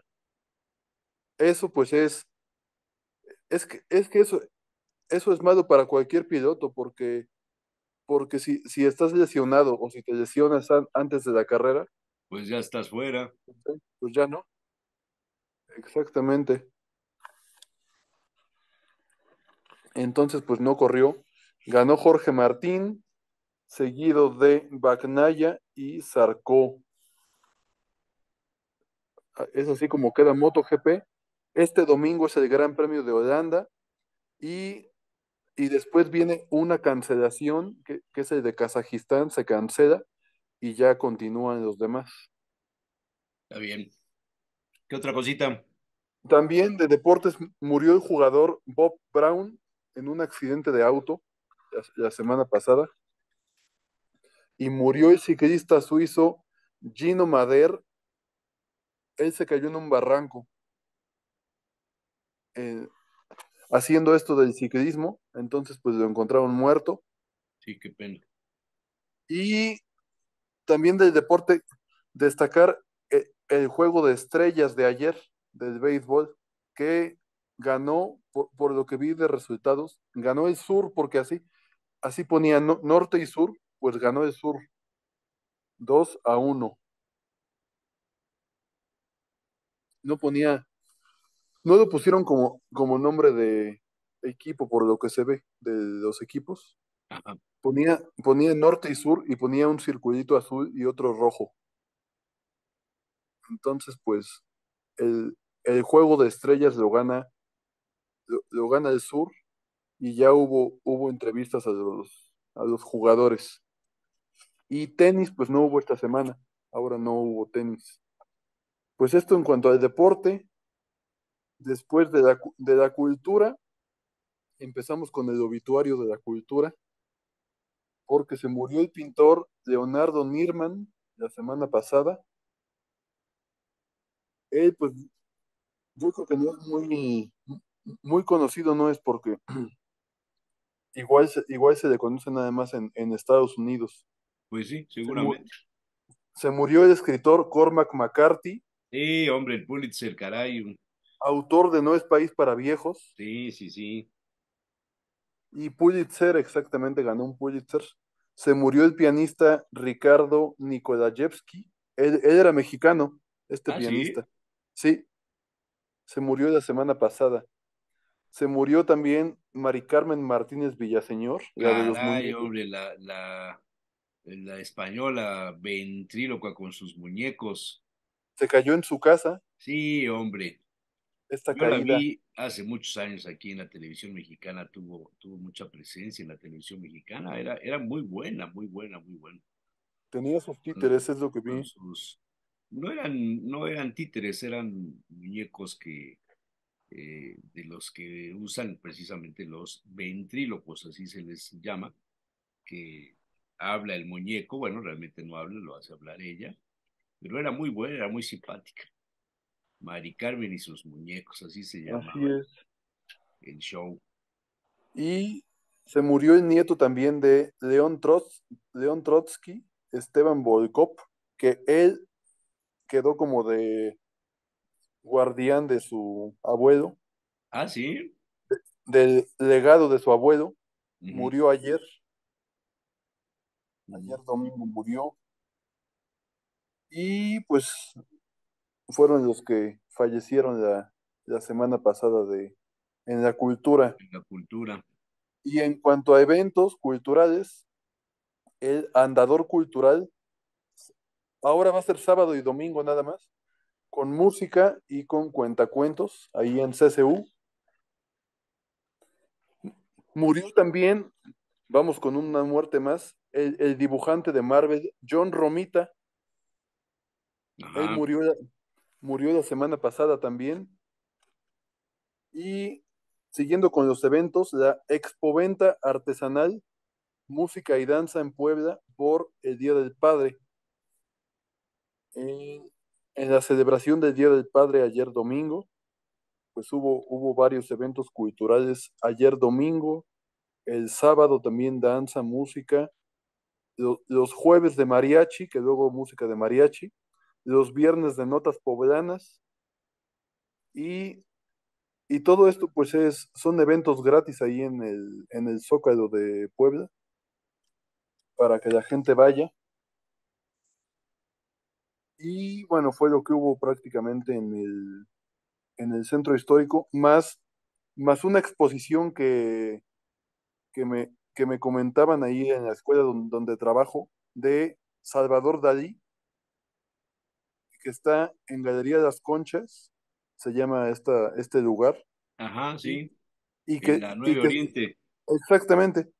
Eso pues es es que, es que eso, eso es malo para cualquier piloto porque, porque si, si estás lesionado o si te lesionas antes de la carrera, pues ya estás fuera. Pues ya no. Exactamente. Entonces, pues no corrió. Ganó Jorge Martín, seguido de Bagnaya y Sarcó. Ah, es así como queda MotoGP. Este domingo es el Gran Premio de Holanda y y después viene una cancelación, que, es el de Kazajistán, se cancela y ya continúan los demás. Está bien. ¿Qué otra cosita? También de deportes murió el jugador Bob Brown en un accidente de auto la, semana pasada. Y murió el ciclista suizo Gino Mader. Él se cayó en un barranco. Eh, haciendo esto del ciclismo entonces, pues lo encontraron muerto. Sí, qué pena. Y también del deporte, destacar eh, el juego de estrellas de ayer del béisbol, que ganó, por, lo que vi de resultados, ganó el sur, porque así, así ponía norte y sur, pues ganó el sur 2 a 1. No ponía, no lo pusieron como, como nombre de, equipo, por lo que se ve de los equipos, Ponía, ponía norte y sur y ponía un circulito azul y otro rojo. Entonces, pues, el, el juego de estrellas lo gana, lo, gana el sur y ya hubo, hubo entrevistas a los, a los jugadores. Y tenis, pues no hubo esta semana. Ahora no hubo tenis. Pues esto en cuanto al deporte, después de la, de la cultura, empezamos con el obituario de la cultura, porque se murió el pintor Leonardo Nirman la semana pasada. Él, pues, yo creo que no es muy, muy conocido, no es porque igual, igual se le conoce nada más en, en Estados Unidos. Pues sí, seguramente. Se, murió el escritor Cormac McCarthy. Sí, hombre, el Pulitzer, caray. Autor de No es País para Viejos. Sí, sí, sí y Pulitzer, exactamente, ganó un Pulitzer. Se murió el pianista Ricardo Nikolayevsky. Él, era mexicano, este ah, pianista. ¿sí? se murió la semana pasada. Se murió también Mari Carmen Martínez Villaseñor, la la, española ventrílocua con sus muñecos. Se cayó en su casa. Sí, hombre esta Yo hace muchos años aquí en la televisión mexicana, tuvo, mucha presencia en la televisión mexicana, era, era muy buena, muy buena, muy buena. Tenía sus títeres, es lo que vi. no, eran, títeres, eran muñecos que, eh, de los que usan precisamente los ventrílocos, así se les llama, que habla el muñeco, bueno, realmente no habla, lo hace hablar ella, pero era muy buena, era muy simpática. Mari Carmen y sus muñecos, así se llama el show. Y se murió el nieto también de León, Trotsky, Esteban Volkov, que él quedó como de guardián de su abuelo. Ah, sí. Del legado de su abuelo. Murió ayer. Ayer domingo murió. Y pues fueron los que fallecieron la, semana pasada de, en la cultura. En la cultura. Y en cuanto a eventos culturales, el andador cultural ahora va a ser sábado y domingo nada más, con música y con cuentacuentos ahí en CCU. Murió también, vamos con una muerte más, el, dibujante de Marvel, John Romita. Él murió murió la semana pasada también. Y siguiendo con los eventos, la expoventa artesanal, música y danza en Puebla por el Día del Padre. En, la celebración del Día del Padre ayer domingo, pues hubo, hubo varios eventos culturales ayer domingo, el sábado también danza, música, los jueves de mariachi, que luego música de mariachi, los viernes de notas poblanas y, y todo esto pues es, son eventos gratis ahí en el, en el Zócalo de Puebla para que la gente vaya. Y bueno, fue lo que hubo prácticamente en el, en el centro histórico, más, más una exposición que, que, me, que me comentaban ahí en la escuela donde trabajo de Salvador Dalí, que está en Galería de las Conchas, se llama este lugar. Ajá, sí. Y en la Oriente. exactamente.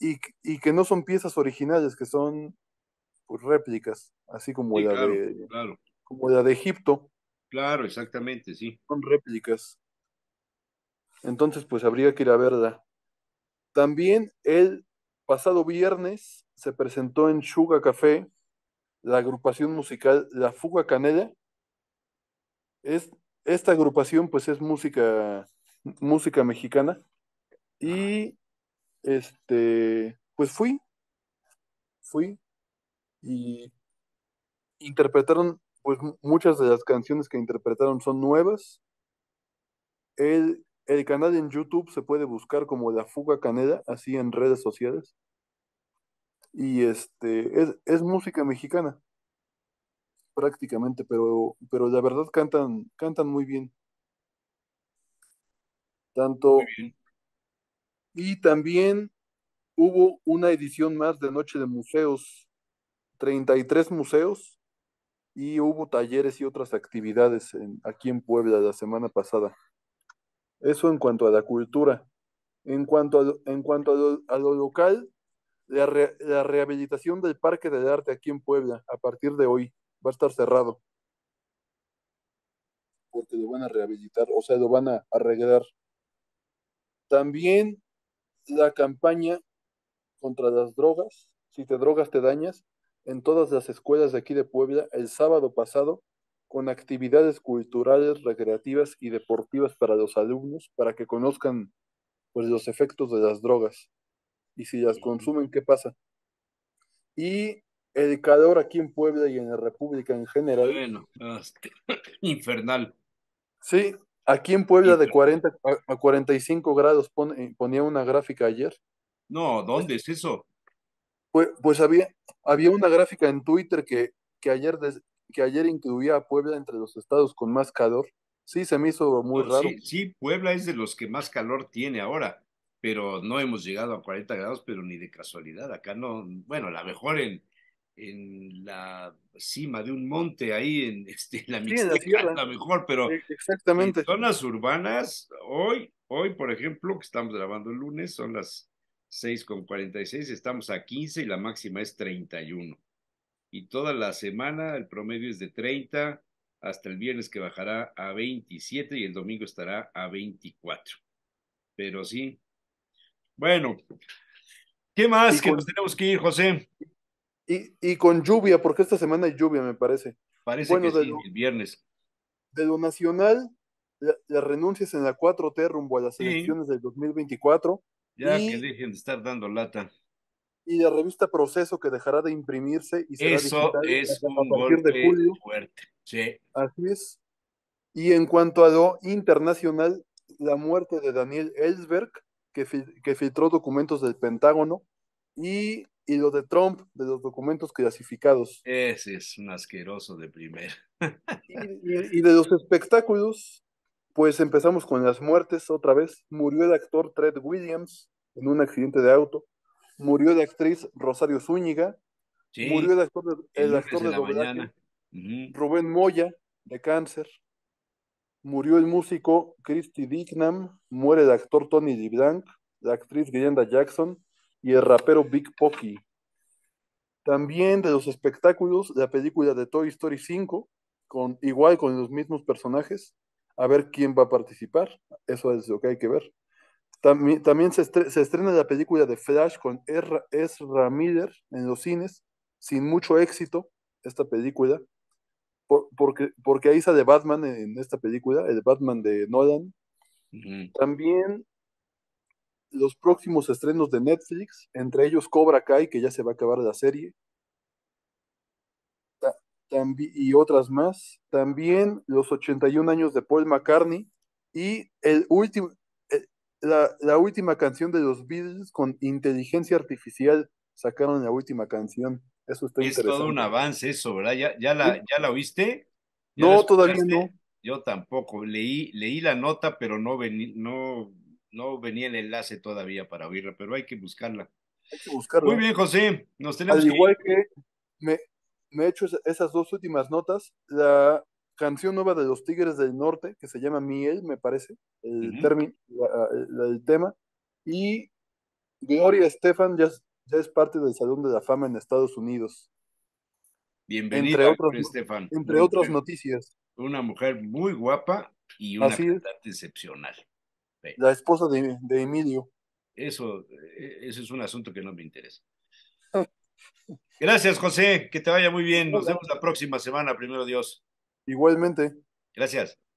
Y, que no son piezas originales, que son pues, réplicas, así como, la, de, como de Egipto. Claro, exactamente, sí. Son réplicas. Entonces, pues habría que ir a verla. También el pasado viernes se presentó en Chuga Café la agrupación musical La Fuga Canela. Es, esta agrupación pues es música, música mexicana y este, pues fui, fui y interpretaron, pues muchas de las canciones que interpretaron son nuevas. El, el canal en YouTube se puede buscar como La Fuga Canela, así en redes sociales y este, es, música mexicana, prácticamente, pero, pero la verdad cantan, cantan muy bien. Tanto. Y también hubo una edición más de Noche de Museos, 33 museos, y hubo talleres y otras actividades aquí en Puebla la semana pasada. Eso en cuanto a la cultura. En cuanto en cuanto a lo local, la, la rehabilitación del Parque del Arte aquí en Puebla, a partir de hoy, va a estar cerrado. Porque lo van a rehabilitar, o sea, lo van a arreglar. También la campaña contra las drogas, si te drogas te dañas, en todas las escuelas de aquí de Puebla el sábado pasado con actividades culturales, recreativas y deportivas para los alumnos para que conozcan pues los efectos de las drogas y si las consumen, ¿qué pasa? Y el calor aquí en Puebla y en la República en general. Bueno, este, infernal. Sí, aquí en Puebla de 40 a 45 grados ponía una gráfica ayer. No, ¿dónde es eso? Pues, pues había, había una gráfica en Twitter que, que, ayer que ayer incluía a Puebla entre los estados con más calor. Sí, se me hizo muy pues raro. sí, Puebla es de los que más calor tiene ahora pero no hemos llegado a 40 grados, pero ni de casualidad. Acá no, bueno, la mejor en, en la cima de un monte, ahí en, este, la Mixteca, a mejor, pero e, Exactamente. en zonas urbanas, hoy, hoy, por ejemplo, que estamos grabando el lunes, son las 6.46, estamos a 15 y la máxima es 31. Y toda la semana el promedio es de 30 hasta el viernes que bajará a 27 y el domingo estará a 24. Pero sí, bueno, ¿qué más que nos tenemos que ir, José? Y, con lluvia, porque esta semana hay lluvia, me parece. Parece que sí, el viernes. De lo nacional, las renuncias en la 4T rumbo a las elecciones del 2024. Ya que dejen de estar dando lata. Y la revista Proceso que dejará de imprimirse y será Eso es un golpe de fuerte. Sí. Así es. Y en cuanto a lo internacional, la muerte de Daniel Ellsberg, que, filtró documentos del Pentágono y, y lo de Trump, de los documentos clasificados. Ese es un asqueroso de primer. y, de los espectáculos, pues empezamos con las muertes otra vez. Murió el actor Tread Williams en un accidente de auto. Murió la actriz Rosario Zúñiga. murió el actor de, el actor Rubén Moya, de cáncer murió el músico Christy Dignam, muere el actor Tony LeBlanc, la actriz Glenda Jackson y el rapero Big Pocky. También de los espectáculos, la película de Toy Story 5, con, igual con los mismos personajes, a ver quién va a participar, eso es lo que hay que ver. También, se, se, estrena la película de Flash con Ezra Miller en los cines, sin mucho éxito, esta película, porque, porque ahí sale Batman en esta película, el Batman de Nolan. También los próximos estrenos de Netflix, entre ellos Cobra Kai, que ya se va a acabar la serie, y otras más. También los 81 años de Paul McCartney y el último, eh, la, la, última canción de los Beatles con inteligencia artificial. Sacaron la última canción. Eso es todo un avance eso, ¿verdad? ¿Ya, la, ¿ya la oíste? no, todavía no. Yo tampoco. Leí, leí la nota, pero no, vení, no, no venía el enlace todavía para oírla, pero hay que buscarla. Hay que buscarla. Muy bien, José. Al igual que, me, he hecho esas dos últimas notas, la canción nueva de los Tigres del Norte, que se llama Miel, me parece, el, término, el tema, y Gloria Estefan ya, es parte del Salón de la Fama en Estados Unidos. Bienvenido, entre Estefan. Entre otras noticias. Una mujer muy guapa y una cantante excepcional. La esposa de, Emilio. Eso, eh, eso es un asunto que no me interesa. Gracias, José. Que te vaya muy bien. Nos vemos la próxima semana, primero Dios. Igualmente. Gracias.